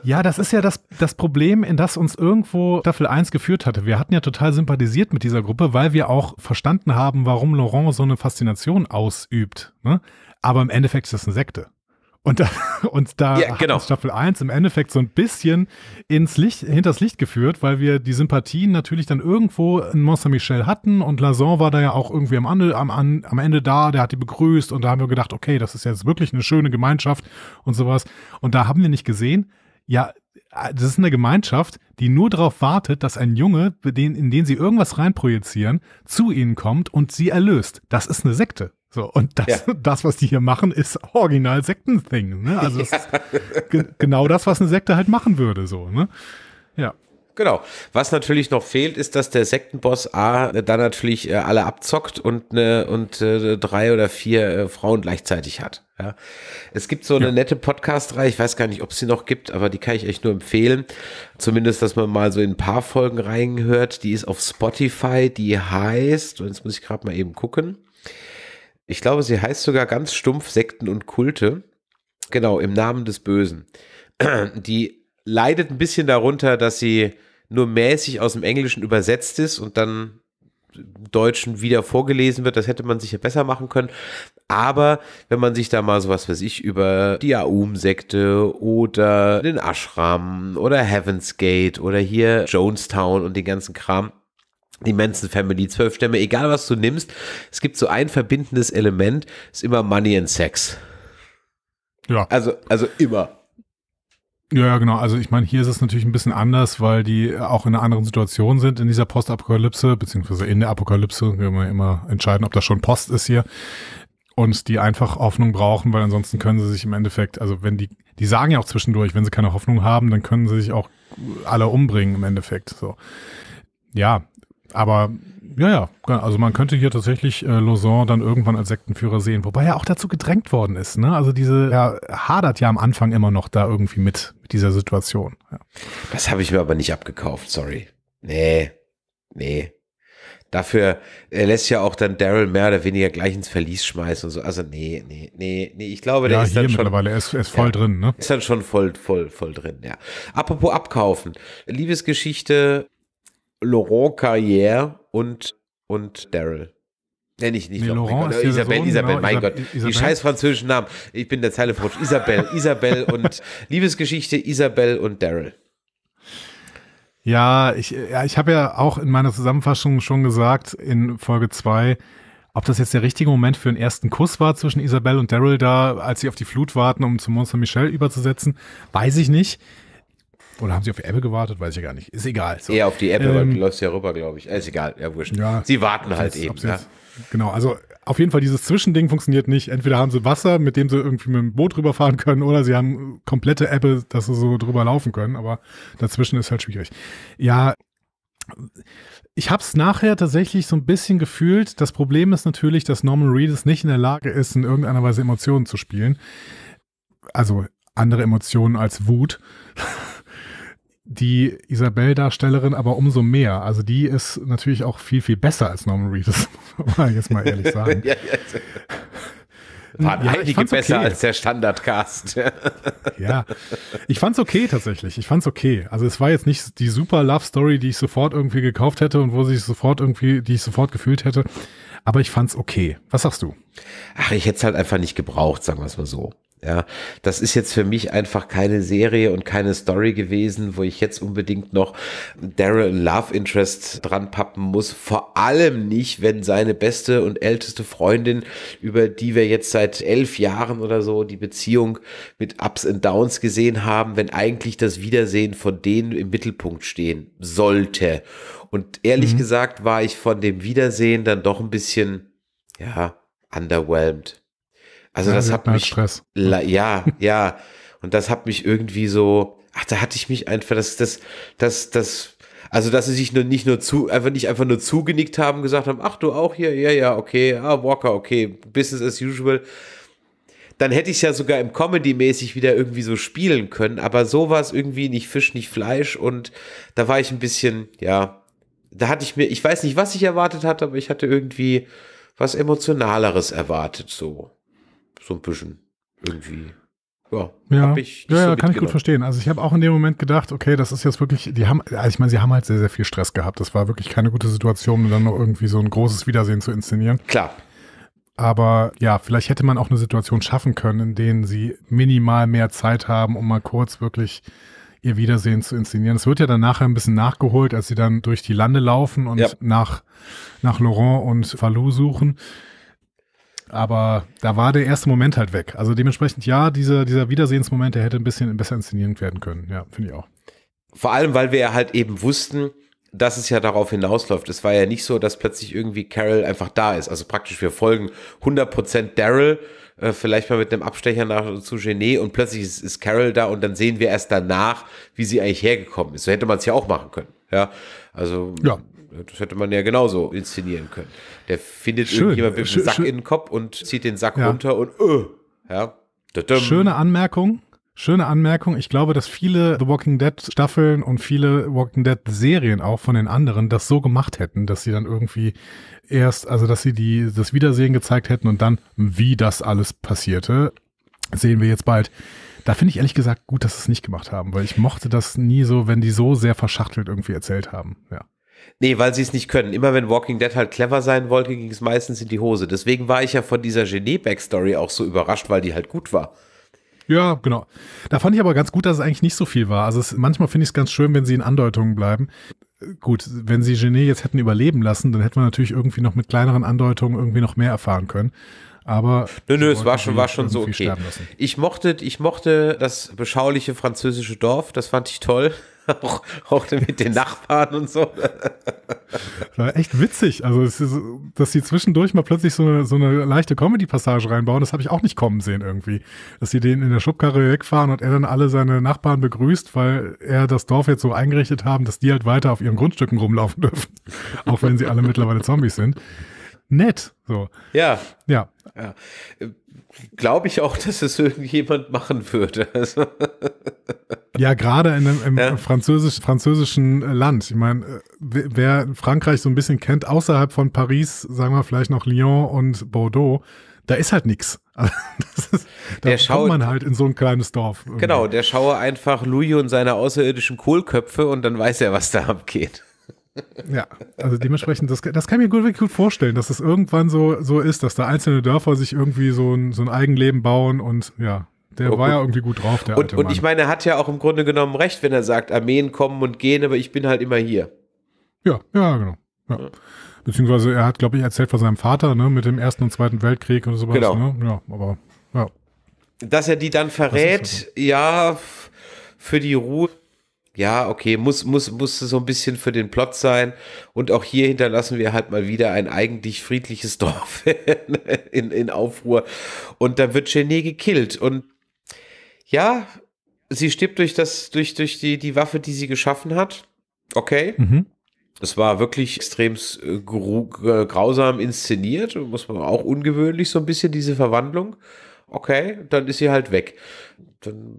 [SPEAKER 1] ja, das ist ja das, das Problem, in das uns irgendwo Staffel 1 geführt hatte. Wir hatten ja total sympathisiert sympathisiert mit dieser Gruppe, weil wir auch verstanden haben, warum Laurent so eine Faszination ausübt. Ne? Aber im Endeffekt ist das eine Sekte. Und da, und da yeah, genau. hat Staffel 1 im Endeffekt so ein bisschen ins Licht, hinters Licht geführt, weil wir die Sympathien natürlich dann irgendwo in Mont saint Michel hatten und Lazon war da ja auch irgendwie am, Ande, am, am Ende da, der hat die begrüßt und da haben wir gedacht, okay, das ist jetzt wirklich eine schöne Gemeinschaft und sowas. Und da haben wir nicht gesehen, ja, Ah, das ist eine Gemeinschaft, die nur darauf wartet, dass ein Junge, in den sie irgendwas reinprojizieren, zu ihnen kommt und sie erlöst. Das ist eine Sekte. So, und das, ja. das, was die hier machen, ist original Sekten-Thing. Ne? Also ja. ge genau das, was eine Sekte halt machen würde. So, ne? Ja.
[SPEAKER 2] Genau. Was natürlich noch fehlt, ist, dass der Sektenboss A dann natürlich äh, alle abzockt und, ne, und äh, drei oder vier äh, Frauen gleichzeitig hat. Ja. Es gibt so eine ja. nette Podcast-Reihe, ich weiß gar nicht, ob es sie noch gibt, aber die kann ich echt nur empfehlen. Zumindest, dass man mal so in ein paar Folgen reinhört. Die ist auf Spotify, die heißt, und jetzt muss ich gerade mal eben gucken. Ich glaube, sie heißt sogar ganz stumpf Sekten und Kulte. Genau, im Namen des Bösen. Die leidet ein bisschen darunter, dass sie nur mäßig aus dem Englischen übersetzt ist und dann Deutschen wieder vorgelesen wird. Das hätte man sicher besser machen können. Aber wenn man sich da mal sowas, was ich, über die Aum-Sekte oder den Ashram oder Heaven's Gate oder hier Jonestown und den ganzen Kram die Manson Family, zwölf Stämme, egal was du nimmst, es gibt so ein verbindendes Element, ist immer Money and Sex. Ja. Also, also immer.
[SPEAKER 1] Ja, genau. Also ich meine, hier ist es natürlich ein bisschen anders, weil die auch in einer anderen Situation sind in dieser Postapokalypse, beziehungsweise in der Apokalypse, wir man immer entscheiden, ob das schon Post ist hier. Und die einfach Hoffnung brauchen, weil ansonsten können sie sich im Endeffekt, also wenn die, die sagen ja auch zwischendurch, wenn sie keine Hoffnung haben, dann können sie sich auch alle umbringen im Endeffekt. So. Ja, aber ja, ja, also man könnte hier tatsächlich äh, Lausanne dann irgendwann als Sektenführer sehen, wobei er auch dazu gedrängt worden ist. Ne? Also diese, er hadert ja am Anfang immer noch da irgendwie mit, mit dieser Situation. Ja.
[SPEAKER 2] Das habe ich mir aber nicht abgekauft, sorry. Nee, nee. Dafür er lässt ja auch dann Daryl mehr oder weniger gleich ins Verlies schmeißen und so. Also nee, nee, nee, nee. Ich glaube, der ja, ist dann schon mittlerweile er ist, er ist voll ja, drin, ne? Ist dann schon voll, voll, voll drin. Ja. Apropos abkaufen, Liebesgeschichte Laurent Carrière und, und Daryl. Nenne ich nicht. Nee, Laurent Laurent ist Isabel, Sohn, Isabel, genau, mein Isabel, Gott. Isabel. Die scheiß französischen Namen. Ich bin der Zeile futsch. Isabel, Isabel und Liebesgeschichte, Isabel und Daryl.
[SPEAKER 1] Ja, ich, ja, ich habe ja auch in meiner Zusammenfassung schon gesagt, in Folge 2, ob das jetzt der richtige Moment für einen ersten Kuss war zwischen Isabel und Daryl da, als sie auf die Flut warten, um zu Monster Michel überzusetzen, weiß ich nicht. Oder haben sie auf die Apple gewartet? Weiß ich gar nicht.
[SPEAKER 2] Ist egal. So. Eher auf die Apple, ähm, läuft ja rüber, glaube ich. Ist egal, ja, wurscht. Ja, sie warten halt jetzt, eben. Ja. Jetzt,
[SPEAKER 1] genau, also auf jeden Fall, dieses Zwischending funktioniert nicht. Entweder haben sie Wasser, mit dem sie irgendwie mit dem Boot rüberfahren können, oder sie haben komplette Apple, dass sie so drüber laufen können. Aber dazwischen ist halt schwierig. Ja, ich habe es nachher tatsächlich so ein bisschen gefühlt. Das Problem ist natürlich, dass Norman Reedus nicht in der Lage ist, in irgendeiner Weise Emotionen zu spielen. Also andere Emotionen als Wut. die Isabel-Darstellerin aber umso mehr. Also die ist natürlich auch viel, viel besser als Norman Reedus, muss man jetzt mal ehrlich sagen. ja, ja. Waren ja, einige besser okay. als
[SPEAKER 2] der Standardcast. ja, ich fand's
[SPEAKER 1] okay tatsächlich. Ich fand's okay. Also es war jetzt nicht die super Love Story, die ich sofort irgendwie gekauft hätte und wo sich sofort irgendwie, die ich sofort gefühlt hätte. Aber ich fand's okay. Was sagst du?
[SPEAKER 2] Ach, ich hätte es halt einfach nicht gebraucht, sagen wir es mal so. Ja, das ist jetzt für mich einfach keine Serie und keine Story gewesen, wo ich jetzt unbedingt noch Daryl Love Interest dran pappen muss. Vor allem nicht, wenn seine beste und älteste Freundin, über die wir jetzt seit elf Jahren oder so die Beziehung mit Ups and Downs gesehen haben, wenn eigentlich das Wiedersehen von denen im Mittelpunkt stehen sollte. Und ehrlich mhm. gesagt war ich von dem Wiedersehen dann doch ein bisschen, ja, underwhelmed. Also ja, das hat mich Stress. ja, ja und das hat mich irgendwie so ach, da hatte ich mich einfach das das das das also dass sie sich nur nicht nur zu einfach nicht einfach nur zugenickt haben, gesagt haben, ach du auch hier, ja ja, okay, ah Walker, okay, business as usual. Dann hätte ich ja sogar im Comedy-mäßig wieder irgendwie so spielen können, aber sowas irgendwie nicht Fisch, nicht Fleisch und da war ich ein bisschen, ja, da hatte ich mir, ich weiß nicht, was ich erwartet hatte, aber ich hatte irgendwie was Emotionaleres erwartet, so. So ein bisschen. Irgendwie. Ja, ja, ja, so kann ich gut
[SPEAKER 1] verstehen. Also ich habe auch in dem Moment gedacht, okay, das ist jetzt wirklich, die haben, also ich meine, sie haben halt sehr, sehr viel Stress gehabt. Das war wirklich keine gute Situation, um dann noch irgendwie so ein großes Wiedersehen zu inszenieren. Klar. Aber ja, vielleicht hätte man auch eine Situation schaffen können, in denen sie minimal mehr Zeit haben, um mal kurz wirklich ihr Wiedersehen zu inszenieren. Es wird ja dann nachher ein bisschen nachgeholt, als sie dann durch die Lande laufen und ja. nach, nach Laurent und Falou suchen aber da war der erste Moment halt weg. Also dementsprechend, ja, dieser, dieser Wiedersehensmoment, der hätte ein bisschen besser inszeniert werden können. Ja, finde
[SPEAKER 2] ich auch. Vor allem, weil wir halt eben wussten, dass es ja darauf hinausläuft. Es war ja nicht so, dass plötzlich irgendwie Carol einfach da ist. Also praktisch, wir folgen 100% Daryl, äh, vielleicht mal mit einem Abstecher nach zu Genet und plötzlich ist, ist Carol da und dann sehen wir erst danach, wie sie eigentlich hergekommen ist. So hätte man es ja auch machen können. Ja, also ja. Das hätte man ja genauso inszenieren können. Der findet schön, irgendjemand mit dem Sack schön. in den Kopf und zieht den Sack ja. runter und öh. Ja. Schöne
[SPEAKER 1] Anmerkung. Schöne Anmerkung. Ich glaube, dass viele The Walking Dead Staffeln und viele Walking Dead Serien auch von den anderen das so gemacht hätten, dass sie dann irgendwie erst, also dass sie die, das Wiedersehen gezeigt hätten und dann, wie das alles passierte, sehen wir jetzt bald. Da finde ich ehrlich gesagt gut, dass sie es nicht gemacht haben, weil ich mochte das nie so, wenn die so sehr verschachtelt irgendwie erzählt haben.
[SPEAKER 2] Ja. Nee, weil sie es nicht können. Immer wenn Walking Dead halt clever sein wollte, ging es meistens in die Hose. Deswegen war ich ja von dieser Genet-Backstory auch so überrascht, weil die halt gut war.
[SPEAKER 1] Ja, genau. Da fand ich aber ganz gut, dass es eigentlich nicht so viel war. Also es, manchmal finde ich es ganz schön, wenn sie in Andeutungen bleiben. Gut, wenn sie Genet jetzt hätten überleben lassen, dann hätten wir natürlich irgendwie noch mit kleineren Andeutungen irgendwie noch mehr erfahren können. Aber
[SPEAKER 2] nö, nö, es war schon, war schon so okay. Ich mochte, ich mochte das beschauliche französische Dorf, das fand ich toll. Auch, auch mit den Nachbarn und so.
[SPEAKER 1] war echt witzig. Also, ist, dass sie zwischendurch mal plötzlich so eine, so eine leichte Comedy-Passage reinbauen, das habe ich auch nicht kommen sehen irgendwie. Dass sie den in der Schubkarre wegfahren und er dann alle seine Nachbarn begrüßt, weil er das Dorf jetzt so eingerichtet haben, dass die halt weiter auf ihren Grundstücken rumlaufen dürfen. auch wenn sie alle mittlerweile Zombies sind. Nett. So. Ja. Ja
[SPEAKER 2] ja. Glaube ich auch, dass es irgendjemand machen würde. Also.
[SPEAKER 1] Ja, gerade in einem, im ja. Französisch, französischen äh, Land. Ich meine, äh, wer Frankreich so ein bisschen kennt, außerhalb von Paris, sagen wir vielleicht noch Lyon und Bordeaux, da ist halt nichts. Da der schaut, man halt in so ein kleines Dorf. Irgendwie.
[SPEAKER 2] Genau, der schaue einfach Louis und seine außerirdischen Kohlköpfe und dann weiß er, was da abgeht.
[SPEAKER 1] Ja, also dementsprechend, das, das kann ich mir gut, wirklich gut vorstellen, dass es das irgendwann so, so ist, dass da einzelne Dörfer sich irgendwie so ein, so ein Eigenleben bauen und ja, der oh, war ja irgendwie gut drauf, der und, alte Mann. Und ich
[SPEAKER 2] meine, er hat ja auch im Grunde genommen recht, wenn er sagt, Armeen kommen und gehen, aber ich bin halt immer hier.
[SPEAKER 1] Ja, ja, genau. Ja. Beziehungsweise er hat, glaube ich, erzählt von seinem Vater, ne, mit dem Ersten und Zweiten Weltkrieg und sowas. Genau. Ne? Ja, aber, ja.
[SPEAKER 2] Dass er die dann verrät, halt ja, für die Ruhe ja, okay, muss, muss, musste so ein bisschen für den Plot sein. Und auch hier hinterlassen wir halt mal wieder ein eigentlich friedliches Dorf in, in Aufruhr. Und da wird Genie gekillt. Und ja, sie stirbt durch das, durch, durch die, die Waffe, die sie geschaffen hat. Okay. Mhm. Es war wirklich extrem äh, äh, grausam inszeniert, muss man auch ungewöhnlich so ein bisschen diese Verwandlung. Okay, dann ist sie halt weg. Dann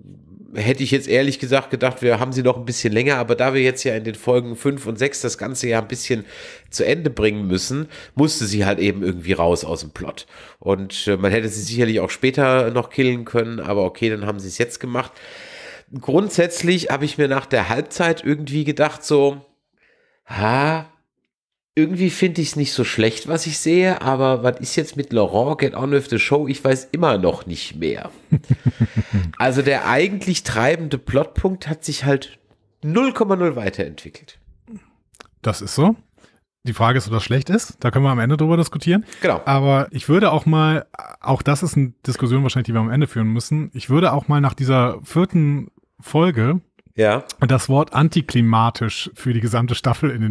[SPEAKER 2] hätte ich jetzt ehrlich gesagt gedacht, wir haben sie noch ein bisschen länger, aber da wir jetzt ja in den Folgen 5 und 6 das Ganze ja ein bisschen zu Ende bringen müssen, musste sie halt eben irgendwie raus aus dem Plot. Und äh, man hätte sie sicherlich auch später noch killen können, aber okay, dann haben sie es jetzt gemacht. Grundsätzlich habe ich mir nach der Halbzeit irgendwie gedacht, so, ha, irgendwie finde ich es nicht so schlecht, was ich sehe, aber was ist jetzt mit Laurent, Get On With The Show? Ich weiß immer noch nicht mehr. also der eigentlich treibende Plotpunkt hat sich halt 0,0 weiterentwickelt. Das ist so. Die Frage ist, ob das schlecht ist.
[SPEAKER 1] Da können wir am Ende drüber diskutieren. Genau. Aber ich würde auch mal, auch das ist eine Diskussion wahrscheinlich, die wir am Ende führen müssen. Ich würde auch mal nach dieser vierten Folge ja. und das Wort antiklimatisch für die gesamte Staffel in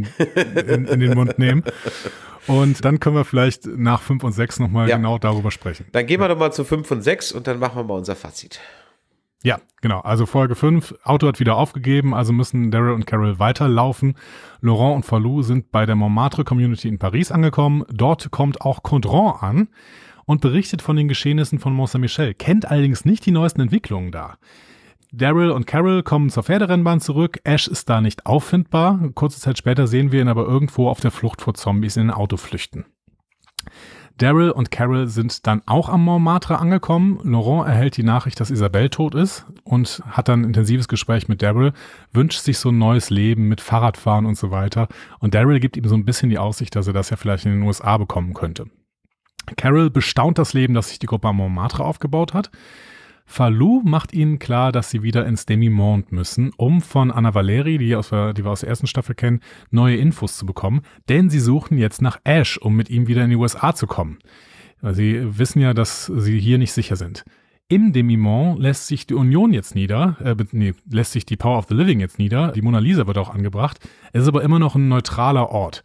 [SPEAKER 1] den, in, in den Mund nehmen. Und dann können wir vielleicht nach 5 und 6 nochmal ja. genau darüber sprechen.
[SPEAKER 2] Dann gehen wir ja. doch mal zu 5 und 6 und dann machen wir mal unser Fazit.
[SPEAKER 1] Ja, genau. Also Folge 5, Auto hat wieder aufgegeben, also müssen Daryl und Carol weiterlaufen. Laurent und Falou sind bei der Montmartre Community in Paris angekommen. Dort kommt auch Condron an und berichtet von den Geschehnissen von Mont-Saint-Michel, kennt allerdings nicht die neuesten Entwicklungen da. Daryl und Carol kommen zur Pferderennbahn zurück. Ash ist da nicht auffindbar. Kurze Zeit später sehen wir ihn aber irgendwo auf der Flucht vor Zombies in ein Auto flüchten. Daryl und Carol sind dann auch am Montmartre angekommen. Laurent erhält die Nachricht, dass Isabelle tot ist und hat dann ein intensives Gespräch mit Daryl, wünscht sich so ein neues Leben mit Fahrradfahren und so weiter. Und Daryl gibt ihm so ein bisschen die Aussicht, dass er das ja vielleicht in den USA bekommen könnte. Carol bestaunt das Leben, das sich die Gruppe am Montmartre aufgebaut hat. Falou macht ihnen klar, dass sie wieder ins Demi-Monde müssen, um von Anna Valeri, die, aus, die wir aus der ersten Staffel kennen, neue Infos zu bekommen, denn sie suchen jetzt nach Ash, um mit ihm wieder in die USA zu kommen. Sie wissen ja, dass sie hier nicht sicher sind. Im Demi-Monde lässt sich die Union jetzt nieder, äh, nee, lässt sich die Power of the Living jetzt nieder, die Mona Lisa wird auch angebracht, es ist aber immer noch ein neutraler Ort.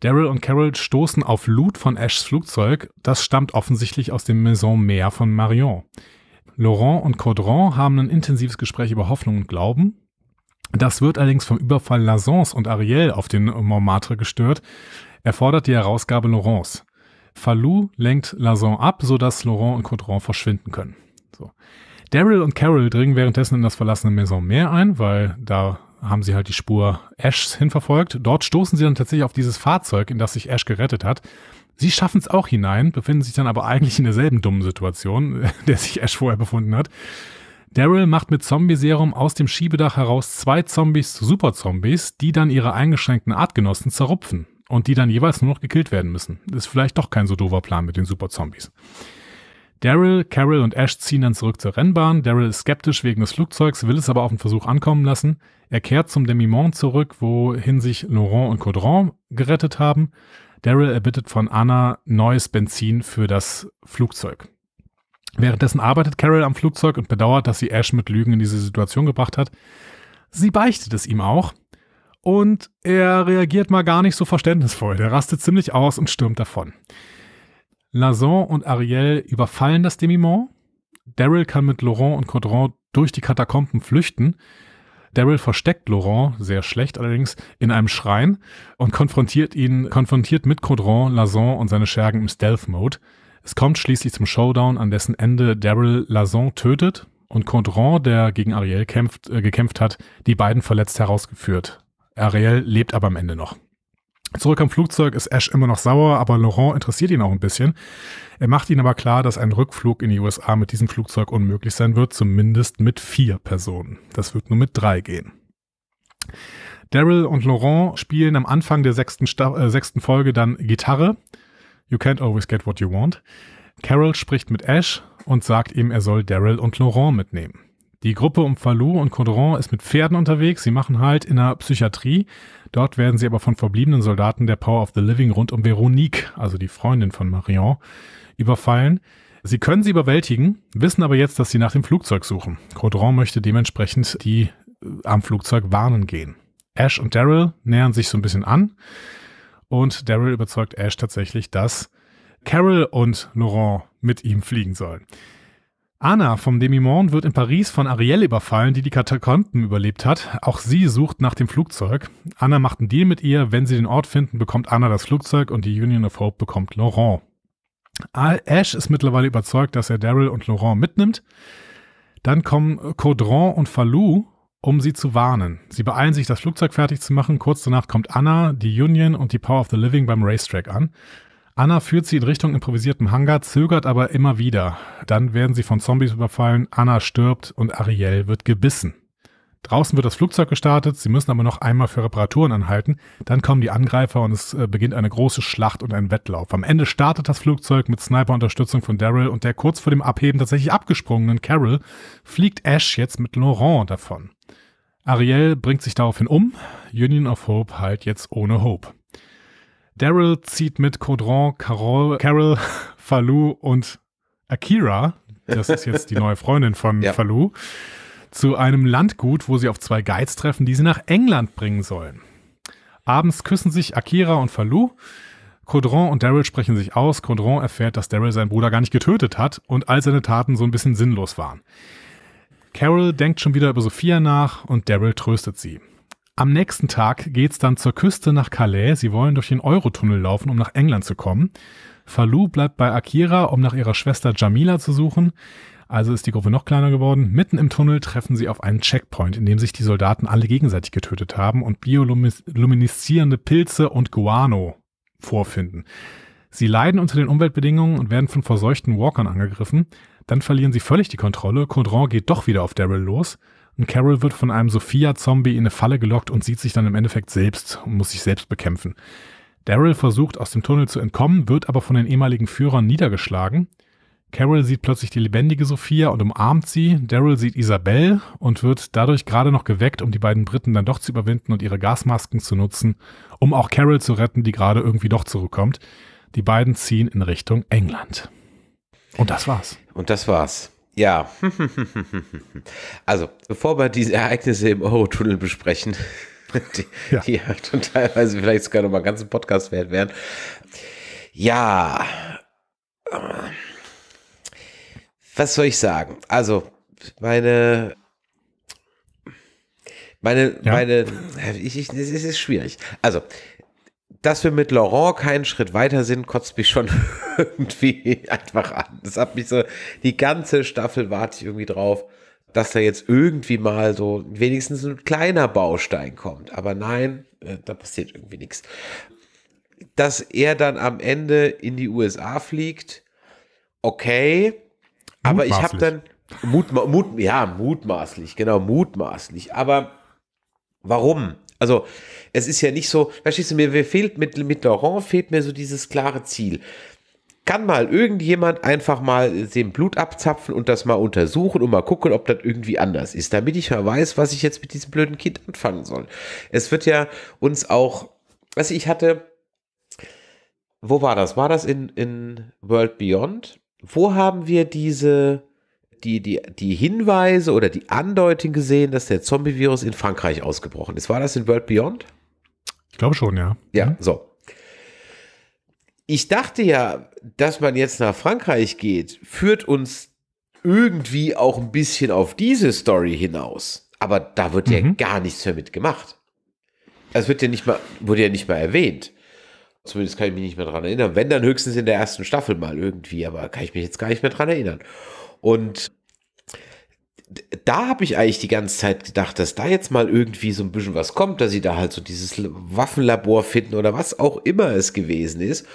[SPEAKER 1] Daryl und Carol stoßen auf Loot von Ashs Flugzeug. Das stammt offensichtlich aus dem Maison Meer von Marion. Laurent und Caudron haben ein intensives Gespräch über Hoffnung und Glauben. Das wird allerdings vom Überfall Lazans und Ariel auf den Montmartre gestört. Er fordert die Herausgabe Laurents. Falou lenkt Lazan ab, sodass Laurent und Caudron verschwinden können. So. Daryl und Carol dringen währenddessen in das verlassene Maison Meer ein, weil da haben sie halt die Spur Ashs hinverfolgt. Dort stoßen sie dann tatsächlich auf dieses Fahrzeug, in das sich Ash gerettet hat. Sie schaffen es auch hinein, befinden sich dann aber eigentlich in derselben dummen Situation, der sich Ash vorher befunden hat. Daryl macht mit Zombie-Serum aus dem Schiebedach heraus zwei Zombies zu Superzombies, die dann ihre eingeschränkten Artgenossen zerrupfen und die dann jeweils nur noch gekillt werden müssen. Das ist vielleicht doch kein so doofer Plan mit den Superzombies. Daryl, Carol und Ash ziehen dann zurück zur Rennbahn. Daryl ist skeptisch wegen des Flugzeugs, will es aber auf den Versuch ankommen lassen. Er kehrt zum demi zurück, wohin sich Laurent und Caudron gerettet haben. Daryl erbittet von Anna neues Benzin für das Flugzeug. Währenddessen arbeitet Carol am Flugzeug und bedauert, dass sie Ash mit Lügen in diese Situation gebracht hat. Sie beichtet es ihm auch und er reagiert mal gar nicht so verständnisvoll. Der rastet ziemlich aus und stürmt davon. Lazon und Ariel überfallen das Demimont. Daryl kann mit Laurent und Caudron durch die Katakomben flüchten Daryl versteckt Laurent, sehr schlecht allerdings, in einem Schrein und konfrontiert ihn, konfrontiert mit Caudron, Lazon und seine Schergen im Stealth-Mode. Es kommt schließlich zum Showdown, an dessen Ende Daryl Lazon tötet und Caudron, der gegen Ariel kämpft, äh, gekämpft hat, die beiden verletzt herausgeführt. Ariel lebt aber am Ende noch. Zurück am Flugzeug ist Ash immer noch sauer, aber Laurent interessiert ihn auch ein bisschen. Er macht ihn aber klar, dass ein Rückflug in die USA mit diesem Flugzeug unmöglich sein wird, zumindest mit vier Personen. Das wird nur mit drei gehen. Daryl und Laurent spielen am Anfang der sechsten, Sta äh, sechsten Folge dann Gitarre. You can't always get what you want. Carol spricht mit Ash und sagt ihm, er soll Daryl und Laurent mitnehmen. Die Gruppe um Fallou und Caudron ist mit Pferden unterwegs. Sie machen halt in der Psychiatrie. Dort werden sie aber von verbliebenen Soldaten der Power of the Living rund um Veronique, also die Freundin von Marion, überfallen. Sie können sie überwältigen, wissen aber jetzt, dass sie nach dem Flugzeug suchen. Caudron möchte dementsprechend die äh, am Flugzeug warnen gehen. Ash und Daryl nähern sich so ein bisschen an und Daryl überzeugt Ash tatsächlich, dass Carol und Laurent mit ihm fliegen sollen. Anna vom demi wird in Paris von Arielle überfallen, die die Katakomben überlebt hat. Auch sie sucht nach dem Flugzeug. Anna macht einen Deal mit ihr. Wenn sie den Ort finden, bekommt Anna das Flugzeug und die Union of Hope bekommt Laurent. Ash ist mittlerweile überzeugt, dass er Daryl und Laurent mitnimmt. Dann kommen Caudron und Falou, um sie zu warnen. Sie beeilen sich, das Flugzeug fertig zu machen. Kurz danach kommt Anna, die Union und die Power of the Living beim Racetrack an. Anna führt sie in Richtung improvisiertem Hangar, zögert aber immer wieder. Dann werden sie von Zombies überfallen, Anna stirbt und Ariel wird gebissen. Draußen wird das Flugzeug gestartet, sie müssen aber noch einmal für Reparaturen anhalten. Dann kommen die Angreifer und es äh, beginnt eine große Schlacht und ein Wettlauf. Am Ende startet das Flugzeug mit Sniper-Unterstützung von Daryl und der kurz vor dem Abheben tatsächlich abgesprungenen Carol fliegt Ash jetzt mit Laurent davon. Ariel bringt sich daraufhin um, Union of Hope halt jetzt ohne Hope. Daryl zieht mit Codron, Carol, Carol, Falou und Akira, das ist jetzt die neue Freundin von ja. Falou, zu einem Landgut, wo sie auf zwei Guides treffen, die sie nach England bringen sollen. Abends küssen sich Akira und Falou. Codron und Daryl sprechen sich aus. Codron erfährt, dass Daryl seinen Bruder gar nicht getötet hat und all seine Taten so ein bisschen sinnlos waren. Carol denkt schon wieder über Sophia nach und Daryl tröstet sie. Am nächsten Tag geht's dann zur Küste nach Calais. Sie wollen durch den Eurotunnel laufen, um nach England zu kommen. Falou bleibt bei Akira, um nach ihrer Schwester Jamila zu suchen. Also ist die Gruppe noch kleiner geworden. Mitten im Tunnel treffen sie auf einen Checkpoint, in dem sich die Soldaten alle gegenseitig getötet haben und biolumineszierende Pilze und Guano vorfinden. Sie leiden unter den Umweltbedingungen und werden von verseuchten Walkern angegriffen. Dann verlieren sie völlig die Kontrolle. Condron geht doch wieder auf Daryl los. Und Carol wird von einem Sophia-Zombie in eine Falle gelockt und sieht sich dann im Endeffekt selbst und muss sich selbst bekämpfen. Daryl versucht aus dem Tunnel zu entkommen, wird aber von den ehemaligen Führern niedergeschlagen. Carol sieht plötzlich die lebendige Sophia und umarmt sie. Daryl sieht Isabel und wird dadurch gerade noch geweckt, um die beiden Briten dann doch zu überwinden und ihre Gasmasken zu nutzen, um auch Carol zu retten, die gerade irgendwie doch zurückkommt. Die beiden ziehen in Richtung England. Und das
[SPEAKER 2] war's. Und das war's. Ja, also bevor wir diese Ereignisse im Eurotunnel besprechen, die, ja. die teilweise vielleicht sogar noch mal ganz im Podcast wert werden. Ja, was soll ich sagen? Also meine meine, ja. meine, ich, ich, es ist schwierig. Also, dass wir mit Laurent keinen Schritt weiter sind, kotzt mich schon irgendwie einfach an. Das hat mich so, die ganze Staffel warte ich irgendwie drauf, dass da jetzt irgendwie mal so wenigstens ein kleiner Baustein kommt. Aber nein, äh, da passiert irgendwie nichts. Dass er dann am Ende in die USA fliegt, okay. Aber ich habe dann, Mutma Mut, ja, mutmaßlich, genau, mutmaßlich. Aber warum? Also es ist ja nicht so, verstehst du, mir, mir fehlt mit, mit Laurent fehlt mir so dieses klare Ziel kann mal irgendjemand einfach mal den Blut abzapfen und das mal untersuchen und mal gucken, ob das irgendwie anders ist, damit ich mal weiß, was ich jetzt mit diesem blöden Kind anfangen soll. Es wird ja uns auch, also ich hatte, wo war das? War das in, in World Beyond? Wo haben wir diese, die, die, die Hinweise oder die Andeutung gesehen, dass der Zombie-Virus in Frankreich ausgebrochen ist? War das in World Beyond? Ich glaube schon, ja. Ja, mhm. so. Ich dachte ja, dass man jetzt nach Frankreich geht, führt uns irgendwie auch ein bisschen auf diese Story hinaus. Aber da wird ja mhm. gar nichts mehr mitgemacht. Es wird ja nicht mal, wurde ja nicht mal erwähnt. Zumindest kann ich mich nicht mehr daran erinnern. Wenn, dann höchstens in der ersten Staffel mal irgendwie, aber kann ich mich jetzt gar nicht mehr daran erinnern. Und da habe ich eigentlich die ganze Zeit gedacht, dass da jetzt mal irgendwie so ein bisschen was kommt, dass sie da halt so dieses Waffenlabor finden oder was auch immer es gewesen ist.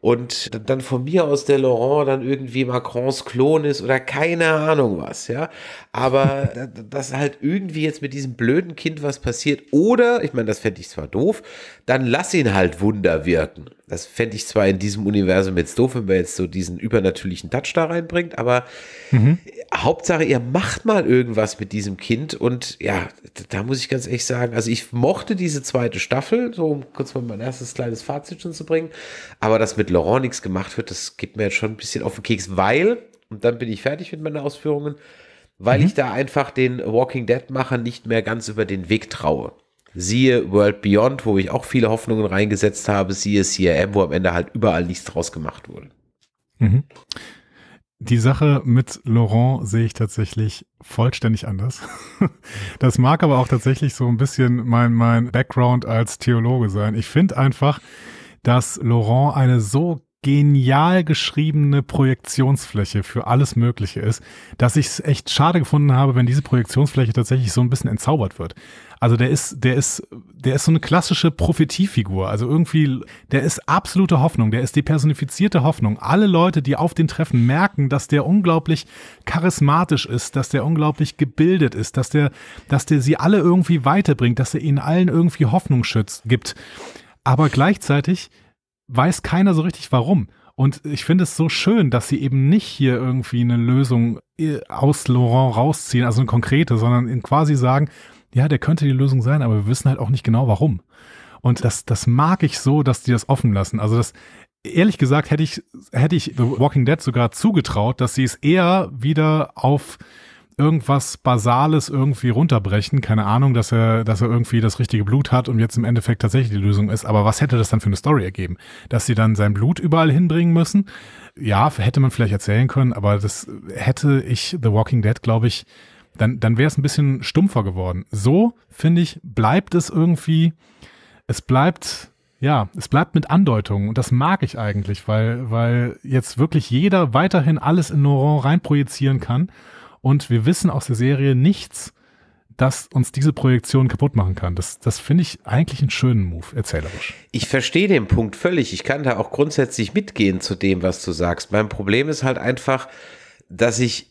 [SPEAKER 2] Und dann von mir aus der Laurent dann irgendwie Macrons Klon ist oder keine Ahnung was, ja. Aber dass halt irgendwie jetzt mit diesem blöden Kind was passiert oder, ich meine, das fände ich zwar doof, dann lass ihn halt Wunder wirken. Das fände ich zwar in diesem Universum jetzt doof, wenn man jetzt so diesen übernatürlichen Touch da reinbringt, aber mhm. Hauptsache, ihr macht mal irgendwas mit diesem Kind und ja, da muss ich ganz ehrlich sagen, also ich mochte diese zweite Staffel, so um kurz mal mein erstes kleines Fazit schon zu bringen, aber dass mit Laurent nichts gemacht wird, das gibt mir jetzt schon ein bisschen auf den Keks, weil, und dann bin ich fertig mit meinen Ausführungen, weil mhm. ich da einfach den Walking dead macher nicht mehr ganz über den Weg traue. Siehe World Beyond, wo ich auch viele Hoffnungen reingesetzt habe. Siehe CRM, wo am Ende halt überall nichts draus gemacht wurde.
[SPEAKER 1] Mhm. Die Sache mit Laurent sehe ich tatsächlich vollständig anders. Das mag aber auch tatsächlich so ein bisschen mein, mein Background als Theologe sein. Ich finde einfach, dass Laurent eine so genial geschriebene Projektionsfläche für alles Mögliche ist, dass ich es echt schade gefunden habe, wenn diese Projektionsfläche tatsächlich so ein bisschen entzaubert wird. Also der ist, der ist, der ist so eine klassische Prophetiefigur. Also irgendwie, der ist absolute Hoffnung. Der ist die personifizierte Hoffnung. Alle Leute, die auf den Treffen merken, dass der unglaublich charismatisch ist, dass der unglaublich gebildet ist, dass der, dass der sie alle irgendwie weiterbringt, dass er ihnen allen irgendwie Hoffnung schützt, gibt. Aber gleichzeitig weiß keiner so richtig warum. Und ich finde es so schön, dass sie eben nicht hier irgendwie eine Lösung äh, aus Laurent rausziehen, also eine konkrete, sondern quasi sagen, ja, der könnte die Lösung sein, aber wir wissen halt auch nicht genau warum. Und das, das mag ich so, dass die das offen lassen. Also das, ehrlich gesagt, hätte ich, hätte ich The Walking Dead sogar zugetraut, dass sie es eher wieder auf irgendwas Basales irgendwie runterbrechen. Keine Ahnung, dass er, dass er irgendwie das richtige Blut hat und jetzt im Endeffekt tatsächlich die Lösung ist. Aber was hätte das dann für eine Story ergeben? Dass sie dann sein Blut überall hinbringen müssen? Ja, hätte man vielleicht erzählen können, aber das hätte ich The Walking Dead, glaube ich, dann, dann wäre es ein bisschen stumpfer geworden. So, finde ich, bleibt es irgendwie, es bleibt ja, es bleibt mit Andeutungen und das mag ich eigentlich, weil, weil jetzt wirklich jeder weiterhin alles in Noron reinprojizieren kann und wir wissen aus der Serie nichts, dass uns diese Projektion kaputt machen kann. Das, das finde ich eigentlich einen schönen Move,
[SPEAKER 2] erzählerisch. Ich verstehe den Punkt völlig. Ich kann da auch grundsätzlich mitgehen zu dem, was du sagst. Mein Problem ist halt einfach, dass ich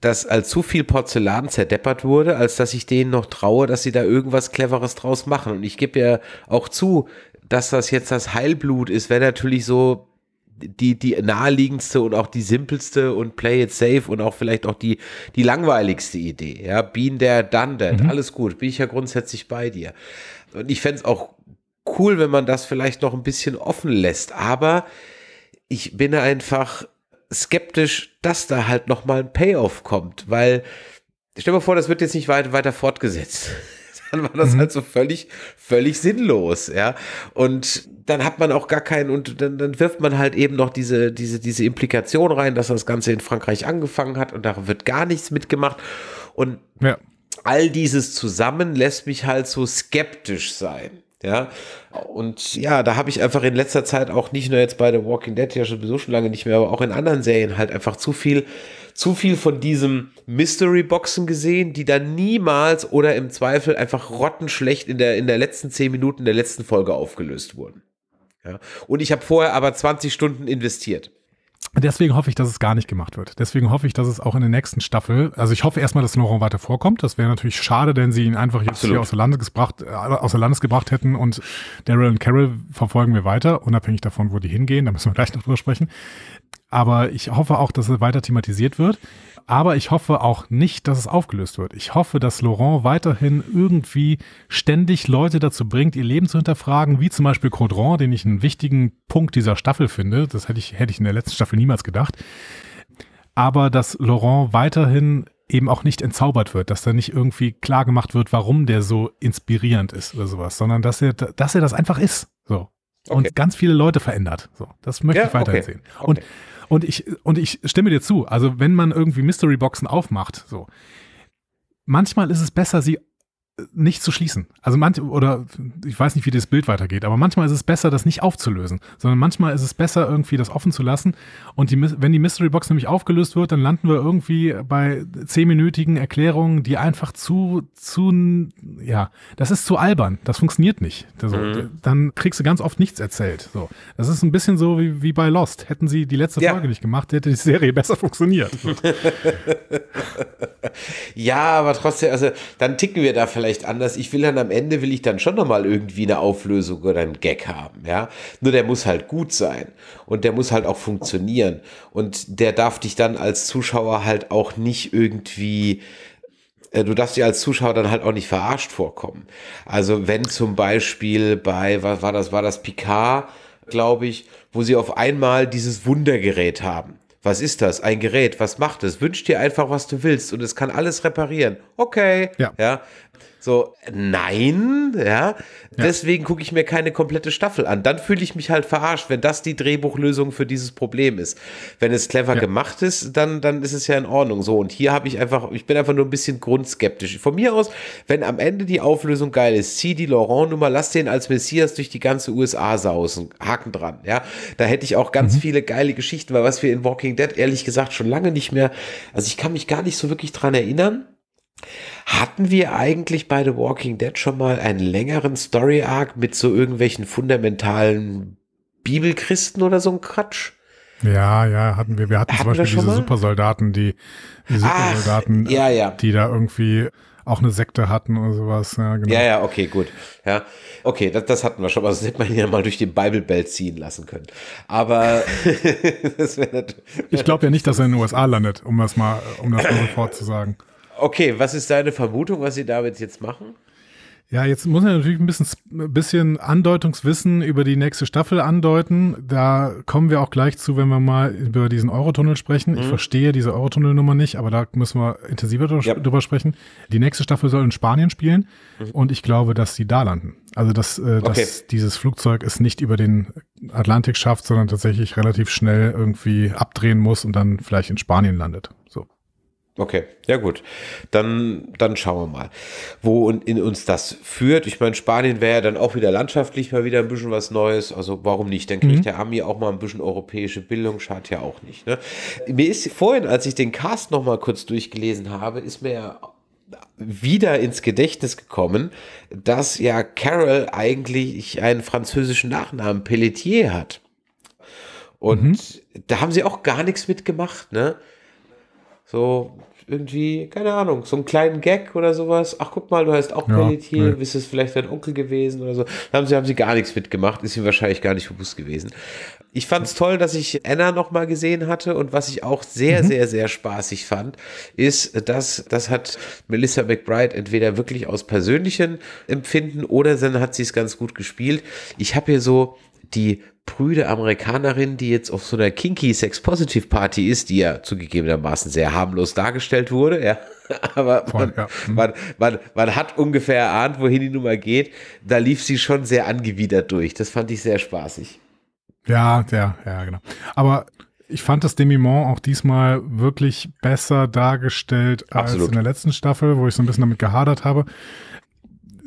[SPEAKER 2] dass als zu viel Porzellan zerdeppert wurde, als dass ich denen noch traue, dass sie da irgendwas Cleveres draus machen. Und ich gebe ja auch zu, dass das jetzt das Heilblut ist, wäre natürlich so die, die naheliegendste und auch die simpelste und play it safe und auch vielleicht auch die, die langweiligste Idee. Ja, been there, done that, mhm. alles gut, bin ich ja grundsätzlich bei dir. Und ich fände es auch cool, wenn man das vielleicht noch ein bisschen offen lässt, aber ich bin einfach skeptisch, dass da halt nochmal ein Payoff kommt, weil stell dir vor, das wird jetzt nicht weit, weiter fortgesetzt dann war das mhm. halt so völlig, völlig sinnlos, ja. Und dann hat man auch gar keinen, und dann, dann wirft man halt eben noch diese, diese, diese Implikation rein, dass das Ganze in Frankreich angefangen hat und da wird gar nichts mitgemacht. Und ja. all dieses zusammen lässt mich halt so skeptisch sein. Ja, und ja, da habe ich einfach in letzter Zeit auch nicht nur jetzt bei The Walking Dead ja schon sowieso schon lange nicht mehr, aber auch in anderen Serien halt einfach zu viel zu viel von diesem Mystery-Boxen gesehen, die dann niemals oder im Zweifel einfach rottenschlecht in der, in der letzten zehn Minuten der letzten Folge aufgelöst wurden. Ja? Und ich habe vorher aber 20 Stunden investiert.
[SPEAKER 1] Deswegen hoffe ich, dass es gar nicht gemacht wird. Deswegen hoffe ich, dass es auch in der nächsten Staffel, also ich hoffe erstmal, dass Laurent weiter vorkommt. Das wäre natürlich schade, denn sie ihn einfach jetzt Absolut. hier außer Landes gebracht, äh, außer Landes gebracht hätten und Daryl und Carol verfolgen wir weiter, unabhängig davon, wo die hingehen. Da müssen wir gleich noch drüber sprechen. Aber ich hoffe auch, dass es weiter thematisiert wird. Aber ich hoffe auch nicht, dass es aufgelöst wird. Ich hoffe, dass Laurent weiterhin irgendwie ständig Leute dazu bringt, ihr Leben zu hinterfragen, wie zum Beispiel Caudron, den ich einen wichtigen Punkt dieser Staffel finde. Das hätte ich, hätte ich in der letzten Staffel niemals gedacht. Aber dass Laurent weiterhin eben auch nicht entzaubert wird, dass da nicht irgendwie klar gemacht wird, warum der so inspirierend ist oder sowas, sondern dass er, dass er das einfach ist. So. Okay. Und ganz viele Leute verändert. So. Das möchte ja, ich weiterhin okay. sehen. Und und ich, und ich stimme dir zu. Also, wenn man irgendwie Mystery Boxen aufmacht, so. Manchmal ist es besser, sie nicht zu schließen. Also manch, oder ich weiß nicht, wie das Bild weitergeht, aber manchmal ist es besser, das nicht aufzulösen, sondern manchmal ist es besser, irgendwie das offen zu lassen. Und die, wenn die Mystery Box nämlich aufgelöst wird, dann landen wir irgendwie bei zehnminütigen Erklärungen, die einfach zu, zu, ja, das ist zu albern. Das funktioniert nicht. Also, mhm. Dann kriegst du ganz oft nichts erzählt. So. Das ist ein bisschen so wie, wie bei Lost. Hätten sie die letzte ja. Folge nicht gemacht, hätte die Serie besser funktioniert.
[SPEAKER 2] ja, aber trotzdem, also dann ticken wir da vielleicht vielleicht anders. Ich will dann am Ende, will ich dann schon nochmal irgendwie eine Auflösung oder einen Gag haben, ja. Nur der muss halt gut sein und der muss halt auch funktionieren und der darf dich dann als Zuschauer halt auch nicht irgendwie äh, du darfst dir als Zuschauer dann halt auch nicht verarscht vorkommen. Also wenn zum Beispiel bei, was war das, war das Picard, glaube ich, wo sie auf einmal dieses Wundergerät haben. Was ist das? Ein Gerät. Was macht es? Wünsch dir einfach, was du willst und es kann alles reparieren. Okay. Ja. ja. So, nein, ja. ja. Deswegen gucke ich mir keine komplette Staffel an. Dann fühle ich mich halt verarscht, wenn das die Drehbuchlösung für dieses Problem ist. Wenn es clever ja. gemacht ist, dann, dann ist es ja in Ordnung. So, und hier habe ich einfach, ich bin einfach nur ein bisschen grundskeptisch. Von mir aus, wenn am Ende die Auflösung geil ist, zieh die Laurent-Nummer, lass den als Messias durch die ganze USA sausen. Haken dran, ja. Da hätte ich auch ganz mhm. viele geile Geschichten, weil was wir in Walking Dead ehrlich gesagt schon lange nicht mehr, also ich kann mich gar nicht so wirklich dran erinnern hatten wir eigentlich bei The Walking Dead schon mal einen längeren Story-Arc mit so irgendwelchen fundamentalen Bibelchristen oder so ein Quatsch?
[SPEAKER 1] Ja, ja, hatten wir. Wir hatten, hatten zum Beispiel diese mal? Supersoldaten, die, die Supersoldaten, Ach, ja, ja. die da irgendwie auch eine Sekte hatten oder sowas. Ja, genau.
[SPEAKER 2] ja, ja, okay, gut. Ja, okay, das, das hatten wir schon. Also hätte man ja mal durch den Bible Belt ziehen lassen können. Aber das wäre Ich
[SPEAKER 1] glaube ja nicht, dass er in den USA landet, um das mal, um das mal
[SPEAKER 2] sofort zu sagen okay, was ist deine Vermutung, was sie damit jetzt machen?
[SPEAKER 1] Ja, jetzt muss er natürlich ein bisschen, bisschen Andeutungswissen über die nächste Staffel andeuten. Da kommen wir auch gleich zu, wenn wir mal über diesen Eurotunnel sprechen. Mhm. Ich verstehe diese Eurotunnel-Nummer nicht, aber da müssen wir intensiver ja. drüber sprechen. Die nächste Staffel soll in Spanien spielen mhm. und ich glaube, dass sie da landen. Also, äh, dass, äh, okay. dass dieses Flugzeug es nicht über den Atlantik schafft, sondern tatsächlich relativ schnell irgendwie abdrehen muss und dann vielleicht in Spanien landet.
[SPEAKER 2] Okay, ja gut. Dann, dann schauen wir mal, wo in uns das führt. Ich meine, Spanien wäre ja dann auch wieder landschaftlich mal wieder ein bisschen was Neues. Also warum nicht? Dann kriegt mhm. der Ami auch mal ein bisschen europäische Bildung, schadet ja auch nicht. Ne? Mir ist vorhin, als ich den Cast noch mal kurz durchgelesen habe, ist mir ja wieder ins Gedächtnis gekommen, dass ja Carol eigentlich einen französischen Nachnamen Pelletier hat. Und mhm. da haben sie auch gar nichts mitgemacht, ne? So, irgendwie, keine Ahnung, so einen kleinen Gag oder sowas. Ach, guck mal, du heißt auch ja, Pelletier, nee. bist es vielleicht dein Onkel gewesen oder so. Da haben sie, haben sie gar nichts mitgemacht, ist ihm wahrscheinlich gar nicht bewusst gewesen. Ich fand es toll, dass ich Anna nochmal gesehen hatte und was ich auch sehr, mhm. sehr, sehr spaßig fand, ist, dass das hat Melissa McBride entweder wirklich aus persönlichen Empfinden oder dann hat sie es ganz gut gespielt. Ich habe hier so die prüde Amerikanerin, die jetzt auf so einer kinky Sex-Positive-Party ist, die ja zugegebenermaßen sehr harmlos dargestellt wurde, ja. Aber man, mhm. man, man, man hat ungefähr erahnt, wohin die Nummer geht. Da lief sie schon sehr angewidert durch. Das fand ich sehr spaßig.
[SPEAKER 1] Ja, ja, ja, genau. Aber ich fand das demi auch diesmal wirklich besser dargestellt Absolut. als in der letzten Staffel, wo ich so ein bisschen damit gehadert habe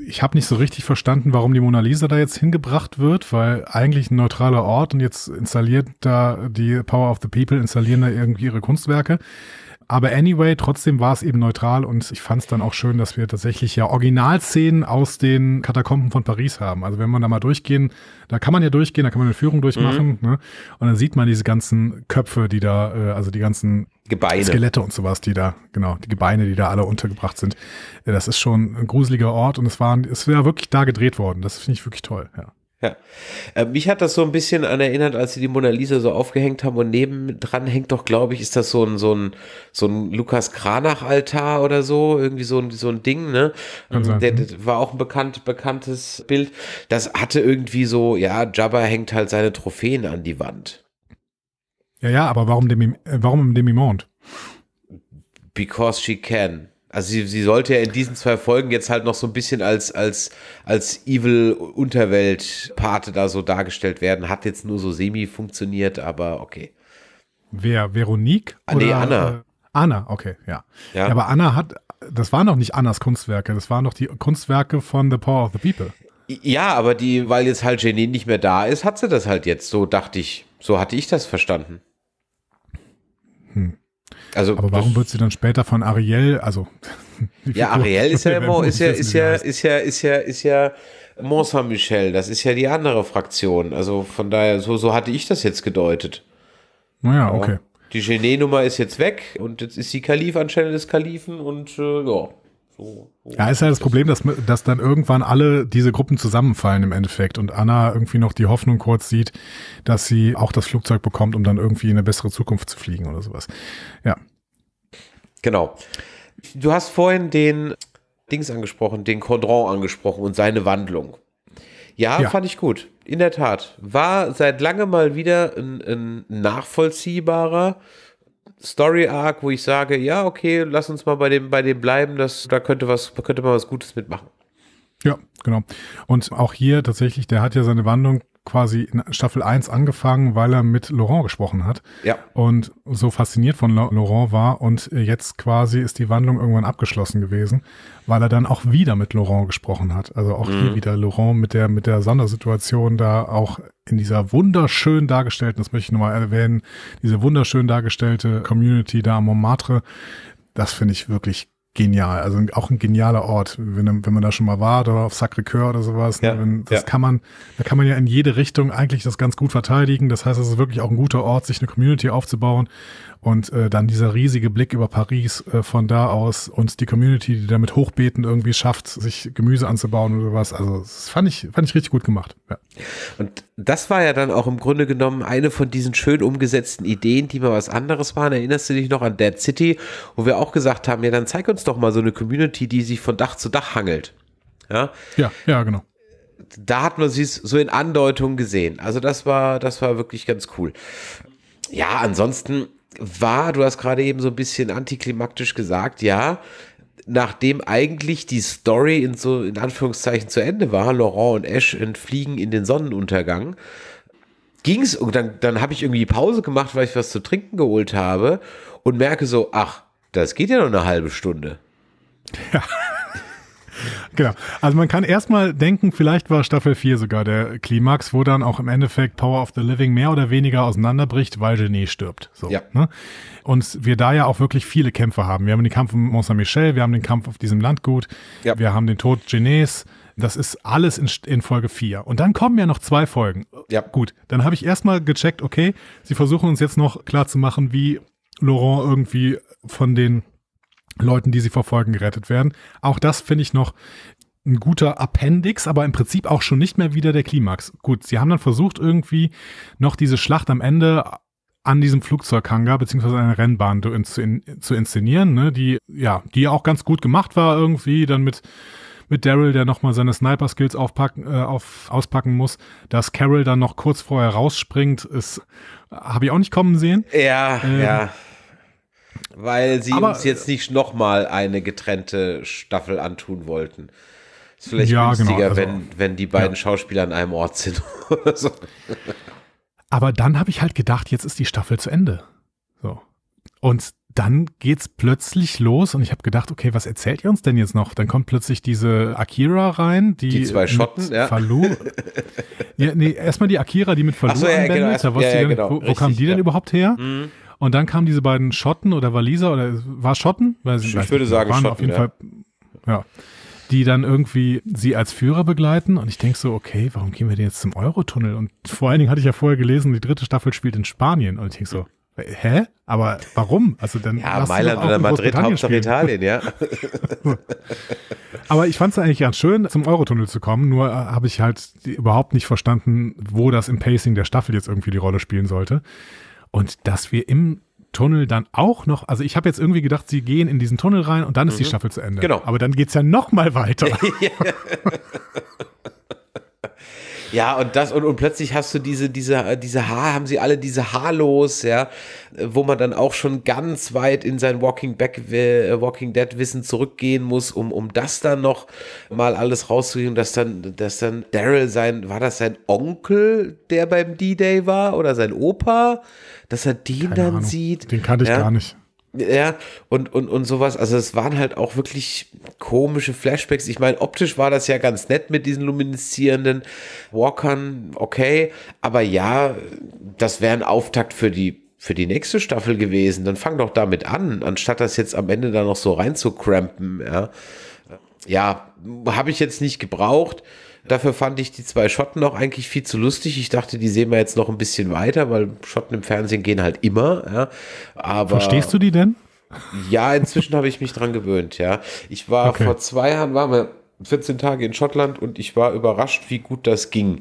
[SPEAKER 1] ich habe nicht so richtig verstanden, warum die Mona Lisa da jetzt hingebracht wird, weil eigentlich ein neutraler Ort und jetzt installiert da die Power of the People, installieren da irgendwie ihre Kunstwerke aber anyway, trotzdem war es eben neutral und ich fand es dann auch schön, dass wir tatsächlich ja Originalszenen aus den Katakomben von Paris haben. Also wenn man da mal durchgehen, da kann man ja durchgehen, da kann man eine Führung durchmachen mhm. ne? und dann sieht man diese ganzen Köpfe, die da, äh, also die ganzen
[SPEAKER 2] Gebeine. Skelette
[SPEAKER 1] und sowas, die da, genau, die Gebeine, die da alle untergebracht sind. Äh, das ist schon ein gruseliger Ort und es war, es wäre wirklich da gedreht worden. Das finde ich wirklich toll, ja.
[SPEAKER 2] Ja. Äh, mich hat das so ein bisschen an erinnert, als sie die Mona Lisa so aufgehängt haben und nebendran hängt doch, glaube ich, ist das so ein, so ein, so ein Lukas Kranach-Altar oder so, irgendwie so ein, so ein Ding, ne? Ähm, der, mhm. der, war auch ein bekannt, bekanntes Bild. Das hatte irgendwie so, ja, Jabba hängt halt seine Trophäen an die Wand.
[SPEAKER 1] Ja, ja, aber warum, dem, äh, warum Demi-Monde?
[SPEAKER 2] Because she can. Also sie, sie sollte ja in diesen zwei Folgen jetzt halt noch so ein bisschen als, als, als Evil-Unterwelt-Pate da so dargestellt werden. Hat jetzt nur so semi funktioniert, aber okay. Wer? Veronique? Ah, nee, Anna. Äh,
[SPEAKER 1] Anna, okay, ja. ja. ja. Aber Anna hat, das waren noch nicht Annas Kunstwerke, das waren noch die Kunstwerke von The Power of the People.
[SPEAKER 2] Ja, aber die, weil jetzt halt Janine nicht mehr da ist, hat sie das halt jetzt. So dachte ich, so hatte ich das verstanden.
[SPEAKER 1] Also aber warum wird sie dann später von Ariel, also Ja, Ariel ist ja immer ist ja ist
[SPEAKER 2] ja ist ja ist ja ist ja Mont Saint-Michel, das ist ja die andere Fraktion. Also von daher so so hatte ich das jetzt gedeutet. Naja, okay. Die Genet-Nummer ist jetzt weg und jetzt ist sie Kalif anstelle des Kalifen und äh, ja. So, so. Ja, ist ja das Problem,
[SPEAKER 1] dass, dass dann irgendwann alle diese Gruppen zusammenfallen im Endeffekt und Anna irgendwie noch die Hoffnung kurz sieht, dass sie auch das Flugzeug bekommt, um dann irgendwie in eine bessere Zukunft zu fliegen oder sowas.
[SPEAKER 2] Ja. Genau. Du hast vorhin den Dings angesprochen, den Condron angesprochen und seine Wandlung. Ja, ja, fand ich gut. In der Tat. War seit langem mal wieder ein, ein nachvollziehbarer, Story Arc, wo ich sage, ja, okay, lass uns mal bei dem, bei dem bleiben, das, da könnte was, könnte man was Gutes mitmachen.
[SPEAKER 1] Ja, genau. Und auch hier tatsächlich, der hat ja seine Wandlung quasi in Staffel 1 angefangen, weil er mit Laurent gesprochen hat. Ja. Und so fasziniert von Laurent war und jetzt quasi ist die Wandlung irgendwann abgeschlossen gewesen, weil er dann auch wieder mit Laurent gesprochen hat. Also auch mhm. hier wieder Laurent mit der, mit der Sondersituation da auch in dieser wunderschön dargestellten, das möchte ich nochmal erwähnen, diese wunderschön dargestellte Community da am Montmartre. Das finde ich wirklich genial. Also auch ein genialer Ort, wenn, wenn man da schon mal war oder auf Sacré-Cœur oder sowas. Ne, ja, wenn, das ja. kann man, da kann man ja in jede Richtung eigentlich das ganz gut verteidigen. Das heißt, es ist wirklich auch ein guter Ort, sich eine Community aufzubauen und äh, dann dieser riesige Blick über Paris äh, von da aus und die Community, die damit hochbeten irgendwie schafft, sich Gemüse anzubauen oder was. Also das fand ich, fand ich richtig gut gemacht. Ja.
[SPEAKER 2] Und das war ja dann auch im Grunde genommen eine von diesen schön umgesetzten Ideen, die mal was anderes waren. Erinnerst du dich noch an Dead City, wo wir auch gesagt haben, ja, dann zeig uns doch mal so eine Community, die sich von Dach zu Dach hangelt. Ja, ja, ja genau da hat man sie so in Andeutungen gesehen. Also das war, das war wirklich ganz cool. Ja, ansonsten war, du hast gerade eben so ein bisschen antiklimaktisch gesagt, ja, nachdem eigentlich die Story in so in Anführungszeichen zu Ende war, Laurent und Ash entfliegen in den Sonnenuntergang, ging's und dann, dann habe ich irgendwie Pause gemacht, weil ich was zu trinken geholt habe und merke so, ach, das geht ja noch eine halbe Stunde. Ja
[SPEAKER 1] genau. Also man kann erstmal denken, vielleicht war Staffel 4 sogar der Klimax, wo dann auch im Endeffekt Power of the Living mehr oder weniger auseinanderbricht, weil Genet stirbt. So, ja. ne? Und wir da ja auch wirklich viele Kämpfe haben. Wir haben den Kampf um Mont Saint-Michel, wir haben den Kampf auf diesem Landgut, ja. wir haben den Tod Genets. Das ist alles in, in, Folge 4. Und dann kommen ja noch zwei Folgen. Ja. Gut, dann habe ich erstmal gecheckt, okay, sie versuchen uns jetzt noch klar zu machen, wie Laurent irgendwie von den Leuten, die sie verfolgen, gerettet werden. Auch das finde ich noch ein guter Appendix, aber im Prinzip auch schon nicht mehr wieder der Klimax. Gut, sie haben dann versucht, irgendwie noch diese Schlacht am Ende an diesem Flugzeughangar beziehungsweise einer Rennbahn zu, in, zu inszenieren, ne? die ja, die auch ganz gut gemacht war irgendwie, dann mit mit Daryl, der nochmal seine Sniper-Skills aufpacken, äh, auf, auspacken muss. Dass Carol dann noch kurz vorher rausspringt, ist, habe ich auch nicht kommen sehen. Ja, ähm, ja.
[SPEAKER 2] Weil sie aber, uns jetzt nicht nochmal eine getrennte Staffel antun wollten. Ist vielleicht ja, genau, günstiger, genau, also, wenn, wenn die beiden ja. Schauspieler an einem Ort sind. so.
[SPEAKER 1] Aber dann habe ich halt gedacht, jetzt ist die Staffel zu Ende. So. Und dann geht es plötzlich los und ich habe gedacht, okay, was erzählt ihr uns denn jetzt noch? Dann kommt plötzlich diese Akira rein, die, die zwei Schotten, ja. Falu. ja, nee, erstmal die Akira, die mit Falu so, ja, anwendet. Genau, erst, da ja, ja, genau, wo, wo richtig, kam die denn überhaupt her? Mhm. Und dann kamen diese beiden Schotten oder Waliser oder war Schotten? Weiß ich, ich nicht. würde sagen waren Schotten, auf jeden ja. Fall. Ja. Die dann irgendwie sie als Führer begleiten. Und ich denke so, okay, warum gehen wir denn jetzt zum Eurotunnel? Und vor allen Dingen hatte ich ja vorher gelesen, die dritte Staffel spielt in Spanien. Und ich denke so, hä? Aber warum? Also dann ja, Mailand oder Madrid, Hauptstadt Italien,
[SPEAKER 2] ja.
[SPEAKER 1] Aber ich fand es eigentlich ganz schön, zum Eurotunnel zu kommen. Nur äh, habe ich halt überhaupt nicht verstanden, wo das im Pacing der Staffel jetzt irgendwie die Rolle spielen sollte. Und dass wir im Tunnel dann auch noch, also ich habe jetzt irgendwie gedacht, sie gehen in diesen Tunnel rein und dann ist die mhm. Staffel zu Ende. Genau. Aber dann geht es ja noch mal weiter.
[SPEAKER 2] Ja, und das, und, und plötzlich hast du diese, diese, diese Haar, haben sie alle diese Haarlos, ja, wo man dann auch schon ganz weit in sein Walking Back, äh, Walking Dead Wissen zurückgehen muss, um, um das dann noch mal alles rauszugeben, dass dann, dass dann Daryl sein, war das sein Onkel, der beim D-Day war oder sein Opa, dass er den Keine dann Ahnung. sieht. Den kannte ich ja? gar nicht. Ja, und, und, und sowas. Also es waren halt auch wirklich komische Flashbacks. Ich meine, optisch war das ja ganz nett mit diesen luminisierenden Walkern, okay. Aber ja, das wäre ein Auftakt für die, für die nächste Staffel gewesen. Dann fang doch damit an, anstatt das jetzt am Ende da noch so reinzukrampen, ja. Ja, habe ich jetzt nicht gebraucht. Dafür fand ich die zwei Schotten auch eigentlich viel zu lustig. Ich dachte, die sehen wir jetzt noch ein bisschen weiter, weil Schotten im Fernsehen gehen halt immer. Ja. Aber Verstehst du die denn? Ja, inzwischen habe ich mich dran gewöhnt, ja. Ich war okay. vor zwei Jahren, waren wir 14 Tage in Schottland und ich war überrascht, wie gut das ging.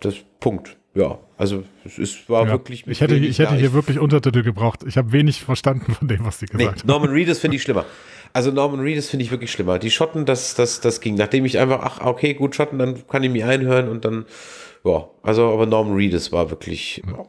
[SPEAKER 2] Das Punkt. Ja, also es, war ja. wirklich. Ich hätte, ich hätte hier
[SPEAKER 1] wirklich Untertitel gebraucht. Ich habe wenig verstanden von dem, was sie gesagt nee, haben.
[SPEAKER 2] Norman Reedus finde ich schlimmer. Also Norman Reedus finde ich wirklich schlimmer. Die Schotten, das, das, das ging. Nachdem ich einfach, ach, okay, gut, Schotten, dann kann ich mich einhören und dann, ja. Also, aber Norman Reedus war wirklich. Ja.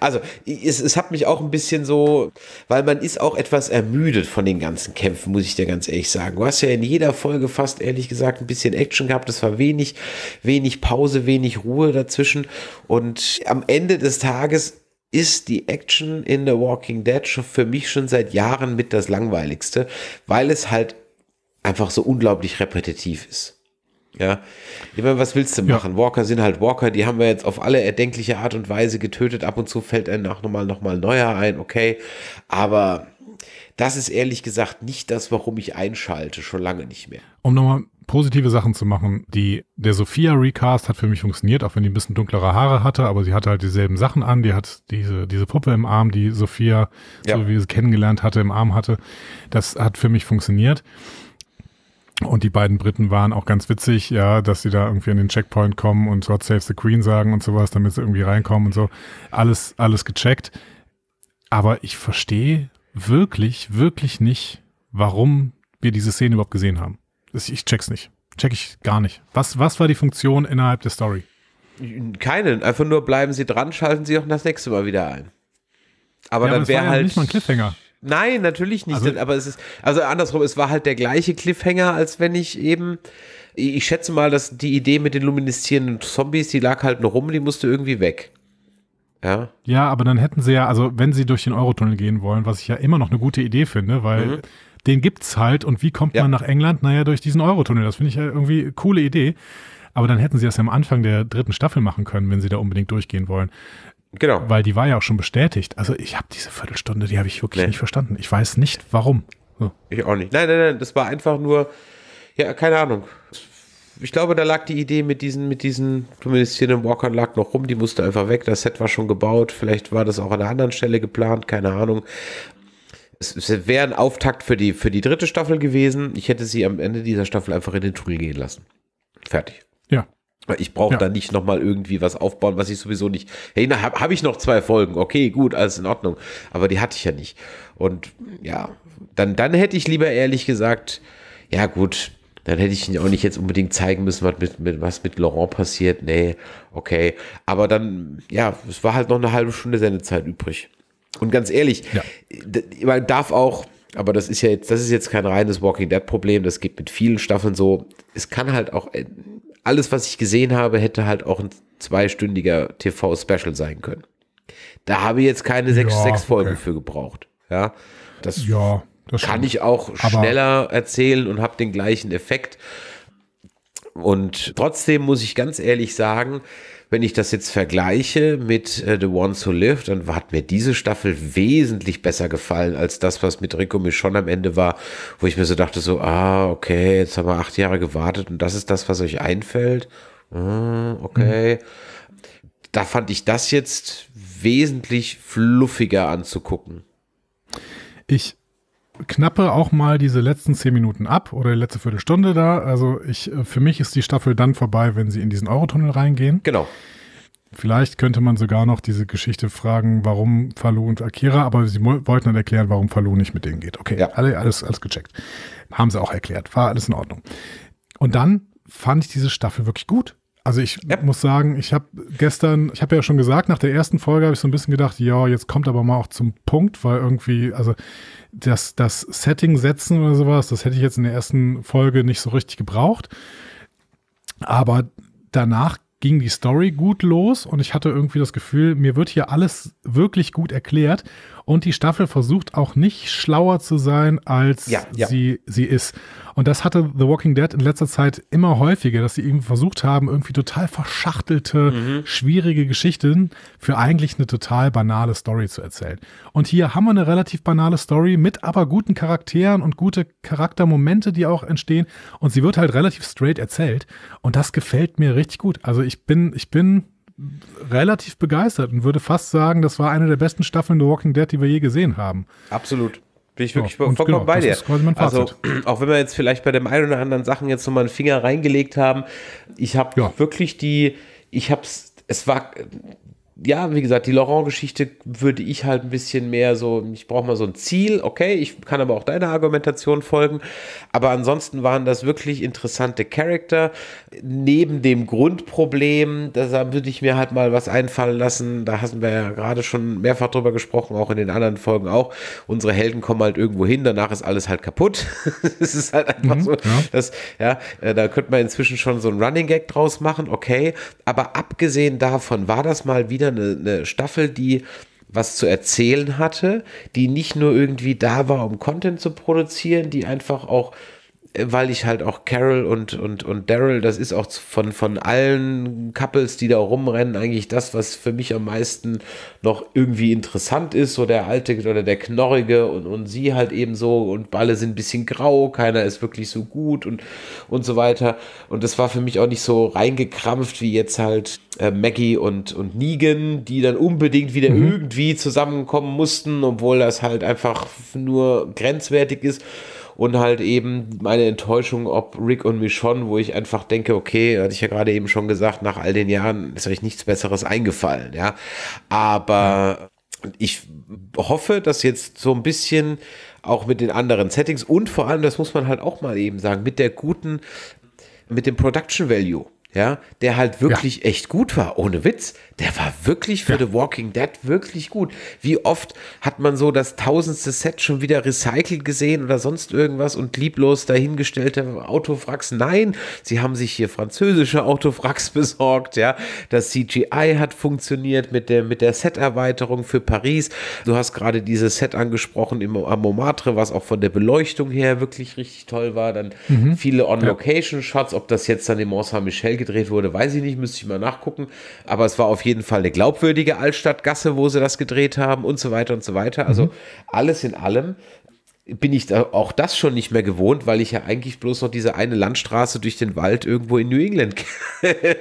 [SPEAKER 2] Also, es, es hat mich auch ein bisschen so, weil man ist auch etwas ermüdet von den ganzen Kämpfen, muss ich dir ganz ehrlich sagen. Du hast ja in jeder Folge fast, ehrlich gesagt, ein bisschen Action gehabt. Es war wenig, wenig Pause, wenig Ruhe dazwischen. Und am Ende des Tages ist die Action in The Walking Dead schon für mich schon seit Jahren mit das langweiligste, weil es halt einfach so unglaublich repetitiv ist. Ja, ich meine, was willst du machen? Ja. Walker sind halt Walker, die haben wir jetzt auf alle erdenkliche Art und Weise getötet. Ab und zu fällt einem nach nochmal, nochmal neuer ein, okay. Aber das ist ehrlich gesagt nicht das, warum ich einschalte, schon lange nicht mehr.
[SPEAKER 1] Um nochmal positive Sachen zu machen. Die, der Sophia Recast hat für mich funktioniert, auch wenn die ein bisschen dunklere Haare hatte, aber sie hatte halt dieselben Sachen an. Die hat diese, diese Puppe im Arm, die Sophia, ja. so wie sie kennengelernt hatte, im Arm hatte. Das hat für mich funktioniert. Und die beiden Briten waren auch ganz witzig, ja, dass sie da irgendwie an den Checkpoint kommen und God Save the Queen sagen und sowas, damit sie irgendwie reinkommen und so. Alles, alles gecheckt. Aber ich verstehe wirklich, wirklich nicht, warum wir diese Szene überhaupt gesehen haben. Ich check's nicht. Check ich gar nicht. Was, was war die Funktion innerhalb der Story?
[SPEAKER 2] Keinen. Einfach nur bleiben Sie dran, schalten Sie auch das nächste Mal wieder ein. Aber ja, dann wäre ja halt. Nicht mal ein Cliffhanger. Nein, natürlich nicht. Also, aber es ist, also andersrum, es war halt der gleiche Cliffhanger, als wenn ich eben, ich schätze mal, dass die Idee mit den luminisierenden Zombies, die lag halt nur rum, die musste irgendwie weg. Ja.
[SPEAKER 1] Ja, aber dann hätten sie ja, also wenn sie durch den Eurotunnel gehen wollen, was ich ja immer noch eine gute Idee finde, weil mhm den gibt's halt. Und wie kommt ja. man nach England? Naja, durch diesen Eurotunnel. Das finde ich ja irgendwie eine coole Idee. Aber dann hätten sie das ja am Anfang der dritten Staffel machen können, wenn sie da unbedingt durchgehen wollen. Genau. Weil die war ja auch schon bestätigt. Also ich habe diese Viertelstunde, die habe ich wirklich nee. nicht verstanden. Ich weiß nicht, warum. So.
[SPEAKER 2] Ich auch nicht. Nein, nein, nein. Das war einfach nur, ja, keine Ahnung. Ich glaube, da lag die Idee mit diesen, mit diesen, zumindest hier in Walker lag noch rum, die musste einfach weg. Das Set war schon gebaut. Vielleicht war das auch an einer anderen Stelle geplant, keine Ahnung es, wäre ein Auftakt für die, für die dritte Staffel gewesen. Ich hätte sie am Ende dieser Staffel einfach in den Tunnel gehen lassen. Fertig. Ja. Ich brauche ja. da nicht nochmal irgendwie was aufbauen, was ich sowieso nicht. Hey, na, habe hab ich noch zwei Folgen? Okay, gut, alles in Ordnung. Aber die hatte ich ja nicht. Und ja, dann, dann hätte ich lieber ehrlich gesagt, ja gut, dann hätte ich ihn auch nicht jetzt unbedingt zeigen müssen, was mit, mit, was mit Laurent passiert. Nee, okay. Aber dann, ja, es war halt noch eine halbe Stunde Sendezeit übrig. Und ganz ehrlich, ja. man darf auch, aber das ist ja jetzt, das ist jetzt kein reines Walking Dead Problem, das geht mit vielen Staffeln so. Es kann halt auch, äh, alles, was ich gesehen habe, hätte halt auch ein zweistündiger TV-Special sein können. Da habe ich jetzt keine sechs, ja, sechs Folgen okay. für gebraucht. Ja, das, ja, das kann stimmt. ich auch schneller aber erzählen und habe den gleichen Effekt. Und trotzdem muss ich ganz ehrlich sagen, wenn ich das jetzt vergleiche mit äh, The Ones Who Live, dann hat mir diese Staffel wesentlich besser gefallen als das, was mit Rico Michon am Ende war, wo ich mir so dachte, so, ah, okay, jetzt haben wir acht Jahre gewartet und das ist das, was euch einfällt. Ah, okay. Mhm. Da fand ich das jetzt wesentlich fluffiger anzugucken.
[SPEAKER 1] Ich knappe auch mal diese letzten zehn Minuten ab oder die letzte Viertelstunde da. Also ich, äh, für mich ist die Staffel dann vorbei, wenn sie in diesen Eurotunnel reingehen. Genau. Vielleicht könnte man sogar noch diese Geschichte fragen, warum Falou und Akira, aber sie wollten dann erklären, warum Falou nicht mit denen geht. Okay, ja. alle, alles, alles gecheckt. Haben sie auch erklärt. War alles in Ordnung. Und dann fand ich diese Staffel wirklich gut. Also ich ja. muss sagen, ich habe gestern, ich habe ja schon gesagt, nach der ersten Folge habe ich so ein bisschen gedacht, ja, jetzt kommt aber mal auch zum Punkt, weil irgendwie, also das, das Setting setzen oder sowas, das hätte ich jetzt in der ersten Folge nicht so richtig gebraucht. Aber danach ging die Story gut los und ich hatte irgendwie das Gefühl, mir wird hier alles wirklich gut erklärt und die Staffel versucht auch nicht schlauer zu sein, als ja, ja. Sie, sie ist. Und das hatte The Walking Dead in letzter Zeit immer häufiger, dass sie eben versucht haben, irgendwie total verschachtelte, mhm. schwierige Geschichten für eigentlich eine total banale Story zu erzählen. Und hier haben wir eine relativ banale Story mit aber guten Charakteren und gute Charaktermomente, die auch entstehen. Und sie wird halt relativ straight erzählt. Und das gefällt mir richtig gut. Also ich bin, ich bin relativ begeistert und würde fast sagen, das war eine der besten Staffeln The Walking Dead, die wir je gesehen haben.
[SPEAKER 2] Absolut. Bin ich wirklich ja, vollkommen genau, bei dir. also, auch wenn wir jetzt vielleicht bei dem einen oder anderen Sachen jetzt nochmal einen Finger reingelegt haben, ich habe ja. wirklich die, ich habe es, es war ja, wie gesagt, die Laurent-Geschichte würde ich halt ein bisschen mehr so, ich brauche mal so ein Ziel, okay, ich kann aber auch deiner Argumentation folgen. Aber ansonsten waren das wirklich interessante Charakter. Neben dem Grundproblem, da würde ich mir halt mal was einfallen lassen. Da hatten wir ja gerade schon mehrfach drüber gesprochen, auch in den anderen Folgen auch. Unsere Helden kommen halt irgendwo hin, danach ist alles halt kaputt. es ist halt einfach mhm, so, ja. dass, ja, äh, da könnte man inzwischen schon so ein Running Gag draus machen, okay. Aber abgesehen davon war das mal wieder eine, eine Staffel, die was zu erzählen hatte, die nicht nur irgendwie da war, um Content zu produzieren, die einfach auch weil ich halt auch Carol und, und, und Daryl, das ist auch von, von allen Couples, die da rumrennen, eigentlich das, was für mich am meisten noch irgendwie interessant ist. So der alte oder der knorrige und, und sie halt eben so und alle sind ein bisschen grau, keiner ist wirklich so gut und, und so weiter. Und das war für mich auch nicht so reingekrampft wie jetzt halt äh, Maggie und, und Negan, die dann unbedingt wieder mhm. irgendwie zusammenkommen mussten, obwohl das halt einfach nur grenzwertig ist und halt eben meine Enttäuschung, ob Rick und Michonne, wo ich einfach denke, okay, hatte ich ja gerade eben schon gesagt, nach all den Jahren ist euch nichts Besseres eingefallen, ja. Aber ich hoffe, dass jetzt so ein bisschen auch mit den anderen Settings und vor allem, das muss man halt auch mal eben sagen, mit der guten, mit dem Production Value ja, der halt wirklich ja. echt gut war, ohne Witz der war wirklich für ja. The Walking Dead wirklich gut. Wie oft hat man so das tausendste Set schon wieder recycelt gesehen oder sonst irgendwas und lieblos dahingestellte Autofracks? Nein, sie haben sich hier französische Autofracks besorgt, ja. Das CGI hat funktioniert mit der, mit der Set-Erweiterung für Paris. Du hast gerade dieses Set angesprochen im, Amomatre, was auch von der Beleuchtung her wirklich richtig toll war. Dann mhm. viele On-Location-Shots, ob das jetzt dann im Mont Saint-Michel gedreht wurde, weiß ich nicht, müsste ich mal nachgucken. Aber es war auf jeden jeden Fall eine glaubwürdige Altstadtgasse, wo sie das gedreht haben und so weiter und so weiter. Also mhm. alles in allem bin ich da auch das schon nicht mehr gewohnt, weil ich ja eigentlich bloß noch diese eine Landstraße durch den Wald irgendwo in New England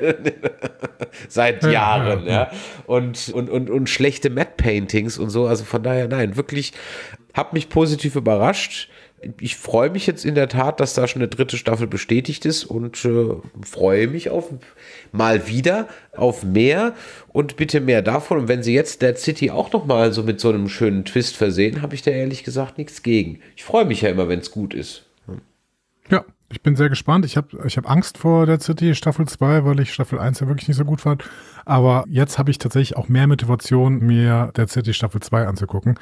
[SPEAKER 2] seit Jahren, ja. Und, und, und, und schlechte Matte Paintings und so. Also von daher, nein, wirklich, hab mich positiv überrascht ich freue mich jetzt in der Tat, dass da schon eine dritte Staffel bestätigt ist und äh, freue mich auf mal wieder auf mehr und bitte mehr davon. Und wenn sie jetzt Dead City auch nochmal so mit so einem schönen Twist versehen, habe ich da ehrlich gesagt nichts gegen. Ich freue mich ja immer, wenn es gut ist.
[SPEAKER 1] Ja, ich bin sehr gespannt. Ich habe ich hab Angst vor Dead City Staffel 2, weil ich Staffel 1 ja wirklich nicht so gut fand. Aber jetzt habe ich tatsächlich auch mehr Motivation, mir Dead City Staffel 2 anzugucken.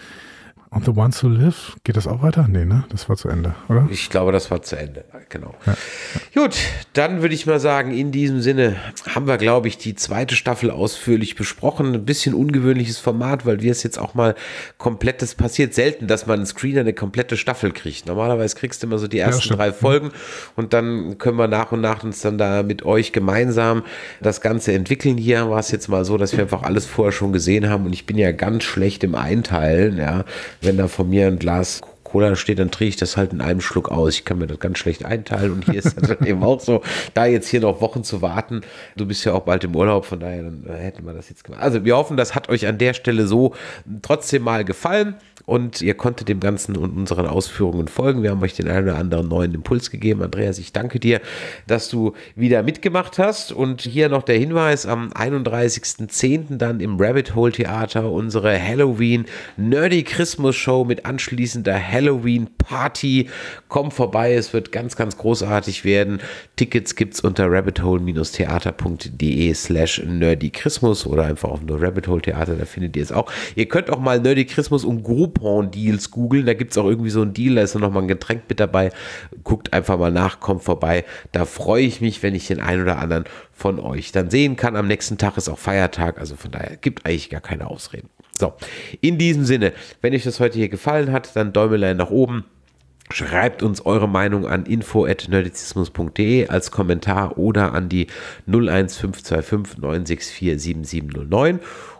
[SPEAKER 1] On the Ones Who Live, geht das auch weiter? Nee, ne? Das war zu Ende,
[SPEAKER 2] oder? Ich glaube, das war zu Ende, genau. Ja. Gut, dann würde ich mal sagen, in diesem Sinne haben wir, glaube ich, die zweite Staffel ausführlich besprochen. Ein bisschen ungewöhnliches Format, weil wir es jetzt auch mal komplett, das passiert selten, dass man einen Screener eine komplette Staffel kriegt. Normalerweise kriegst du immer so die ersten ja, drei mhm. Folgen und dann können wir nach und nach uns dann da mit euch gemeinsam das Ganze entwickeln. Hier war es jetzt mal so, dass wir einfach alles vorher schon gesehen haben und ich bin ja ganz schlecht im Einteilen, ja wenn da von mir ein Glas Cola steht, dann trinke ich das halt in einem Schluck aus. Ich kann mir das ganz schlecht einteilen und hier ist das dann halt eben auch so, da jetzt hier noch Wochen zu warten. Du bist ja auch bald im Urlaub, von daher dann äh, hätten wir das jetzt gemacht. Also wir hoffen, das hat euch an der Stelle so trotzdem mal gefallen. Und ihr konntet dem Ganzen und unseren Ausführungen folgen. Wir haben euch den einen oder anderen neuen Impuls gegeben. Andreas, ich danke dir, dass du wieder mitgemacht hast. Und hier noch der Hinweis: am 31.10. dann im Rabbit Hole Theater unsere Halloween Nerdy Christmas Show mit anschließender Halloween Party. Komm vorbei, es wird ganz, ganz großartig werden. Tickets gibt es unter rabbithole-theater.de slash nerdychrismus oder einfach auf nur Rabbit Hole Theater, da findet ihr es auch. Ihr könnt auch mal Nerdy Christmas und Grube Groupon-Deals googeln. Da gibt es auch irgendwie so einen Deal, da ist dann nochmal ein Getränk mit dabei. Guckt einfach mal nach, kommt vorbei. Da freue ich mich, wenn ich den einen oder anderen von euch dann sehen kann. Am nächsten Tag ist auch Feiertag, also von daher gibt eigentlich gar keine Ausreden. So, in diesem Sinne, wenn euch das heute hier gefallen hat, dann Däumelein nach oben. Schreibt uns eure Meinung an info.nerdizismus.de als Kommentar oder an die 01525 964 7709.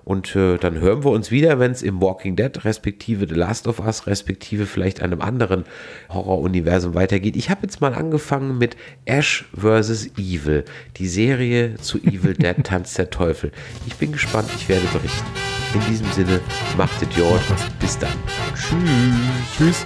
[SPEAKER 2] Und äh, dann hören wir uns wieder, wenn es im Walking Dead, respektive The Last of Us, respektive vielleicht einem anderen Horroruniversum weitergeht. Ich habe jetzt mal angefangen mit Ash vs. Evil. Die Serie zu Evil Dead Tanz der Teufel. Ich bin gespannt, ich werde berichten. In diesem Sinne, macht es Jord. Bis dann. Tschüss. Tschüss.